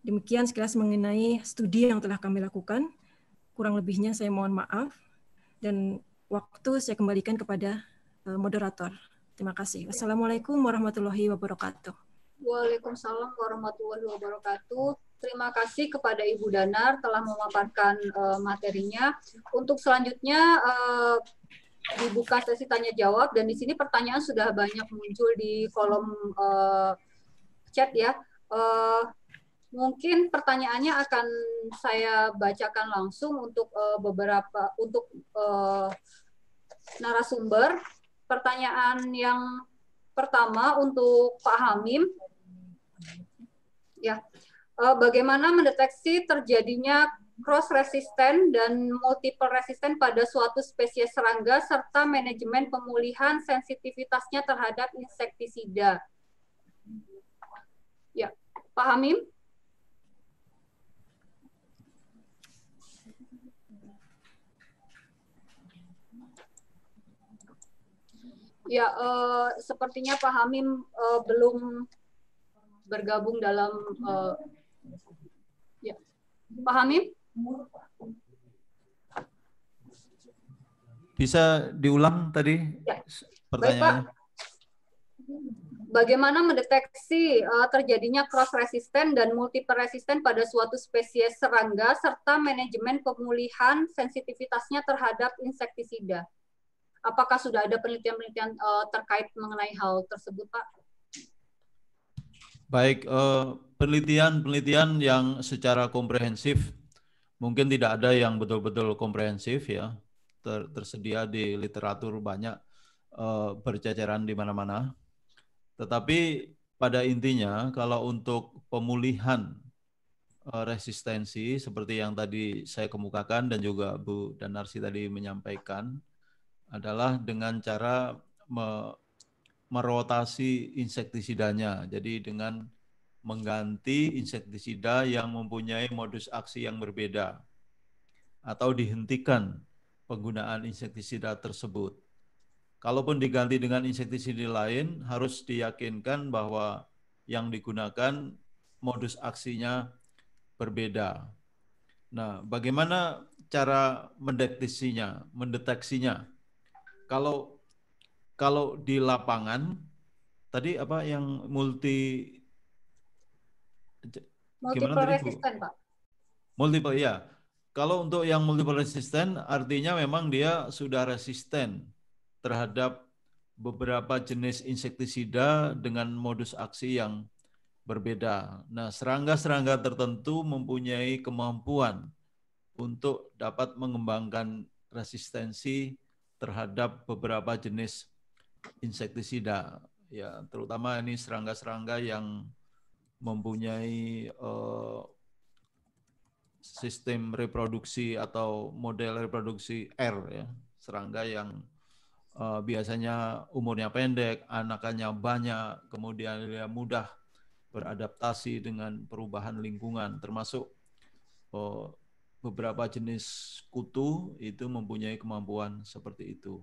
[SPEAKER 5] Demikian sekilas mengenai studi yang telah kami lakukan. Kurang lebihnya saya mohon maaf dan waktu saya kembalikan kepada eh, moderator. Terima kasih. Wassalamualaikum warahmatullahi wabarakatuh.
[SPEAKER 3] Waalaikumsalam warahmatullahi wabarakatuh. Terima kasih kepada Ibu Danar telah memaparkan uh, materinya. Untuk selanjutnya uh, dibuka sesi tanya jawab dan di sini pertanyaan sudah banyak muncul di kolom uh, chat ya. Uh, Mungkin pertanyaannya akan saya bacakan langsung untuk uh, beberapa untuk uh, narasumber. Pertanyaan yang pertama untuk Pak Hamim. Ya. Uh, bagaimana mendeteksi terjadinya cross resisten dan multiple resisten pada suatu spesies serangga serta manajemen pemulihan sensitivitasnya terhadap insektisida. Ya, Pak Hamim? Ya, uh, sepertinya Pak Hamim uh, belum bergabung dalam uh, ya. Pak Hamim?
[SPEAKER 4] Bisa diulang tadi ya. pertanyaannya?
[SPEAKER 3] Bagaimana mendeteksi uh, terjadinya cross resisten dan multiple resisten pada suatu spesies serangga serta manajemen pemulihan sensitivitasnya terhadap insektisida? Apakah sudah ada penelitian-penelitian uh, terkait mengenai hal tersebut, Pak?
[SPEAKER 4] Baik, eh, penelitian-penelitian yang secara komprehensif mungkin tidak ada yang betul-betul komprehensif ya. Ter tersedia di literatur banyak eh, berceceran di mana-mana. Tetapi pada intinya kalau untuk pemulihan resistensi seperti yang tadi saya kemukakan dan juga Bu Danarsi tadi menyampaikan adalah dengan cara me merotasi insektisidanya. Jadi dengan mengganti insektisida yang mempunyai modus aksi yang berbeda atau dihentikan penggunaan insektisida tersebut. Kalaupun diganti dengan insektisida lain, harus diyakinkan bahwa yang digunakan modus aksinya berbeda. Nah, bagaimana cara mendeteksinya, mendeteksinya? kalau kalau di lapangan tadi apa yang multi multiple resistant, Pak. Multiple ya. Kalau untuk yang multiple resistant artinya memang dia sudah resisten terhadap beberapa jenis insektisida dengan modus aksi yang berbeda. Nah, serangga-serangga tertentu mempunyai kemampuan untuk dapat mengembangkan resistensi terhadap beberapa jenis insektisida ya terutama ini serangga-serangga yang mempunyai uh, sistem reproduksi atau model reproduksi R ya serangga yang uh, biasanya umurnya pendek anakannya banyak kemudian dia mudah beradaptasi dengan perubahan lingkungan termasuk uh, beberapa jenis kutu itu mempunyai kemampuan seperti itu.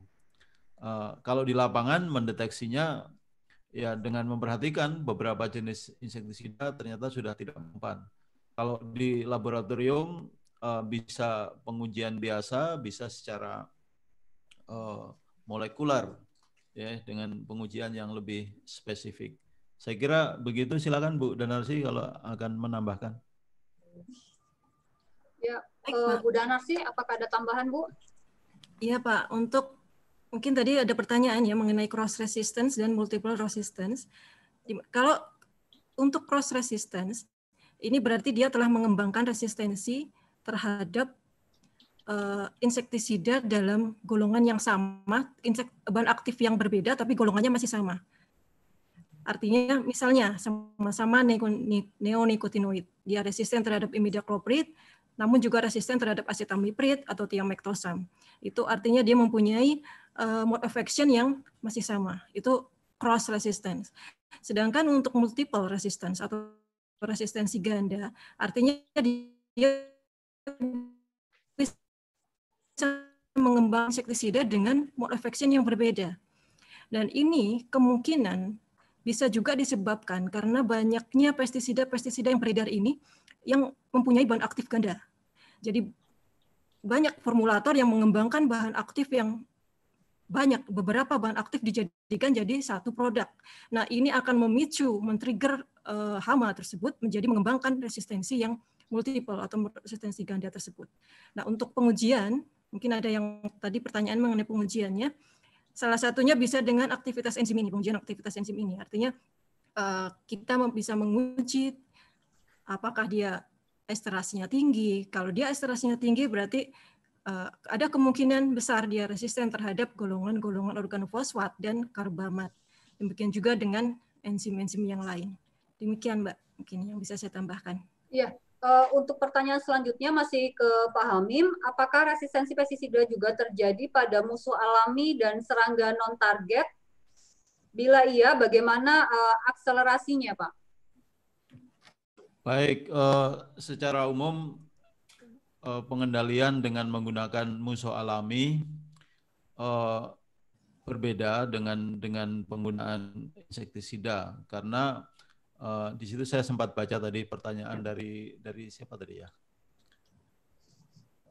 [SPEAKER 4] Uh, kalau di lapangan mendeteksinya ya dengan memperhatikan beberapa jenis insektisida ternyata sudah tidak mempan. Kalau di laboratorium uh, bisa pengujian biasa, bisa secara uh, molekular ya dengan pengujian yang lebih spesifik. Saya kira begitu silakan Bu Danarsi kalau akan menambahkan.
[SPEAKER 5] Baik, uh, Bu apakah ada tambahan Bu? Iya Pak, untuk mungkin tadi ada pertanyaan ya mengenai cross resistance dan multiple resistance. Kalau untuk cross resistance, ini berarti dia telah mengembangkan resistensi terhadap uh, insektisida dalam golongan yang sama, insek, bahan aktif yang berbeda tapi golongannya masih sama. Artinya misalnya sama-sama neonicotinoid, dia resisten terhadap imidacloprid, namun juga resisten terhadap acetamiprid atau tiamektosam. Itu artinya dia mempunyai uh, mode of action yang masih sama. Itu cross resistance. Sedangkan untuk multiple resistance atau resistensi ganda, artinya dia bisa mengembang insektisida dengan mode of action yang berbeda. Dan ini kemungkinan bisa juga disebabkan karena banyaknya pestisida-pestisida yang beredar ini yang mempunyai bahan aktif ganda. Jadi banyak formulator yang mengembangkan bahan aktif yang banyak beberapa bahan aktif dijadikan jadi satu produk. Nah, ini akan memicu, men-trigger uh, hama tersebut menjadi mengembangkan resistensi yang multiple atau resistensi ganda tersebut. Nah, untuk pengujian, mungkin ada yang tadi pertanyaan mengenai pengujiannya. Salah satunya bisa dengan aktivitas enzim ini, pengujian aktivitas enzim ini. Artinya uh, kita bisa menguji apakah dia esterasinya tinggi. Kalau dia esterasinya tinggi berarti eh, ada kemungkinan besar dia resisten terhadap golongan-golongan organ fosfat dan karbamat. Demikian juga dengan enzim-enzim yang lain. Demikian Mbak, mungkin yang bisa saya tambahkan.
[SPEAKER 3] Iya, uh, untuk pertanyaan selanjutnya masih ke Pak Hamim, apakah resistensi pestisida juga terjadi pada musuh alami dan serangga non-target? Bila iya, bagaimana uh, akselerasinya Pak?
[SPEAKER 4] Baik, uh, secara umum uh, pengendalian dengan menggunakan musuh alami uh, berbeda dengan dengan penggunaan insektisida karena uh, di situ saya sempat baca tadi pertanyaan dari dari siapa tadi ya?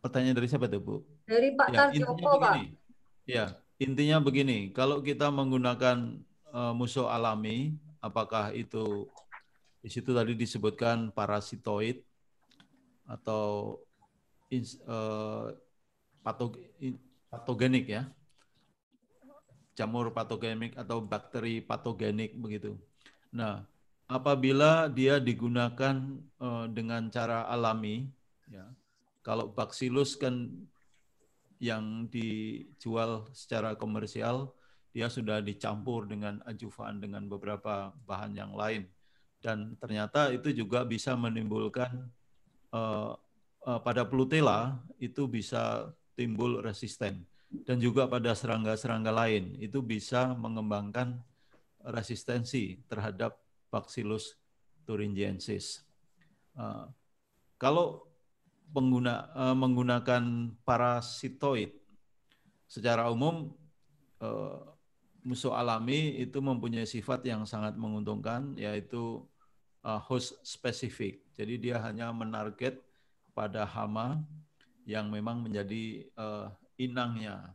[SPEAKER 4] Pertanyaan dari siapa tuh Bu?
[SPEAKER 3] Dari Pak ya, Tarjoko Pak.
[SPEAKER 4] Ya intinya begini, kalau kita menggunakan uh, musuh alami, apakah itu di situ tadi disebutkan parasitoid atau uh, patog patogenik ya. Jamur patogenik atau bakteri patogenik begitu. Nah, apabila dia digunakan uh, dengan cara alami ya. Kalau baksilus kan yang dijual secara komersial dia sudah dicampur dengan ajuvan dengan beberapa bahan yang lain dan ternyata itu juga bisa menimbulkan uh, uh, pada plutela itu bisa timbul resisten dan juga pada serangga-serangga lain itu bisa mengembangkan resistensi terhadap Bacillus thuringiensis. Uh, kalau pengguna uh, menggunakan parasitoid secara umum uh, musuh alami itu mempunyai sifat yang sangat menguntungkan yaitu uh, host spesifik. Jadi dia hanya menarget pada hama yang memang menjadi uh, inangnya.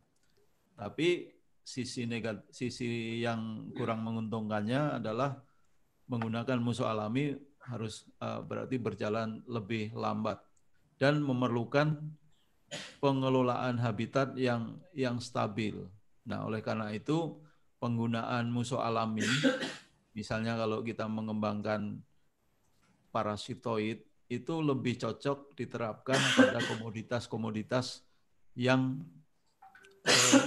[SPEAKER 4] Tapi sisi negatif sisi yang kurang menguntungkannya adalah menggunakan musuh alami harus uh, berarti berjalan lebih lambat dan memerlukan pengelolaan habitat yang yang stabil. Nah, oleh karena itu penggunaan musuh alami, misalnya kalau kita mengembangkan parasitoid, itu lebih cocok diterapkan pada komoditas-komoditas yang eh,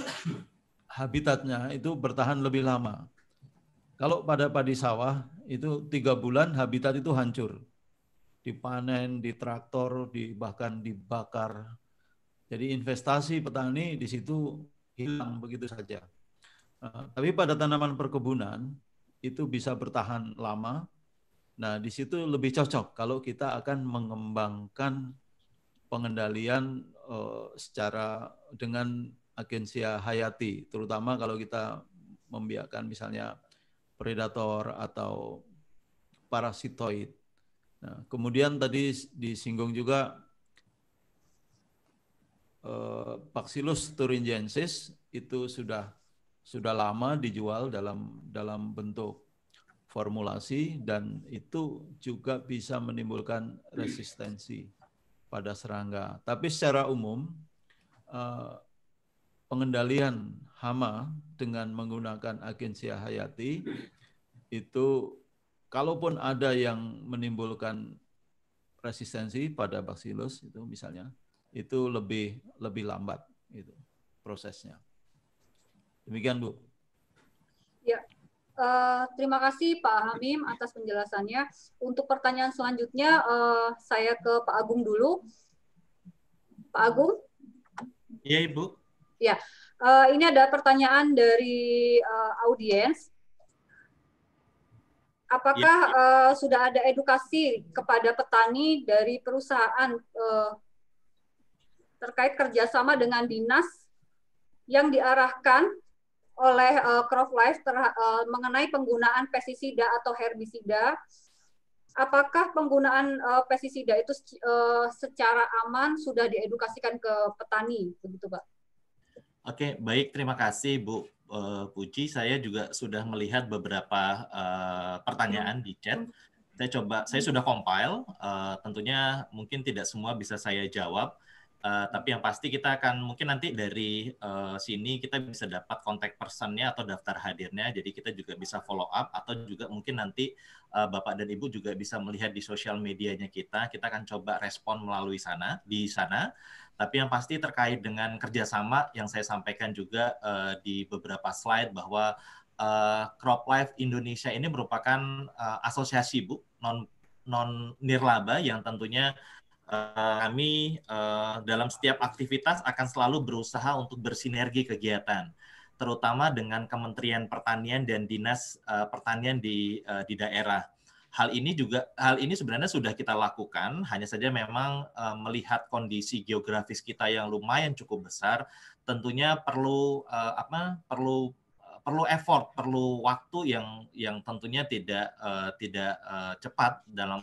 [SPEAKER 4] habitatnya itu bertahan lebih lama. Kalau pada padi sawah itu tiga bulan habitat itu hancur, dipanen, ditraktor, di, bahkan dibakar. Jadi investasi petani di situ hilang begitu saja. Tapi pada tanaman perkebunan itu bisa bertahan lama. Nah, di situ lebih cocok kalau kita akan mengembangkan pengendalian uh, secara dengan agensia hayati, terutama kalau kita membiarkan misalnya predator atau parasitoid. Nah, kemudian tadi disinggung juga eh, Paxilus thuringiensis itu sudah sudah lama dijual dalam dalam bentuk formulasi dan itu juga bisa menimbulkan resistensi pada serangga. Tapi secara umum eh, pengendalian hama dengan menggunakan agensia hayati itu kalaupun ada yang menimbulkan resistensi pada bacillus itu misalnya itu lebih lebih lambat itu prosesnya.
[SPEAKER 3] Demikian Bu. Ya, Uh, terima kasih Pak Hamim atas penjelasannya. Untuk pertanyaan selanjutnya, uh, saya ke Pak Agung dulu. Pak Agung? Iya, Ibu. Ya, uh, ini ada pertanyaan dari uh, audiens. Apakah ya. uh, sudah ada edukasi kepada petani dari perusahaan uh, terkait kerjasama dengan dinas yang diarahkan oleh uh, eh, CropLife uh, eh, mengenai penggunaan pestisida atau herbisida. Apakah penggunaan uh, pestisida itu uh, secara aman sudah diedukasikan ke petani, begitu, Pak?
[SPEAKER 7] Oke, baik. Terima kasih, Bu uh, Puji. Saya juga sudah melihat beberapa uh, pertanyaan di chat. Hmm. Saya coba, saya hmm. sudah compile. Uh, tentunya mungkin tidak semua bisa saya jawab Eh, tapi yang pasti kita akan mungkin nanti dari uh, sini kita bisa dapat kontak personnya atau daftar hadirnya. Jadi kita juga bisa follow up atau juga mungkin nanti uh, Bapak dan Ibu juga bisa melihat di sosial medianya kita. Kita akan coba respon melalui sana di sana. Tapi yang pasti terkait dengan kerjasama yang saya sampaikan juga uh, di beberapa slide bahwa uh, Crop Life Indonesia ini merupakan uh, asosiasi bu non non nirlaba yang tentunya uh, kami uh, dalam setiap aktivitas akan selalu berusaha untuk bersinergi kegiatan, terutama dengan Kementerian Pertanian dan Dinas uh, Pertanian di uh, di daerah. Hal ini juga hal ini sebenarnya sudah kita lakukan, hanya saja memang uh, melihat kondisi geografis kita yang lumayan cukup besar, tentunya perlu uh, apa perlu perlu effort, perlu waktu yang yang tentunya tidak uh, tidak uh, cepat dalam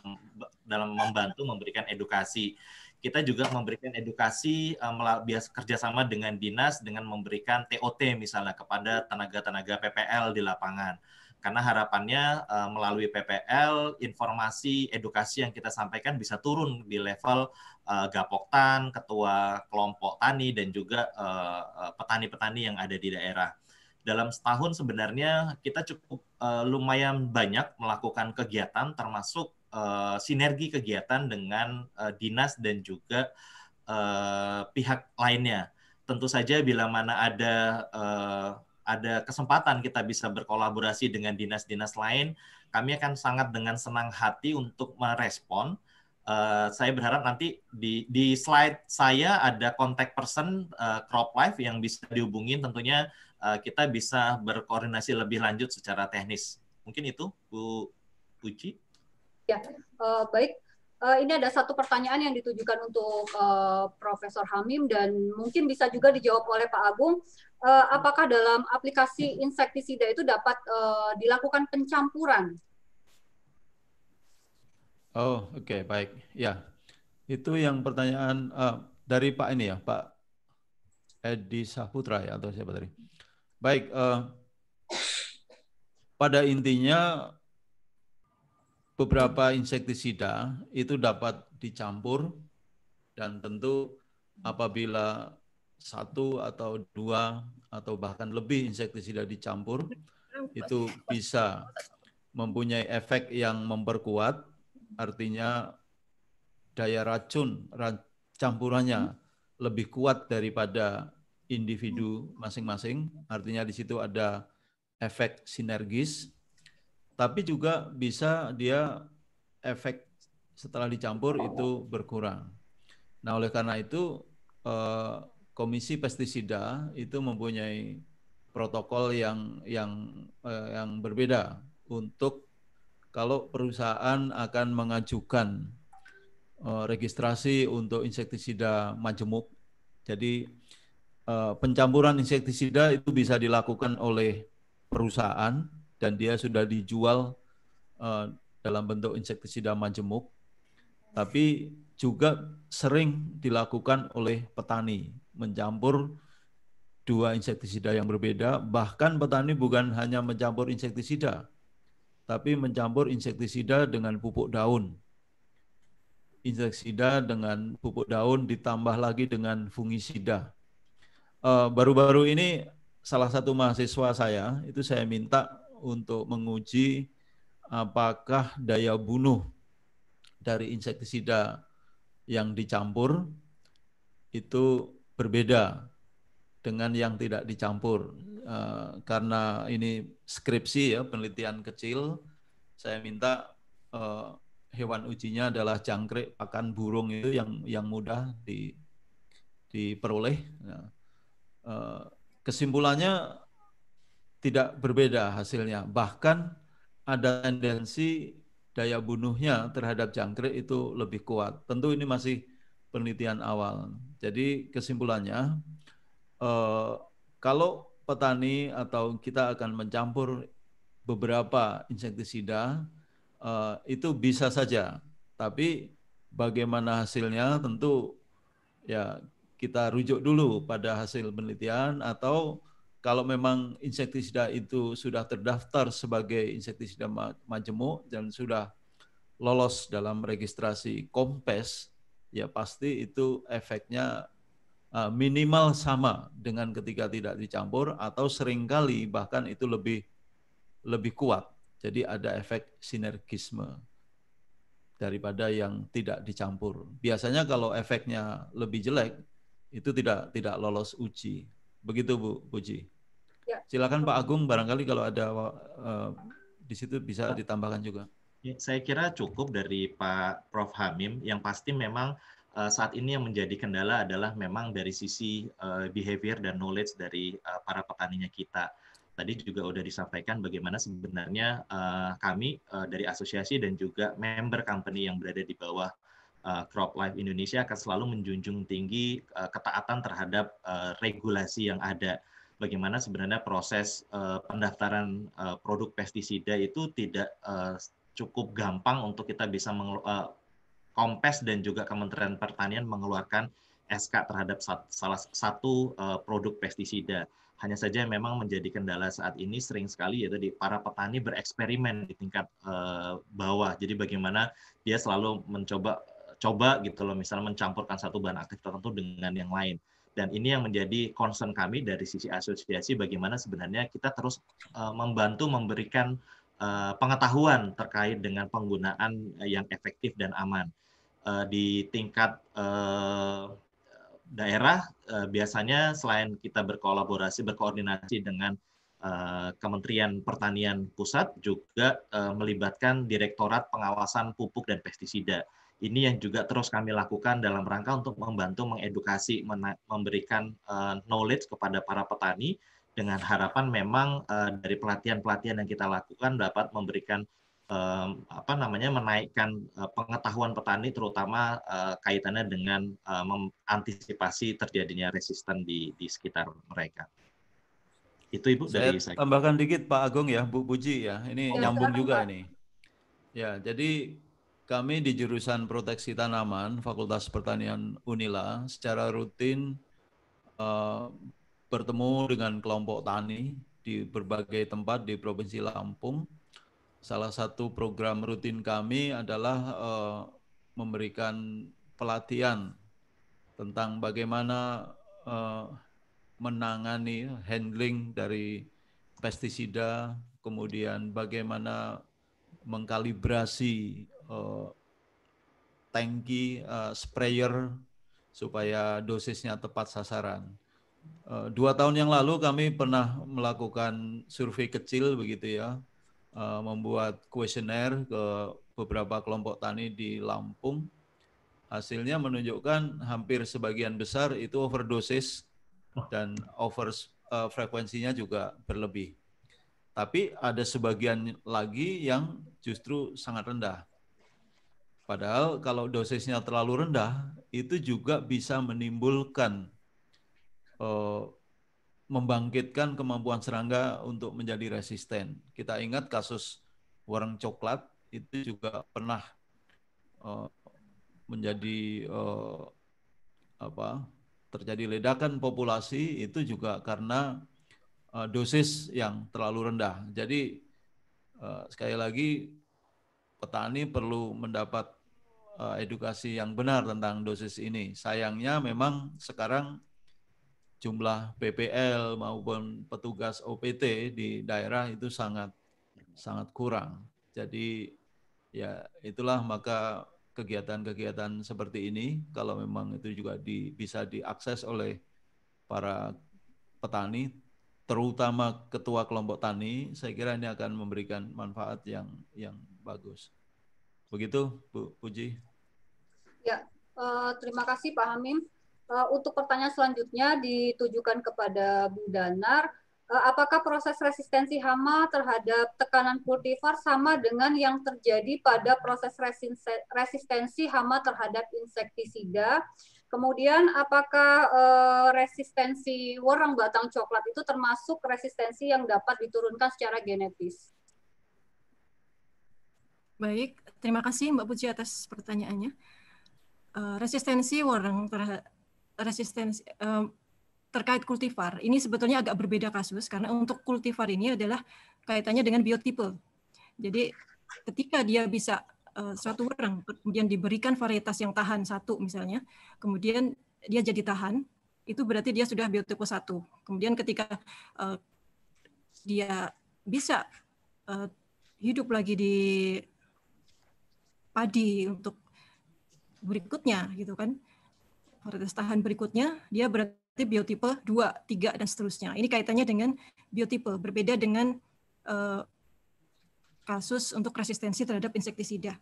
[SPEAKER 7] dalam membantu memberikan edukasi. Kita juga memberikan edukasi uh, bias kerjasama dengan dinas dengan memberikan TOT misalnya kepada tenaga-tenaga PPL di lapangan. Karena harapannya uh, melalui PPL informasi edukasi yang kita sampaikan bisa turun di level uh, Gapoktan, ketua kelompok tani dan juga petani-petani uh, petani -petani yang ada di daerah dalam setahun sebenarnya kita cukup uh, lumayan banyak melakukan kegiatan termasuk uh, sinergi kegiatan dengan uh, dinas dan juga uh, pihak lainnya. Tentu saja bila mana ada uh, ada kesempatan kita bisa berkolaborasi dengan dinas-dinas lain, kami akan sangat dengan senang hati untuk merespon Uh, saya berharap nanti di, di slide saya ada kontak person uh, crop life yang bisa dihubungin tentunya Eh, kita bisa berkoordinasi lebih lanjut secara teknis. Mungkin itu Bu Puji.
[SPEAKER 3] Ya, uh, baik. Uh, ini ada satu pertanyaan yang ditujukan untuk uh, Profesor Hamim dan mungkin bisa juga dijawab oleh Pak Agung. Uh, apakah dalam aplikasi insektisida itu dapat uh, dilakukan pencampuran?
[SPEAKER 4] Oh, oke, okay, baik. Ya, itu yang pertanyaan uh, dari Pak ini ya, Pak Edi Saputra ya atau siapa tadi? Baik, uh, pada intinya beberapa insektisida itu dapat dicampur dan tentu apabila satu atau dua atau bahkan lebih insektisida dicampur itu bisa mempunyai efek yang memperkuat artinya daya racun campurannya lebih kuat daripada individu masing-masing. Artinya di situ ada efek sinergis, tapi juga bisa dia efek setelah dicampur itu berkurang. Nah, oleh karena itu eh, Komisi Pestisida itu mempunyai protokol yang yang eh, yang berbeda untuk kalau perusahaan akan mengajukan eh, registrasi untuk insektisida majemuk. Jadi Eh, pencampuran insektisida itu bisa dilakukan oleh perusahaan dan dia sudah dijual eh, dalam bentuk insektisida majemuk, tapi juga sering dilakukan oleh petani mencampur dua insektisida yang berbeda. Bahkan petani bukan hanya mencampur insektisida, tapi mencampur insektisida dengan pupuk daun Insektisida dengan pupuk daun ditambah lagi dengan fungisida. Eh, baru-baru uh, ini salah satu mahasiswa saya itu saya minta untuk menguji apakah daya bunuh dari insektisida yang dicampur itu berbeda dengan yang tidak dicampur. Uh, karena ini skripsi ya, penelitian kecil, saya minta uh, hewan ujinya adalah jangkrik, pakan burung itu yang yang mudah di diperoleh. Nah, Eh, kesimpulannya tidak berbeda hasilnya. Bahkan ada tendensi daya bunuhnya terhadap jangkrik itu lebih kuat. Tentu ini masih penelitian awal. Jadi kesimpulannya, eh, kalau petani atau kita akan mencampur beberapa insektisida, eh, itu bisa saja. Tapi bagaimana hasilnya tentu ya kita rujuk dulu pada hasil penelitian atau kalau memang insektisida itu sudah terdaftar sebagai insektisida majemuk dan sudah lolos dalam registrasi Kompes, ya pasti itu efeknya e, minimal sama dengan ketika tidak dicampur atau seringkali bahkan itu lebih lebih kuat. Jadi ada efek sinergisme daripada yang tidak dicampur. Biasanya kalau efeknya lebih jelek, itu tidak tidak lolos uji. Begitu Bu Puji. Ya.
[SPEAKER 7] Silakan Pak Agung barangkali kalau ada uh, di situ bisa ditambahkan juga. Ya, saya kira cukup dari Pak Prof Hamim yang pasti memang uh, saat ini yang menjadi kendala adalah memang dari sisi uh, behavior dan knowledge dari uh, para petaninya kita. Tadi juga sudah disampaikan bagaimana sebenarnya uh, kami uh, dari asosiasi dan juga member company yang berada di bawah uh, Life Indonesia akan selalu menjunjung tinggi uh, ketaatan terhadap uh, regulasi yang ada. Bagaimana sebenarnya proses uh, pendaftaran uh, produk pestisida itu tidak uh, cukup gampang untuk kita bisa uh, Kompes dan juga Kementerian Pertanian mengeluarkan SK terhadap salah satu produk pestisida. Hanya saja memang menjadi kendala saat ini sering sekali ya tadi para petani bereksperimen di tingkat bawah. Jadi bagaimana dia selalu mencoba coba gitu loh misalnya mencampurkan satu bahan aktif tertentu dengan yang lain dan ini yang menjadi concern kami dari sisi asosiasi bagaimana sebenarnya kita terus eh, membantu memberikan eh, pengetahuan terkait dengan penggunaan yang efektif dan aman eh, di tingkat daerah biasanya selain kita berkolaborasi berkoordinasi dengan Kementerian Pertanian Pusat juga melibatkan Direktorat Pengawasan Pupuk dan Pestisida ini yang juga terus kami lakukan dalam rangka untuk membantu mengedukasi, memberikan uh, knowledge kepada para petani dengan harapan memang uh, dari pelatihan-pelatihan yang kita lakukan dapat memberikan um, apa namanya menaikkan uh, pengetahuan petani terutama uh, kaitannya dengan uh, mengantisipasi terjadinya resisten di di sekitar mereka. Itu Ibu dari saya.
[SPEAKER 4] Tambahkan dikit Pak Agung ya, Bu Puji ya. Ini ya, nyambung juga ini. Ya, jadi kami di jurusan proteksi tanaman Fakultas Pertanian Unila secara rutin uh, bertemu dengan kelompok tani di berbagai tempat di Provinsi Lampung. Salah satu program rutin kami adalah uh, memberikan pelatihan tentang bagaimana uh, menangani handling dari pestisida, kemudian bagaimana mengkalibrasi uh, eh, tangki eh, sprayer supaya dosisnya tepat sasaran. Eh, dua tahun yang lalu kami pernah melakukan survei kecil begitu ya, membuat kuesioner ke beberapa kelompok tani di Lampung. Hasilnya menunjukkan hampir sebagian besar itu overdosis dan over frekuensinya juga berlebih. Tapi ada sebagian lagi yang justru sangat rendah. Padahal kalau dosisnya terlalu rendah, itu juga bisa menimbulkan uh, membangkitkan kemampuan serangga untuk menjadi resisten. Kita ingat kasus warang coklat itu juga pernah uh, menjadi uh, apa terjadi ledakan populasi itu juga karena uh, dosis yang terlalu rendah. Jadi uh, sekali lagi petani perlu mendapat Eh, edukasi yang benar tentang dosis ini. Sayangnya memang sekarang jumlah PPL maupun petugas OPT di daerah itu sangat sangat kurang. Jadi ya itulah maka kegiatan-kegiatan seperti ini kalau memang itu juga di, bisa diakses oleh para petani terutama ketua kelompok tani saya kira ini akan memberikan manfaat yang yang bagus. Begitu, Bu Puji.
[SPEAKER 3] Ya, eh, terima kasih Pak Hamim. Eh, untuk pertanyaan selanjutnya ditujukan kepada Bu Danar. Eh, apakah proses resistensi hama terhadap tekanan kultivar sama dengan yang terjadi pada proses resistensi hama terhadap insektisida? Kemudian apakah resistensi warang batang coklat itu termasuk resistensi yang dapat diturunkan secara genetis?
[SPEAKER 5] Baik, Terima kasih Mbak Puji atas pertanyaannya. Uh, resistensi warang terhadap resistensi uh, terkait kultivar ini sebetulnya agak berbeda kasus karena untuk kultivar ini adalah kaitannya dengan biotipe. Jadi ketika dia bisa uh, suatu warang kemudian diberikan varietas yang tahan satu misalnya, kemudian dia jadi tahan, itu berarti dia sudah biotipe satu. Kemudian ketika uh, dia bisa uh, hidup lagi di padi untuk berikutnya gitu kan. Varietas tahan berikutnya dia berarti biotipe 2, 3 dan seterusnya. Ini kaitannya dengan biotipe berbeda dengan uh, kasus untuk resistensi terhadap insektisida.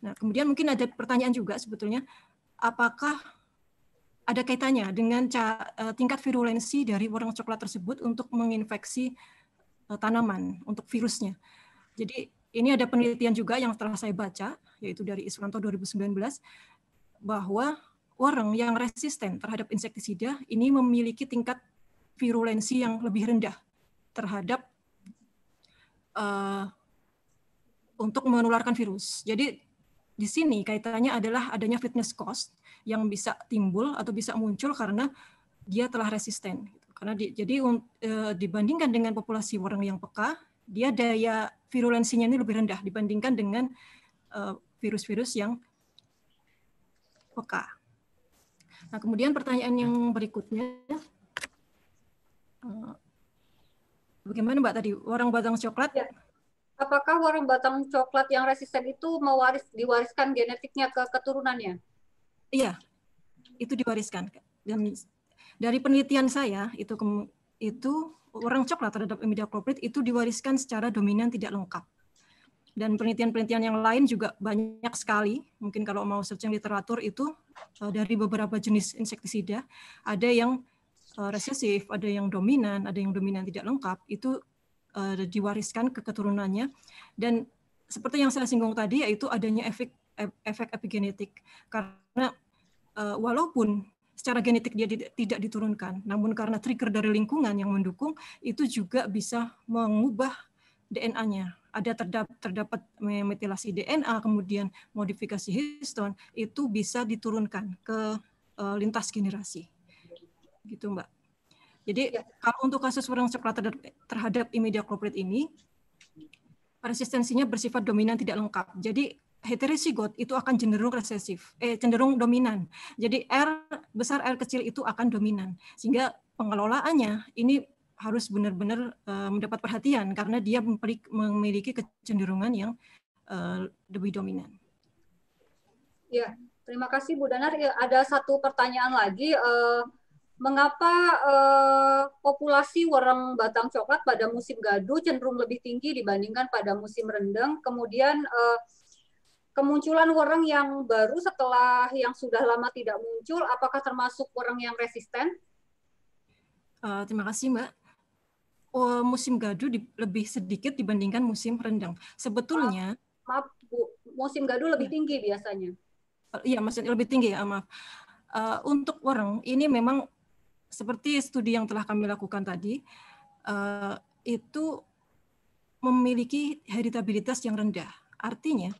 [SPEAKER 5] Nah, kemudian mungkin ada pertanyaan juga sebetulnya apakah ada kaitannya dengan eh, tingkat virulensi dari warna coklat tersebut untuk menginfeksi eh, tanaman untuk virusnya. Jadi ini ada penelitian juga yang telah saya baca, yaitu dari Iswanto 2019, bahwa orang yang resisten terhadap insektisida ini memiliki tingkat virulensi yang lebih rendah terhadap uh, untuk menularkan virus. Jadi di sini kaitannya adalah adanya fitness cost yang bisa timbul atau bisa muncul karena dia telah resisten. Karena di, jadi uh, dibandingkan dengan populasi orang yang peka, dia daya virulensinya ini lebih rendah dibandingkan dengan eh, virus-virus yang peka. Nah, kemudian pertanyaan yang ya. berikutnya, eh, bagaimana Mbak tadi warang batang coklat? Ya. Apakah warang batang coklat yang
[SPEAKER 3] resisten itu mewaris diwariskan genetiknya ke keturunannya?
[SPEAKER 5] Iya, itu diwariskan. Dan dari penelitian saya itu itu orang coklat terhadap media corporate itu diwariskan secara dominan tidak lengkap. Dan penelitian-penelitian yang lain juga banyak sekali. Mungkin kalau mau searching literatur itu eh, dari beberapa jenis insektisida, ada yang eh, resesif, ada yang dominan, ada yang dominan tidak lengkap, itu eh, diwariskan ke keturunannya. Dan seperti yang saya singgung tadi, yaitu adanya efek e-, efek epigenetik. Karena walaupun secara genetik dia tidak diturunkan. Namun karena trigger dari lingkungan yang mendukung itu juga bisa mengubah DNA-nya. Ada terdapat, terdapat metilasi DNA, kemudian modifikasi histon itu bisa diturunkan ke uh, lintas generasi. Gitu, Mbak. Jadi ya. kalau untuk kasus perlengkapan terhadap, terhadap imedia corporate ini, resistensinya bersifat dominan tidak lengkap. Jadi heterozigot itu akan cenderung resesif, eh, cenderung dominan. Jadi R besar R kecil itu akan dominan, sehingga pengelolaannya ini harus benar-benar uh, mendapat perhatian karena dia memiliki kecenderungan yang uh, lebih dominan.
[SPEAKER 3] Ya, terima kasih Bu Danar. Ya, ada satu pertanyaan lagi. Uh, mengapa eh, populasi warang batang coklat pada musim gadu cenderung lebih tinggi dibandingkan pada musim rendeng? Kemudian eh, kemunculan orang yang baru setelah yang sudah lama tidak muncul,
[SPEAKER 5] apakah termasuk orang yang resisten? Uh, terima kasih, Mbak. Oh, musim gadu di, lebih sedikit dibandingkan musim rendang. Sebetulnya, maaf, maaf Bu, musim gadu lebih iya. tinggi biasanya. Uh, iya, maksudnya lebih tinggi ya, maaf. Uh, untuk orang ini memang seperti studi yang telah kami lakukan tadi, uh, itu memiliki heritabilitas yang rendah. Artinya,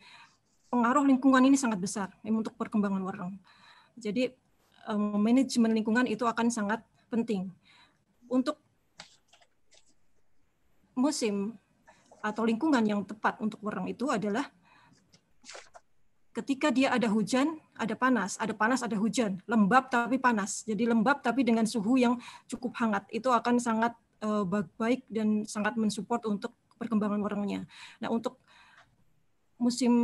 [SPEAKER 5] pengaruh lingkungan ini sangat besar untuk perkembangan orang. Jadi manajemen lingkungan itu akan sangat penting. Untuk musim atau lingkungan yang tepat untuk orang itu adalah ketika dia ada hujan, ada panas, ada panas, ada hujan, lembab tapi panas. Jadi lembab tapi dengan suhu yang cukup hangat. Itu akan sangat e, baik dan sangat mensupport untuk perkembangan orangnya. Nah, untuk musim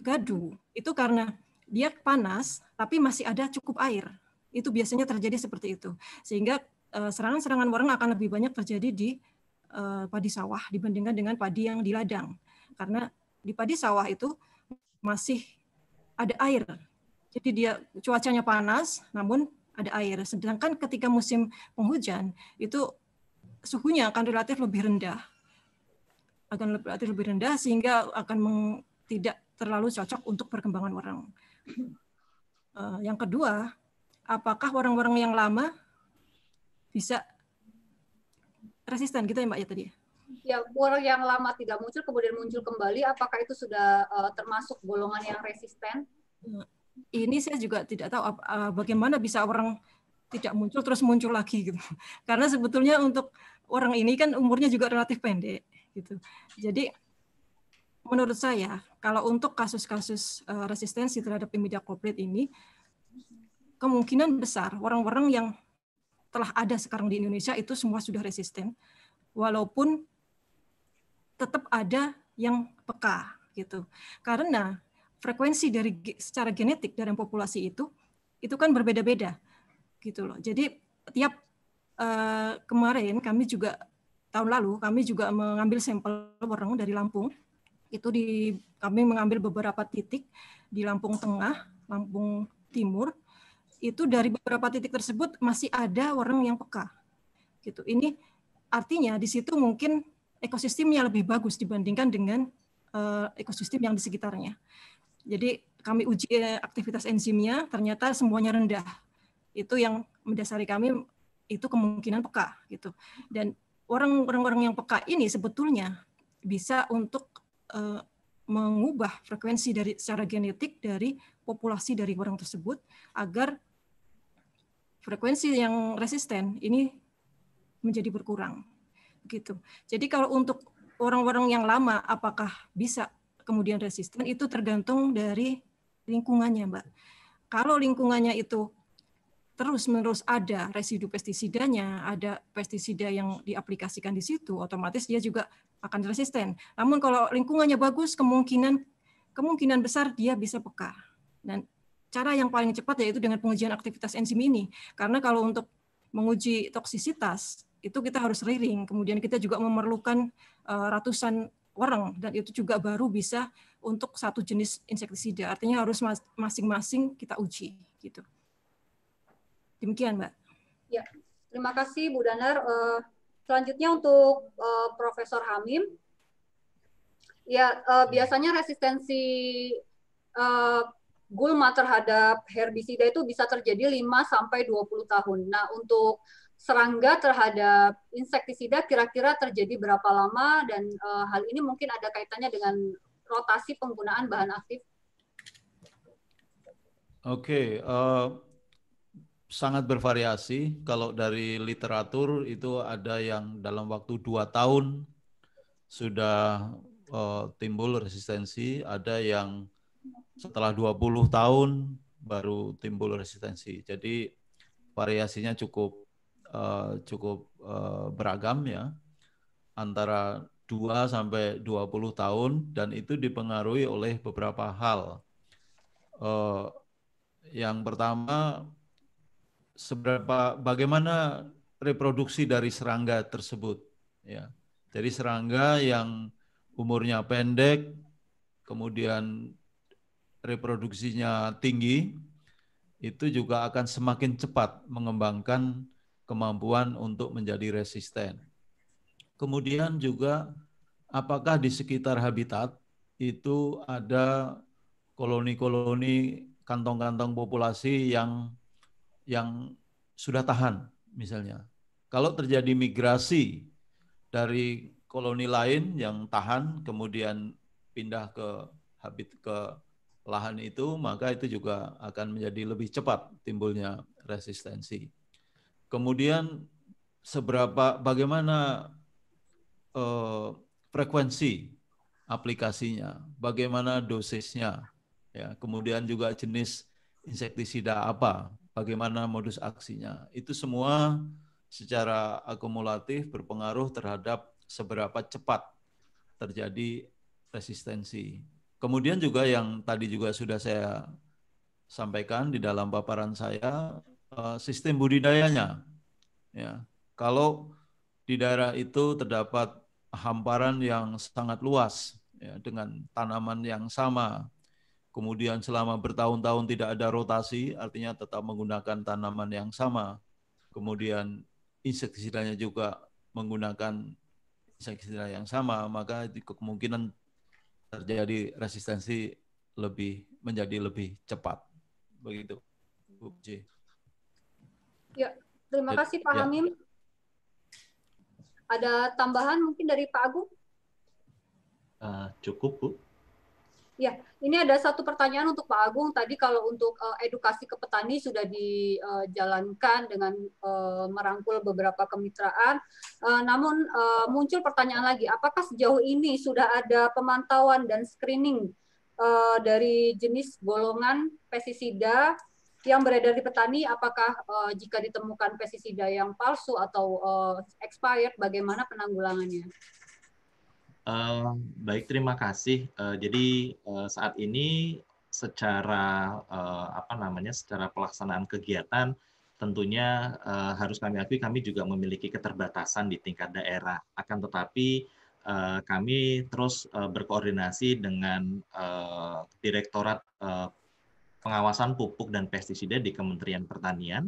[SPEAKER 5] gaduh itu karena dia panas tapi masih ada cukup air. Itu biasanya terjadi seperti itu. Sehingga eh, serangan-serangan warna akan lebih banyak terjadi di eh, padi sawah dibandingkan dengan padi yang di ladang. Karena di padi sawah itu masih ada air. Jadi dia cuacanya panas namun ada air. Sedangkan ketika musim penghujan itu suhunya akan relatif lebih rendah. Akan relatif lebih rendah sehingga akan tidak terlalu cocok untuk perkembangan orang. Eh, yang kedua, apakah orang-orang yang lama bisa resisten gitu ya Mbak ya tadi?
[SPEAKER 3] Ya, orang yang lama tidak muncul kemudian muncul kembali, apakah itu sudah eh, termasuk golongan yang resisten?
[SPEAKER 5] Eh, ini saya juga tidak tahu bagaimana bisa orang tidak muncul terus muncul lagi gitu. Karena sebetulnya untuk orang ini kan umurnya juga relatif pendek gitu. Jadi menurut saya kalau untuk kasus-kasus eh, resistensi terhadap media corporate ini kemungkinan besar orang-orang yang telah ada sekarang di Indonesia itu semua sudah resisten walaupun tetap ada yang peka gitu. Karena frekuensi dari secara genetik dari populasi itu itu kan berbeda-beda gitu loh. Jadi tiap uh, kemarin kami juga tahun lalu kami juga mengambil sampel orang dari Lampung itu di kami mengambil beberapa titik di Lampung Tengah, Lampung Timur. Itu dari beberapa titik tersebut masih ada orang yang peka. Gitu. Ini artinya di situ mungkin ekosistemnya lebih bagus dibandingkan dengan uh, ekosistem yang di sekitarnya. Jadi kami uji eh, aktivitas enzimnya, ternyata semuanya rendah. Itu yang mendasari kami itu kemungkinan peka gitu. Dan orang-orang yang peka ini sebetulnya bisa untuk Eh, mengubah frekuensi dari secara genetik dari populasi dari orang tersebut agar frekuensi yang resisten ini menjadi berkurang gitu. Jadi kalau untuk orang-orang yang lama apakah bisa kemudian resisten itu tergantung dari lingkungannya, Mbak. Kalau lingkungannya itu terus-menerus ada residu pestisidanya, ada pestisida yang diaplikasikan di situ, otomatis dia juga akan resisten. Namun kalau lingkungannya bagus, kemungkinan kemungkinan besar dia bisa peka. Dan cara yang paling cepat yaitu dengan pengujian aktivitas enzim ini. Karena kalau untuk menguji toksisitas itu kita harus riring. Kemudian kita juga memerlukan eh, ratusan orang dan itu juga baru bisa untuk satu jenis insektisida. Artinya harus masing-masing kita uji gitu. Demikian, Mbak.
[SPEAKER 3] Ya. Terima kasih Bu Danar. Uh Selanjutnya untuk uh, Profesor Hamim, ya uh, biasanya resistensi uh, gulma terhadap herbisida itu bisa terjadi 5 sampai 20 tahun. Nah, untuk serangga terhadap insektisida kira-kira terjadi berapa lama dan uh, hal ini mungkin ada kaitannya dengan rotasi penggunaan bahan aktif.
[SPEAKER 4] Oke, okay, uh, sangat bervariasi. Kalau dari literatur itu ada yang dalam waktu dua tahun sudah uh, timbul resistensi, ada yang setelah 20 tahun baru timbul resistensi. Jadi variasinya cukup uh, cukup uh, beragam ya. Antara 2 sampai 20 tahun dan itu dipengaruhi oleh beberapa hal. Uh, yang pertama seberapa bagaimana reproduksi dari serangga tersebut ya. Jadi serangga yang umurnya pendek kemudian reproduksinya tinggi itu juga akan semakin cepat mengembangkan kemampuan untuk menjadi resisten. Kemudian juga apakah di sekitar habitat itu ada koloni-koloni kantong-kantong populasi yang yang sudah tahan misalnya. Kalau terjadi migrasi dari koloni lain yang tahan kemudian pindah ke habit ke lahan itu, maka itu juga akan menjadi lebih cepat timbulnya resistensi. Kemudian seberapa bagaimana eh, frekuensi aplikasinya, bagaimana dosisnya, ya, kemudian juga jenis insektisida apa bagaimana modus aksinya. Itu semua secara akumulatif berpengaruh terhadap seberapa cepat terjadi resistensi. Kemudian juga yang tadi juga sudah saya sampaikan di dalam paparan saya eh, sistem budidayanya. Ya, kalau di daerah itu terdapat hamparan yang sangat luas ya, dengan tanaman yang sama, kemudian selama bertahun-tahun tidak ada rotasi, artinya tetap menggunakan tanaman yang sama. Kemudian insektisidanya juga menggunakan insektisida yang sama, maka kemungkinan terjadi resistensi lebih menjadi lebih cepat. Begitu, Bu J.
[SPEAKER 3] Ya, terima ya, kasih Pak ya. Hamim. Ada tambahan mungkin dari Pak Agung?
[SPEAKER 7] Uh, cukup, Bu.
[SPEAKER 3] Ya, ini ada satu pertanyaan untuk Pak Agung. Tadi kalau untuk uh, edukasi ke petani sudah dijalankan eh, dengan uh, merangkul beberapa kemitraan. Uh, namun uh, muncul pertanyaan lagi, apakah sejauh ini sudah ada pemantauan dan screening uh, dari jenis golongan pestisida yang beredar di petani? Apakah uh, jika ditemukan pestisida yang palsu atau uh, expired, bagaimana penanggulangannya?
[SPEAKER 7] Uh, baik, terima kasih. Uh, jadi uh, saat ini secara uh, apa namanya, secara pelaksanaan kegiatan tentunya uh, harus kami akui kami juga memiliki keterbatasan di tingkat daerah. Akan tetapi uh, kami terus uh, berkoordinasi dengan uh, Direktorat uh, Pengawasan Pupuk dan Pestisida di Kementerian Pertanian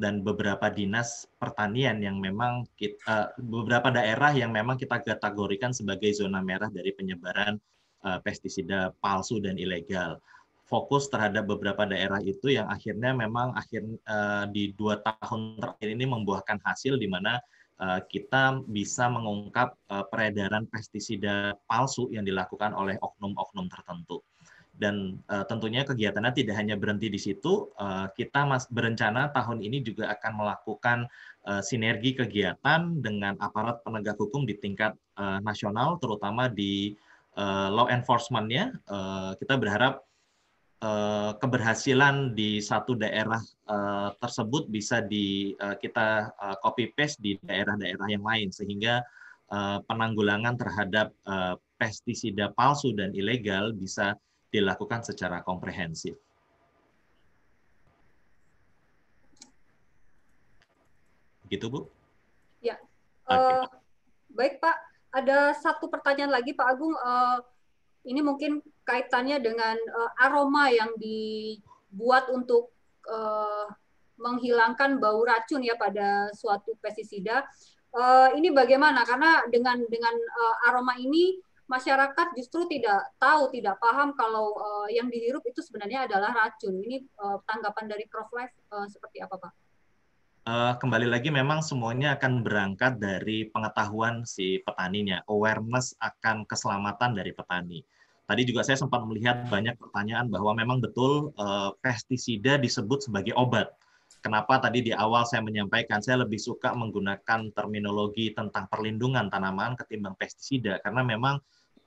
[SPEAKER 7] dan beberapa dinas pertanian yang memang kita eh, beberapa daerah yang memang kita kategorikan sebagai zona merah dari penyebaran uh, pestisida palsu dan ilegal. Fokus terhadap beberapa daerah itu yang akhirnya memang akhir uh, di dua tahun terakhir ini membuahkan hasil di mana uh, kita bisa mengungkap uh, peredaran pestisida palsu yang dilakukan oleh oknum-oknum tertentu dan uh, tentunya kegiatannya tidak hanya berhenti di situ uh, kita mas berencana tahun ini juga akan melakukan uh, sinergi kegiatan dengan aparat penegak hukum di tingkat uh, nasional terutama di uh, law enforcementnya uh, kita berharap uh, keberhasilan di satu daerah uh, tersebut bisa di uh, kita uh, copy paste di daerah-daerah yang lain sehingga uh, penanggulangan terhadap uh, pestisida palsu dan ilegal bisa dilakukan secara komprehensif. Begitu, Bu? Ya. Okay. Uh, eh,
[SPEAKER 3] baik, Pak. Ada satu pertanyaan lagi, Pak Agung. Uh, ini mungkin kaitannya dengan uh, aroma yang dibuat untuk uh, menghilangkan bau racun ya pada suatu pestisida. Uh, ini bagaimana? Karena dengan dengan uh, aroma ini masyarakat justru tidak tahu, tidak paham kalau uh, yang dihirup itu sebenarnya adalah racun. Ini uh, tanggapan dari Prof. Life uh, eh, seperti apa, Pak?
[SPEAKER 7] Uh, kembali lagi memang semuanya akan berangkat dari pengetahuan si petaninya, awareness akan keselamatan dari petani. Tadi juga saya sempat melihat banyak pertanyaan bahwa memang betul uh, pestisida disebut sebagai obat. Kenapa tadi di awal saya menyampaikan saya lebih suka menggunakan terminologi tentang perlindungan tanaman ketimbang pestisida karena memang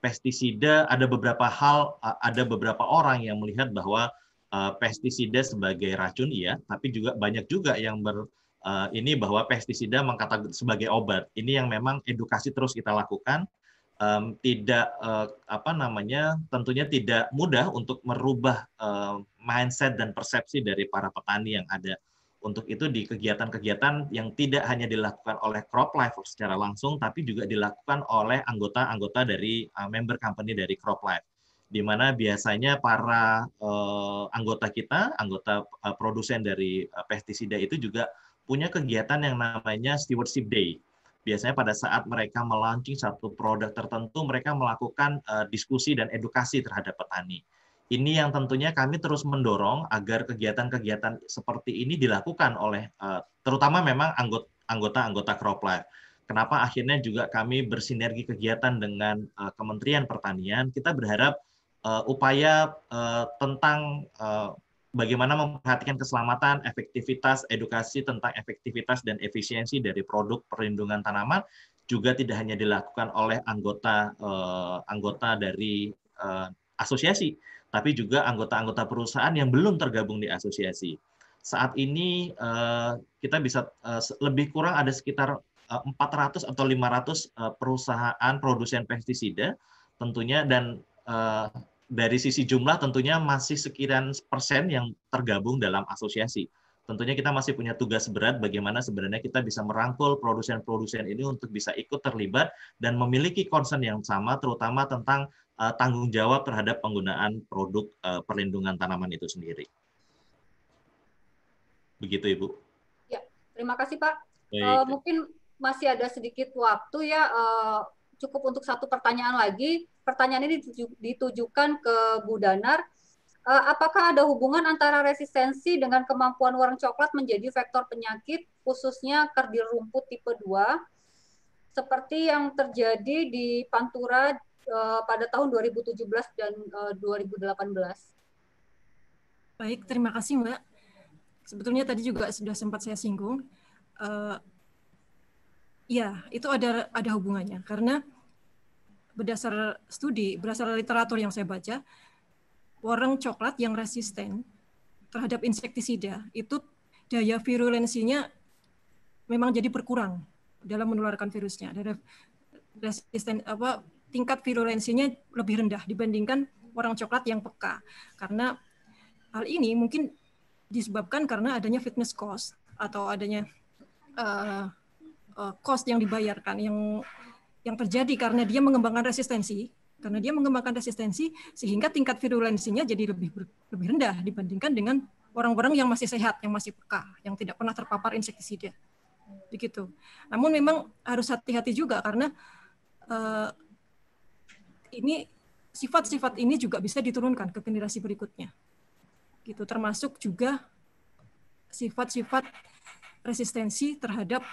[SPEAKER 7] pestisida ada beberapa hal ada beberapa orang yang melihat bahwa uh, pestisida sebagai racun iya, tapi juga banyak juga yang ber uh, ini bahwa pestisida mengkategori sebagai obat. Ini yang memang edukasi terus kita lakukan. Um, tidak uh, apa namanya tentunya tidak mudah untuk merubah uh, mindset dan persepsi dari para petani yang ada untuk itu di kegiatan-kegiatan yang tidak hanya dilakukan oleh crop life secara langsung, tapi juga dilakukan oleh anggota-anggota dari uh, member company dari crop life di mana biasanya para uh, anggota kita, anggota uh, produsen dari uh, pestisida itu juga punya kegiatan yang namanya stewardship day. Biasanya pada saat mereka melaunching satu produk tertentu, mereka melakukan uh, diskusi dan edukasi terhadap petani. Ini yang tentunya kami terus mendorong agar kegiatan-kegiatan seperti ini dilakukan oleh eh, terutama memang anggota-anggota CropLife. Kenapa akhirnya juga kami bersinergi kegiatan dengan eh, Kementerian Pertanian? Kita berharap eh, upaya tentang bagaimana memperhatikan keselamatan, efektivitas, edukasi tentang efektivitas dan efisiensi dari produk perlindungan tanaman juga tidak hanya dilakukan oleh anggota anggota dari asosiasi, tapi juga anggota-anggota perusahaan yang belum tergabung di asosiasi. Saat ini eh, kita bisa eh, lebih kurang ada sekitar 400 eh, atau 500 perusahaan produsen pestisida tentunya dan dari sisi jumlah tentunya masih sekian persen yang tergabung dalam asosiasi. Tentunya kita masih punya tugas berat bagaimana sebenarnya kita bisa merangkul produsen-produsen ini untuk bisa ikut terlibat dan memiliki concern yang sama terutama tentang uh, tanggung jawab terhadap penggunaan produk uh, perlindungan tanaman itu sendiri. Begitu Ibu.
[SPEAKER 3] Ya, terima kasih Pak. Uh, mungkin masih ada sedikit waktu ya uh, cukup untuk satu pertanyaan lagi. Pertanyaan ini ditujukan ke Bu Danar. Uh, apakah ada hubungan antara resistensi dengan kemampuan warna coklat menjadi vektor penyakit khususnya kerdil rumput tipe 2 seperti yang terjadi di Pantura Eh, pada tahun 2017 dan uh,
[SPEAKER 5] eh, 2018. Baik, terima kasih Mbak. Sebetulnya tadi juga sudah sempat saya singgung. Uh, ya, itu ada ada hubungannya karena berdasar studi, berdasar literatur yang saya baca, warna coklat yang resisten terhadap insektisida itu daya virulensinya memang jadi berkurang dalam menularkan virusnya. dari resisten apa tingkat virulensinya lebih rendah dibandingkan orang coklat yang peka. Karena hal ini mungkin disebabkan karena adanya fitness cost atau adanya uh, uh, cost yang dibayarkan yang yang terjadi karena dia mengembangkan resistensi karena dia mengembangkan resistensi sehingga tingkat virulensinya jadi lebih lebih rendah dibandingkan dengan orang-orang yang masih sehat, yang masih peka, yang tidak pernah terpapar insektisida. Begitu. Namun memang harus hati-hati juga karena uh, ini sifat-sifat ini juga bisa diturunkan ke generasi berikutnya. Gitu termasuk juga sifat-sifat resistensi terhadap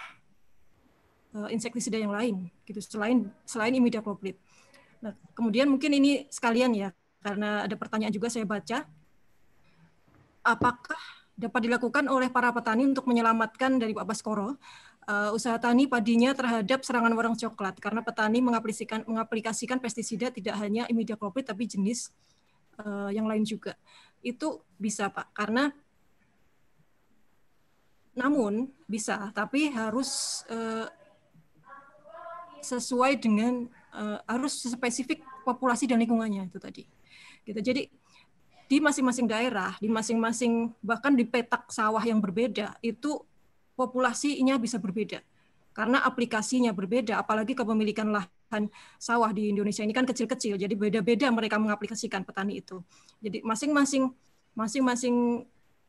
[SPEAKER 5] uh, insektisida yang lain gitu selain selain imidacloprid. Nah, kemudian mungkin ini sekalian ya karena ada pertanyaan juga saya baca apakah dapat dilakukan oleh para petani untuk menyelamatkan dari wabah skoro uh, usaha tani padinya terhadap serangan warung coklat karena petani mengaplikasikan, mengaplikasikan pestisida tidak hanya imidacloprid tapi jenis uh, yang lain juga. Itu bisa Pak, karena namun bisa, tapi harus uh, sesuai dengan uh, harus spesifik populasi dan lingkungannya itu tadi. Gitu. Jadi di masing-masing daerah, di masing-masing bahkan di petak sawah yang berbeda itu populasinya bisa berbeda karena aplikasinya berbeda apalagi kepemilikan lahan sawah di Indonesia ini kan kecil-kecil jadi beda-beda mereka mengaplikasikan petani itu jadi masing-masing masing-masing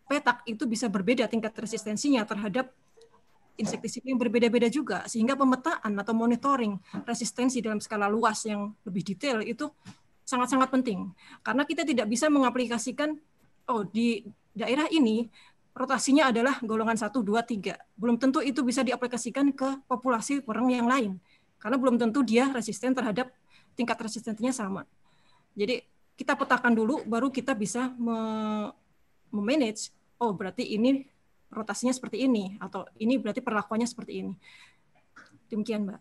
[SPEAKER 5] petak itu bisa berbeda tingkat resistensinya terhadap insektisida yang berbeda-beda juga sehingga pemetaan atau monitoring resistensi dalam skala luas yang lebih detail itu sangat-sangat penting karena kita tidak bisa mengaplikasikan oh di daerah ini rotasinya adalah golongan 1, 2, 3. Belum tentu itu bisa diaplikasikan ke populasi orang yang lain. Karena belum tentu dia resisten terhadap tingkat resistensinya sama. Jadi kita petakan dulu, baru kita bisa memanage, oh berarti ini rotasinya seperti ini, atau ini berarti perlakuannya seperti ini. Demikian, Mbak.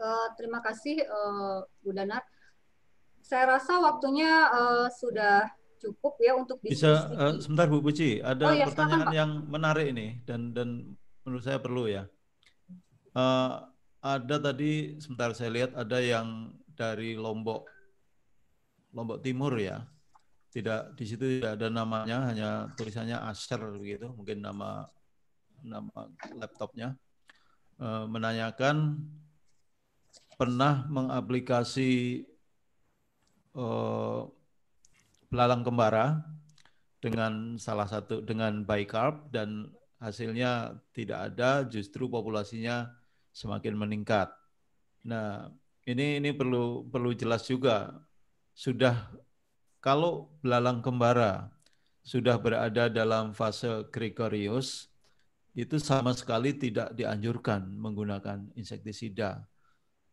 [SPEAKER 3] Uh, terima kasih, uh, Bu Danar. Saya rasa waktunya uh, sudah cukup ya untuk bisa
[SPEAKER 4] uh, sebentar Bu Puji ada oh, ya, pertanyaan silakan, yang menarik ini dan dan menurut saya perlu ya uh, ada tadi sebentar saya lihat ada yang dari Lombok Lombok Timur ya tidak di situ tidak ada namanya hanya tulisannya Asher begitu mungkin nama nama laptopnya uh, menanyakan pernah mengaplikasi uh, belalang kembara dengan salah satu dengan bicarb dan hasilnya tidak ada, justru populasinya semakin meningkat. Nah, ini ini perlu perlu jelas juga sudah kalau belalang kembara sudah berada dalam fase gregarius itu sama sekali tidak dianjurkan menggunakan insektisida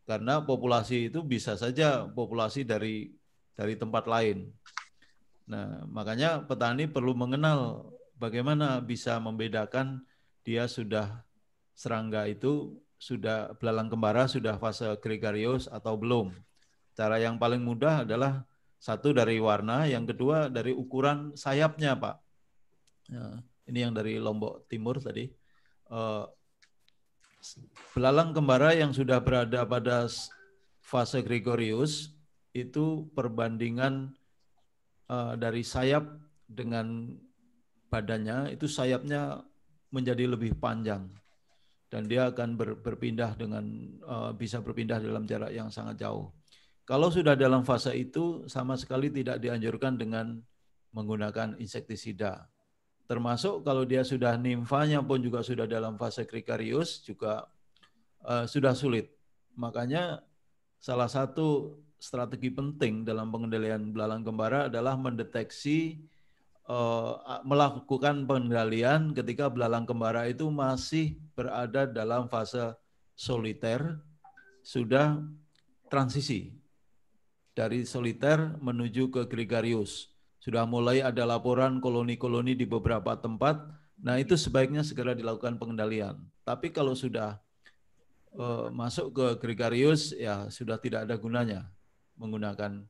[SPEAKER 4] karena populasi itu bisa saja populasi dari dari tempat lain Nah, makanya petani perlu mengenal bagaimana bisa membedakan dia sudah serangga itu sudah belalang kembara sudah fase gregarius atau belum. Cara yang paling mudah adalah satu dari warna, yang kedua dari ukuran sayapnya, Pak. Nah, ini yang dari Lombok Timur tadi. Uh, belalang kembara yang sudah berada pada fase Gregorius itu perbandingan Eh, dari sayap dengan badannya itu sayapnya menjadi lebih panjang dan dia akan ber, berpindah dengan uh, bisa berpindah dalam jarak yang sangat jauh. Kalau sudah dalam fase itu sama sekali tidak dianjurkan dengan menggunakan insektisida. Termasuk kalau dia sudah nimfanya pun juga sudah dalam fase krikarius juga uh, sudah sulit. Makanya salah satu strategi penting dalam pengendalian belalang kembara adalah mendeteksi eh, melakukan pengendalian ketika belalang kembara itu masih berada dalam fase soliter sudah transisi dari soliter menuju ke gregarius. Sudah mulai ada laporan koloni-koloni di beberapa tempat. Nah, itu sebaiknya segera dilakukan pengendalian. Tapi kalau sudah eh, masuk ke gregarius ya sudah tidak ada gunanya menggunakan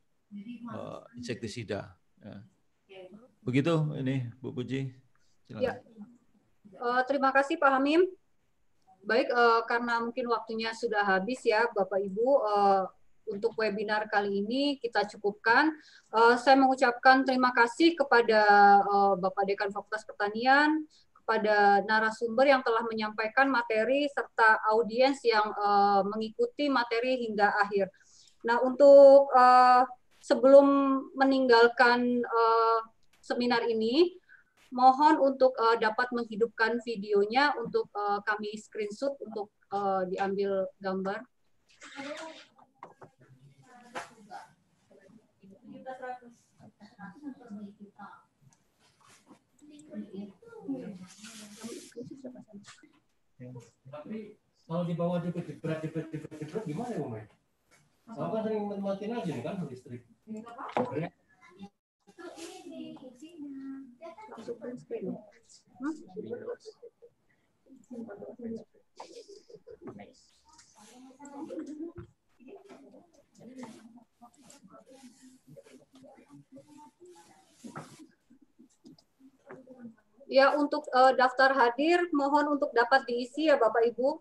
[SPEAKER 4] uh, insektisida. Ya. ya Begitu ini Bu Puji. Ya.
[SPEAKER 3] Uh, terima kasih Pak Hamim. Baik, uh, karena mungkin waktunya sudah habis ya Bapak Ibu. Uh, untuk webinar kali ini kita cukupkan. Uh, saya mengucapkan terima kasih kepada uh, Bapak Dekan Fakultas Pertanian, kepada narasumber yang telah menyampaikan materi serta audiens yang uh, mengikuti materi hingga akhir. Nah, untuk uh, sebelum meninggalkan uh, seminar ini, mohon untuk uh, dapat menghidupkan videonya untuk uh, kami screenshot untuk uh, diambil gambar.
[SPEAKER 9] Tapi kalau dibawa jebret jebret jebret jebret gimana ya, Umay? Kamu kan sering matiin aja nih kan listrik.
[SPEAKER 6] Ya,
[SPEAKER 3] Ya, untuk uh, daftar hadir, mohon untuk dapat diisi ya Bapak Ibu.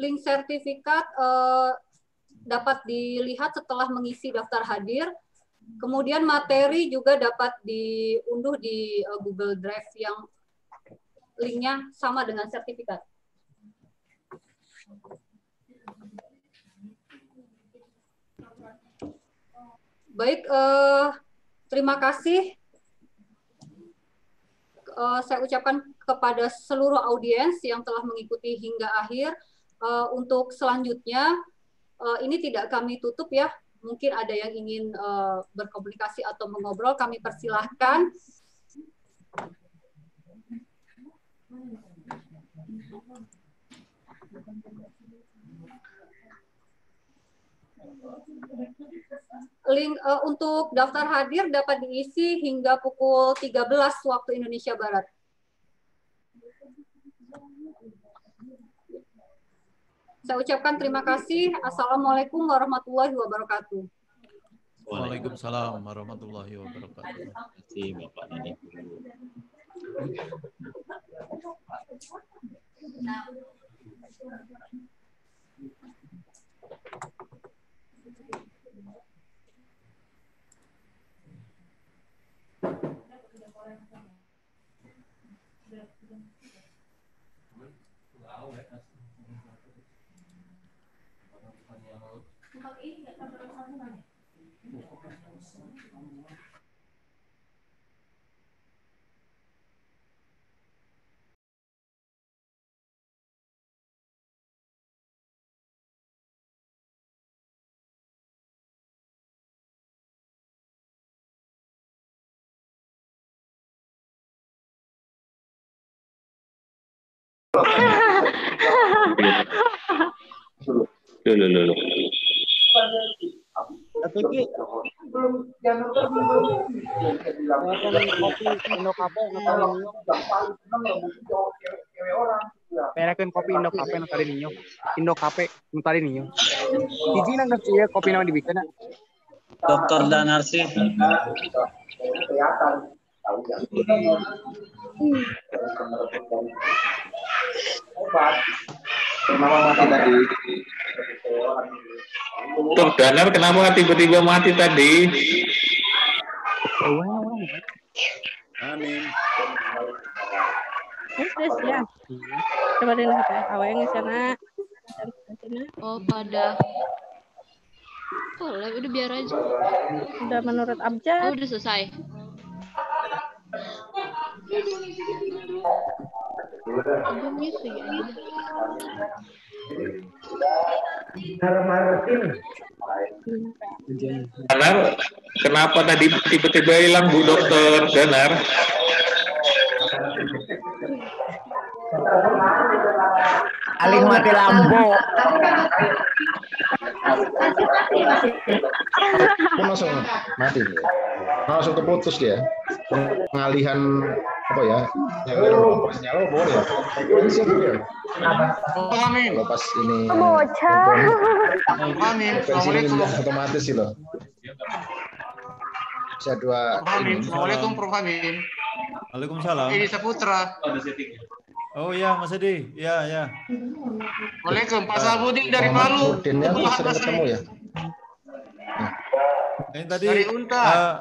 [SPEAKER 3] Link sertifikat eh, dapat dilihat setelah mengisi daftar hadir. Kemudian materi juga dapat diunduh di eh, Google Drive yang linknya sama dengan sertifikat. Baik, eh, terima kasih uh, saya ucapkan kepada seluruh audiens yang telah mengikuti hingga akhir. Uh, untuk selanjutnya, uh, ini tidak kami tutup ya. Mungkin ada yang ingin uh, berkomunikasi atau mengobrol, kami persilahkan. Link uh, untuk daftar hadir dapat diisi hingga pukul 13 waktu Indonesia Barat. Saya ucapkan terima kasih. Assalamualaikum warahmatullahi wabarakatuh.
[SPEAKER 4] Waalaikumsalam warahmatullahi wabarakatuh. Terima kasih Bapak dan Ibu.
[SPEAKER 6] Thank you. Thank you. Tapi
[SPEAKER 2] kopi Indo Cafe tadi Indo Cafe tadi Hiji nang ya, kopi
[SPEAKER 9] Dokter dan sih
[SPEAKER 2] tahu yang hebat kenapa mati tadi Tuh Danar kenapa tiba-tiba mati tadi?
[SPEAKER 6] Amin.
[SPEAKER 8] Terus ya. Coba deh kita awalnya ke sana.
[SPEAKER 3] Oh pada boleh udah biar aja. Udah menurut Abjad. Oh, udah selesai.
[SPEAKER 2] Danar, kenapa tadi tiba-tiba hilang Bu Dokter Danar?
[SPEAKER 6] Alih mati lampu.
[SPEAKER 2] Masuk, mati Masuk untuk putus dia. Pengalihan apa ya? Nyala lepas boleh
[SPEAKER 1] Amin. Lepas ini.
[SPEAKER 7] Bocah.
[SPEAKER 9] Amin. Frekuensi
[SPEAKER 1] otomatis sih lo.
[SPEAKER 7] Bisa dua.
[SPEAKER 9] Amin. Assalamualaikum Prof. Amin.
[SPEAKER 7] Waalaikumsalam. Ini Saputra.
[SPEAKER 9] Ada settingnya.
[SPEAKER 4] Oh iya, Mas Edi. ya iya. Waalaikumsalam. Pak eh,
[SPEAKER 2] Sabudi dari Palu. Udinnya sering ketemu ya. Nah.
[SPEAKER 4] Ini tadi dari Uh,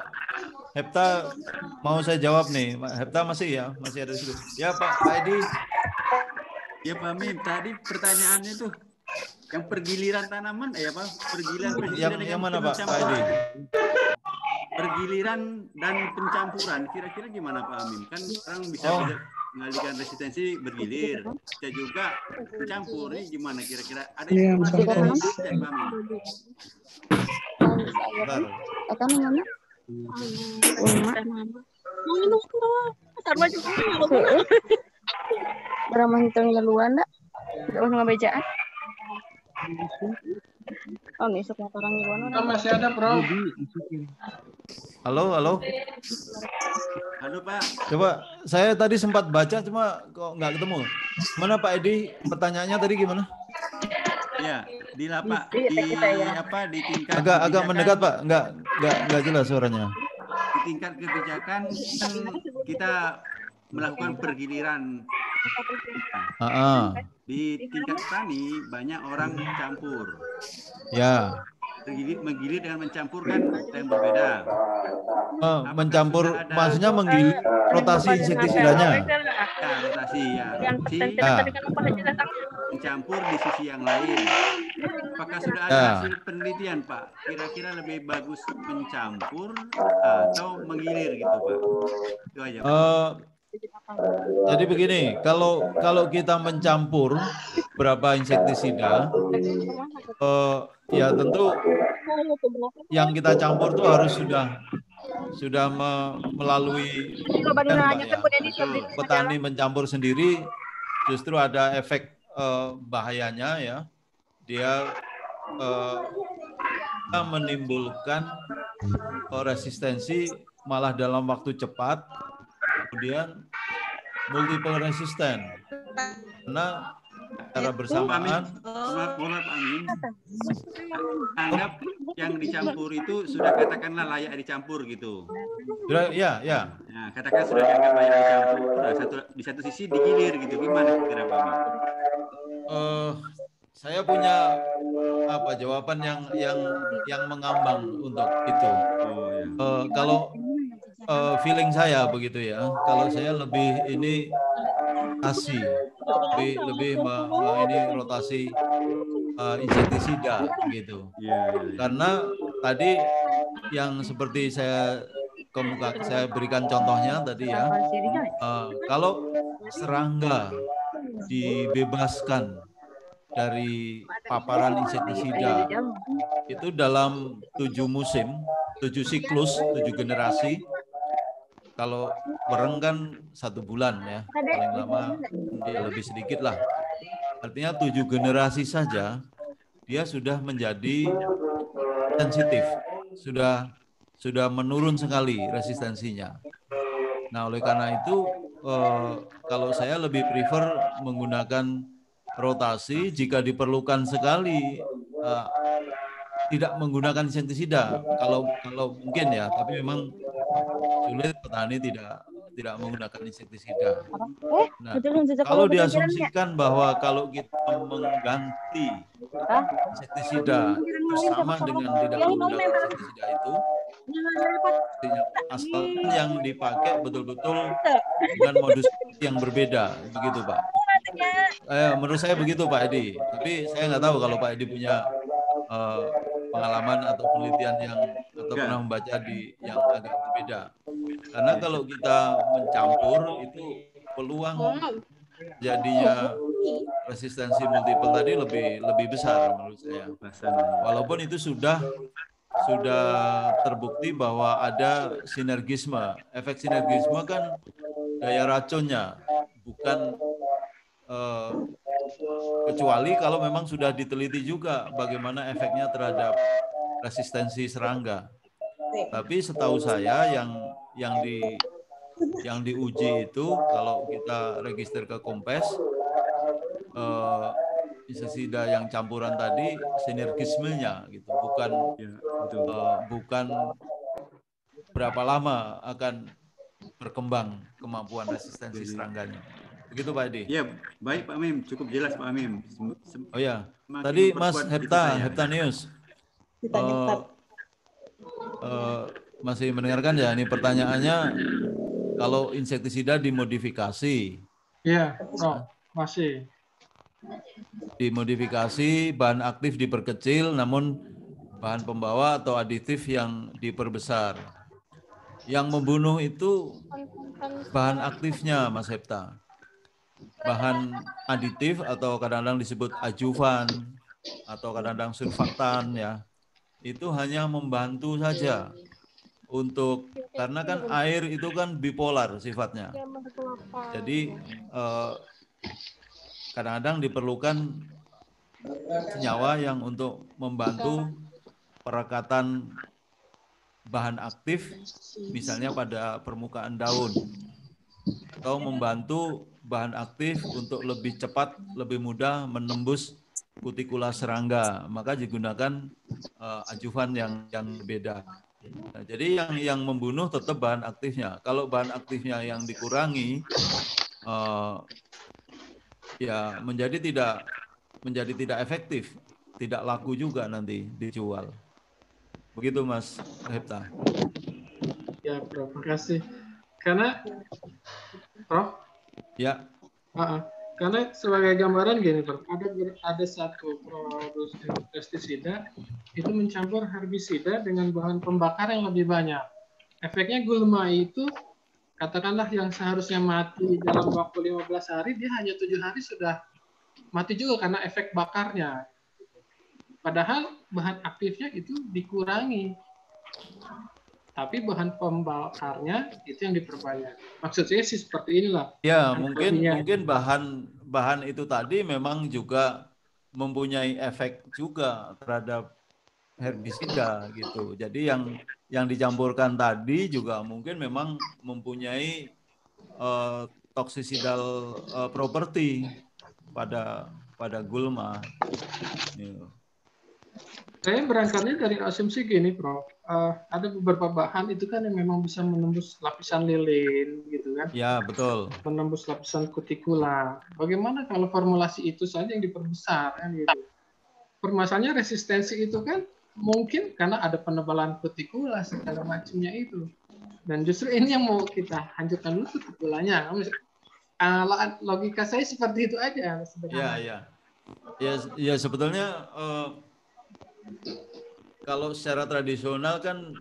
[SPEAKER 4] Hepta mau saya jawab nih. Hepta masih
[SPEAKER 9] ya, masih ada situ. Ya Pak, Pak Edi. Ya Pak Amin. tadi pertanyaannya tuh yang pergiliran tanaman eh apa? Pergiliran, pergiliran yang, yang mana Pak, Pak Edi? Pergiliran dan pencampuran. Kira-kira gimana Pak Amin? Kan orang bisa oh mengalihkan resistensi bergilir. Kita juga campur ini gimana kira-kira ada Ada ya, dari Bang Mami.
[SPEAKER 3] Berapa menit yang duluan, tidak usah bacaan.
[SPEAKER 2] Oh, ngisuk orang Iwan. Oh, masih ada, Bro.
[SPEAKER 4] Halo, halo.
[SPEAKER 9] Halo, Pak.
[SPEAKER 2] Coba
[SPEAKER 4] saya tadi sempat baca cuma kok nggak ketemu. Mana Pak Edi? Pertanyaannya tadi gimana?
[SPEAKER 9] Iya, di lapak di, ya. apa di tingkat agak agak mendekat, Pak. Enggak enggak enggak jelas suaranya. Di tingkat kebijakan kan kita melakukan pergiliran. Uh ah. ah di tingkat petani banyak orang mencampur. Ya. Menggilir, menggilir dengan mencampurkan yang berbeda.
[SPEAKER 4] Oh, mencampur ada, maksudnya menggilir eh, rotasi insektisidanya. Ya,
[SPEAKER 9] rotasi ya. Rotasi, ya. Mencampur di sisi yang lain. Apakah sudah ada ya. hasil penelitian, Pak? Kira-kira lebih bagus mencampur atau menggilir gitu, Pak? Itu aja. Pak. Uh, jadi begini,
[SPEAKER 4] kalau kalau kita mencampur berapa insektisida, eh, ya tentu yang kita campur itu harus sudah sudah me, melalui
[SPEAKER 6] petani, kan, ya.
[SPEAKER 4] petani mencampur sendiri, justru ada efek eh, bahayanya ya, dia eh, menimbulkan eh, resistensi malah dalam waktu cepat kemudian multiple resistant karena cara bersamaan
[SPEAKER 9] Maaf, Murat Amin. Anggap yang dicampur itu sudah katakanlah layak dicampur gitu. Sudah, ya, ya. Nah, katakan sudah dianggap layak dicampur. Nah, satu, di satu sisi digilir gitu. Gimana kira Pak
[SPEAKER 6] Uh,
[SPEAKER 4] saya punya apa jawaban yang yang yang mengambang untuk itu. Oh, ya. uh, kalau uh, feeling saya begitu ya. Kalau saya lebih ini asi, lebih lebih ini rotasi uh, eh, insektisida gitu. Yeah, yeah. Iya. Karena tadi yang seperti saya kemuka saya berikan contohnya tadi ya, uh, kalau serangga dibebaskan dari paparan insektisida itu dalam tujuh musim, tujuh siklus, tujuh generasi kalau bareng kan satu bulan ya
[SPEAKER 6] paling lama
[SPEAKER 4] ya lebih sedikit lah artinya tujuh generasi saja dia sudah menjadi sensitif sudah sudah menurun sekali resistensinya nah oleh karena itu eh, kalau saya lebih prefer menggunakan rotasi jika diperlukan sekali eh, tidak menggunakan insektisida kalau kalau mungkin ya tapi memang sulit petani tidak tidak menggunakan insektisida.
[SPEAKER 6] Nah, kalau diasumsikan
[SPEAKER 4] bahwa kalau kita mengganti
[SPEAKER 6] insektisida sama dengan tidak menggunakan insektisida itu asal yang
[SPEAKER 4] dipakai betul-betul dengan modus yang berbeda begitu Pak. Eh, menurut saya begitu Pak Edi, tapi saya nggak tahu kalau Pak Edi punya uh, pengalaman atau penelitian yang atau ya. pernah membaca di yang agak berbeda. Karena kalau kita mencampur itu peluang
[SPEAKER 6] jadinya resistensi multiple tadi lebih
[SPEAKER 4] lebih besar menurut saya. Walaupun itu sudah sudah terbukti bahwa ada sinergisme. Efek sinergisme kan daya racunnya bukan uh, Kecuali kalau memang sudah diteliti juga bagaimana efeknya terhadap resistensi serangga. Tapi setahu saya yang yang di yang diuji itu kalau kita register ke Kompes eh, insesida yang campuran tadi sinergismenya gitu bukan ya, Eh, bukan berapa lama akan berkembang kemampuan
[SPEAKER 9] resistensi serangganya. Begitu Pak Edi. ya baik Pak Amin cukup jelas Pak Amin oh ya. Tadi Mas Hepta, Hepta News. Kita uh,
[SPEAKER 4] uh, masih mendengarkan ya ini pertanyaannya kalau insektisida dimodifikasi.
[SPEAKER 2] Iya, oh, masih.
[SPEAKER 4] Dimodifikasi bahan aktif diperkecil namun bahan pembawa atau aditif yang diperbesar. Yang membunuh itu
[SPEAKER 6] bahan aktifnya
[SPEAKER 4] Mas Hepta bahan aditif atau kadang-kadang disebut ajuvan atau kadang-kadang surfaktan ya itu hanya membantu saja untuk karena kan air itu kan bipolar sifatnya jadi eh, kadang-kadang eh, diperlukan senyawa yang untuk membantu perekatan bahan aktif misalnya pada permukaan daun atau membantu bahan aktif untuk lebih cepat, lebih mudah menembus kutikula serangga. Maka digunakan uh, ajuvan yang yang beda. Nah, jadi yang yang membunuh tetap bahan aktifnya. Kalau bahan aktifnya yang dikurangi, uh, ya menjadi tidak menjadi tidak efektif, tidak laku juga nanti dijual. Begitu Mas Hepta.
[SPEAKER 2] Ya, Terima kasih. Karena Prof, Ya. Uh -uh. Karena sebagai gambaran gini, Ada, ada satu produk pestisida itu mencampur herbisida dengan bahan pembakar yang lebih banyak. Efeknya gulma itu katakanlah yang seharusnya mati dalam waktu 15 hari, dia hanya tujuh hari sudah mati juga karena efek bakarnya. Padahal bahan aktifnya itu dikurangi tapi bahan pembakarnya itu yang diperbanyak. Maksud saya sih seperti
[SPEAKER 4] inilah. Ya, mungkin mungkin bahan bahan itu tadi memang juga mempunyai efek juga terhadap herbisida gitu. Jadi yang yang dicampurkan tadi juga mungkin memang mempunyai uh, eh, toksisidal uh, eh, properti pada pada gulma.
[SPEAKER 9] Iya.
[SPEAKER 2] Saya berangkatnya dari asumsi gini, Prof uh, ada beberapa bahan itu kan yang memang bisa menembus lapisan lilin gitu kan.
[SPEAKER 9] Ya, betul.
[SPEAKER 2] Menembus lapisan kutikula. Bagaimana kalau formulasi itu saja yang diperbesar kan gitu. Permasalahannya resistensi itu kan mungkin karena ada penebalan kutikula segala macamnya itu. Dan justru ini yang mau kita hancurkan dulu kutikulanya. Uh, logika saya seperti itu aja iya, sebenarnya. Ya, ya.
[SPEAKER 4] Ya, ya
[SPEAKER 7] sebetulnya
[SPEAKER 4] uh, kalau secara tradisional kan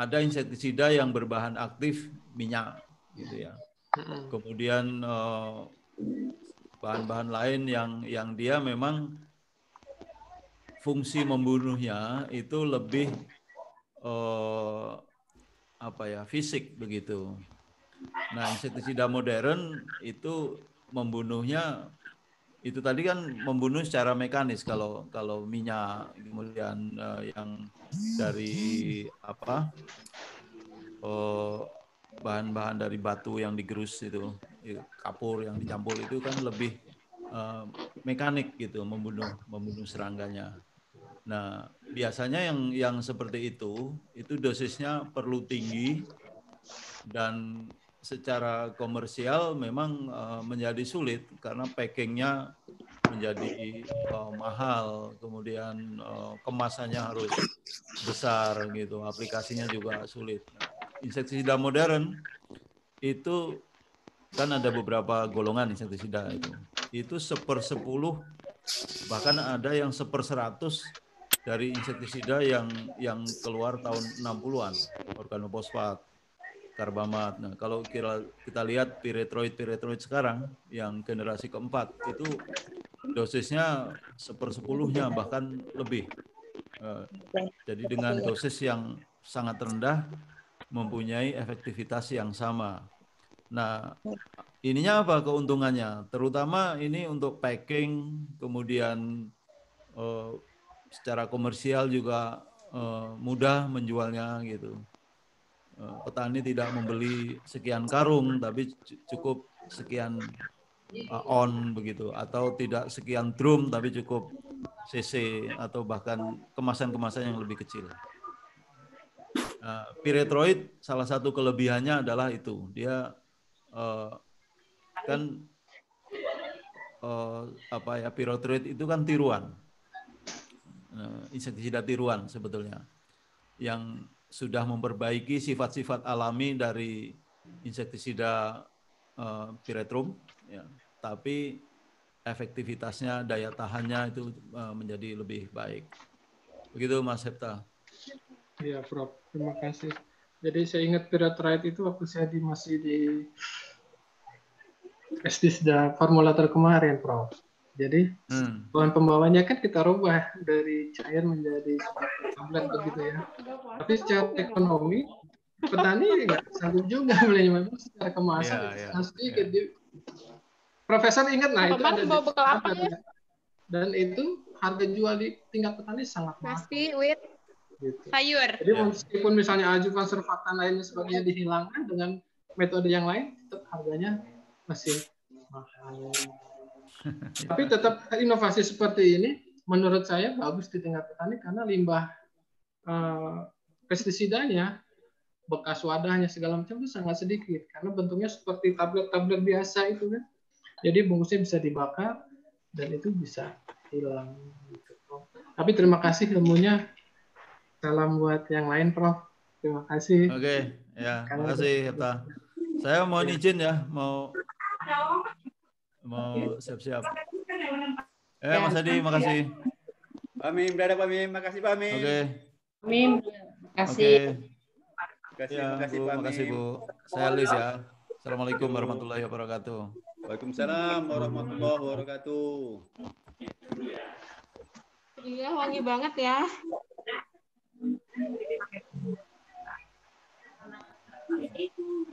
[SPEAKER 4] ada insektisida yang berbahan aktif minyak gitu ya. Kemudian eh, bahan-bahan lain yang yang dia memang fungsi membunuhnya itu lebih eh, apa ya fisik begitu. Nah insektisida modern itu membunuhnya itu tadi kan membunuh secara mekanis kalau kalau minyak kemudian uh, yang dari apa bahan eh, bahan-bahan dari batu yang digerus itu ya, kapur yang dicampur itu kan lebih uh, mekanik gitu membunuh membunuh serangganya nah biasanya yang yang seperti itu itu dosisnya perlu tinggi dan secara komersial memang uh, menjadi sulit karena packingnya menjadi uh, mahal, kemudian uh, kemasannya harus besar gitu, aplikasinya juga sulit. Insektisida modern itu kan ada beberapa golongan insektisida itu, itu sepersepuluh bahkan ada yang seper seratus dari insektisida yang yang keluar tahun 60-an organofosfat karbamat. Nah, kalau kira kita lihat piretroid-piretroid sekarang yang generasi keempat itu dosisnya sepersepuluhnya bahkan lebih. Eh, jadi dengan dosis yang sangat rendah mempunyai efektivitas yang sama. Nah, ininya apa keuntungannya? Terutama ini untuk packing, kemudian eh, secara komersial juga eh, mudah menjualnya gitu petani tidak membeli sekian karung tapi cukup sekian uh, on begitu atau tidak sekian drum tapi cukup cc atau bahkan kemasan-kemasan yang lebih kecil. Uh, piretroid salah satu kelebihannya adalah itu dia uh, kan uh, apa ya piretroid itu kan tiruan uh, insektisida tiruan sebetulnya yang sudah memperbaiki sifat-sifat alami dari insektisida uh, piretrum, ya. tapi efektivitasnya, daya tahannya itu uh, menjadi lebih baik. Begitu Mas Hepta.
[SPEAKER 2] Iya, Prof. Terima kasih. Jadi saya ingat piretrite itu waktu saya di, masih di SD sudah formulator kemarin, Prof. Jadi hmm. bahan pembawanya kan kita rubah dari cair menjadi tablet begitu ya. Tapi secara ekonomi petani nggak sanggup juga beli memang secara kemasan yeah, iya. yeah, sedikit. Yeah. Profesor ingat nah itu ada di apa ya? Dan itu harga jual di tingkat petani sangat mahal. Pasti wit, gitu. sayur. Jadi yeah. meskipun misalnya ajukan surfaktan lainnya sebagian sebagainya dihilangkan dengan metode yang lain, tetap harganya masih mahal. Tapi tetap inovasi seperti ini menurut saya bagus di tingkat petani karena limbah eh, pestisidanya bekas wadahnya segala macam itu sangat sedikit karena bentuknya seperti tablet-tablet biasa itu kan. Jadi bungkusnya bisa dibakar dan itu bisa hilang. Gitu. Tapi terima kasih ilmunya. Salam buat yang lain, Prof. Terima kasih. Oke,
[SPEAKER 4] ya. Terima kasih, Saya mau iya. izin ya,
[SPEAKER 9] mau mau siap-siap. Eh, Mas ya, Adi, makasih. Pamim, Pak Pamim. Makasih Pamim. Oke. Okay. Pamim,
[SPEAKER 2] makasih.
[SPEAKER 4] Okay.
[SPEAKER 9] Makasih, ya, makasih Bu. Mim. Makasih Bu.
[SPEAKER 2] Saya Liz ya.
[SPEAKER 4] Assalamualaikum warahmatullahi wabarakatuh. Waalaikumsalam warahmatullahi
[SPEAKER 9] wabarakatuh.
[SPEAKER 2] Iya, wangi banget ya.
[SPEAKER 6] Thank you.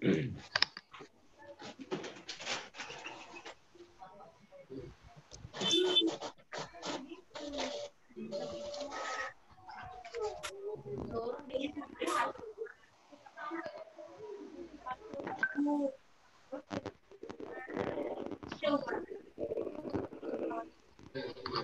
[SPEAKER 6] うん。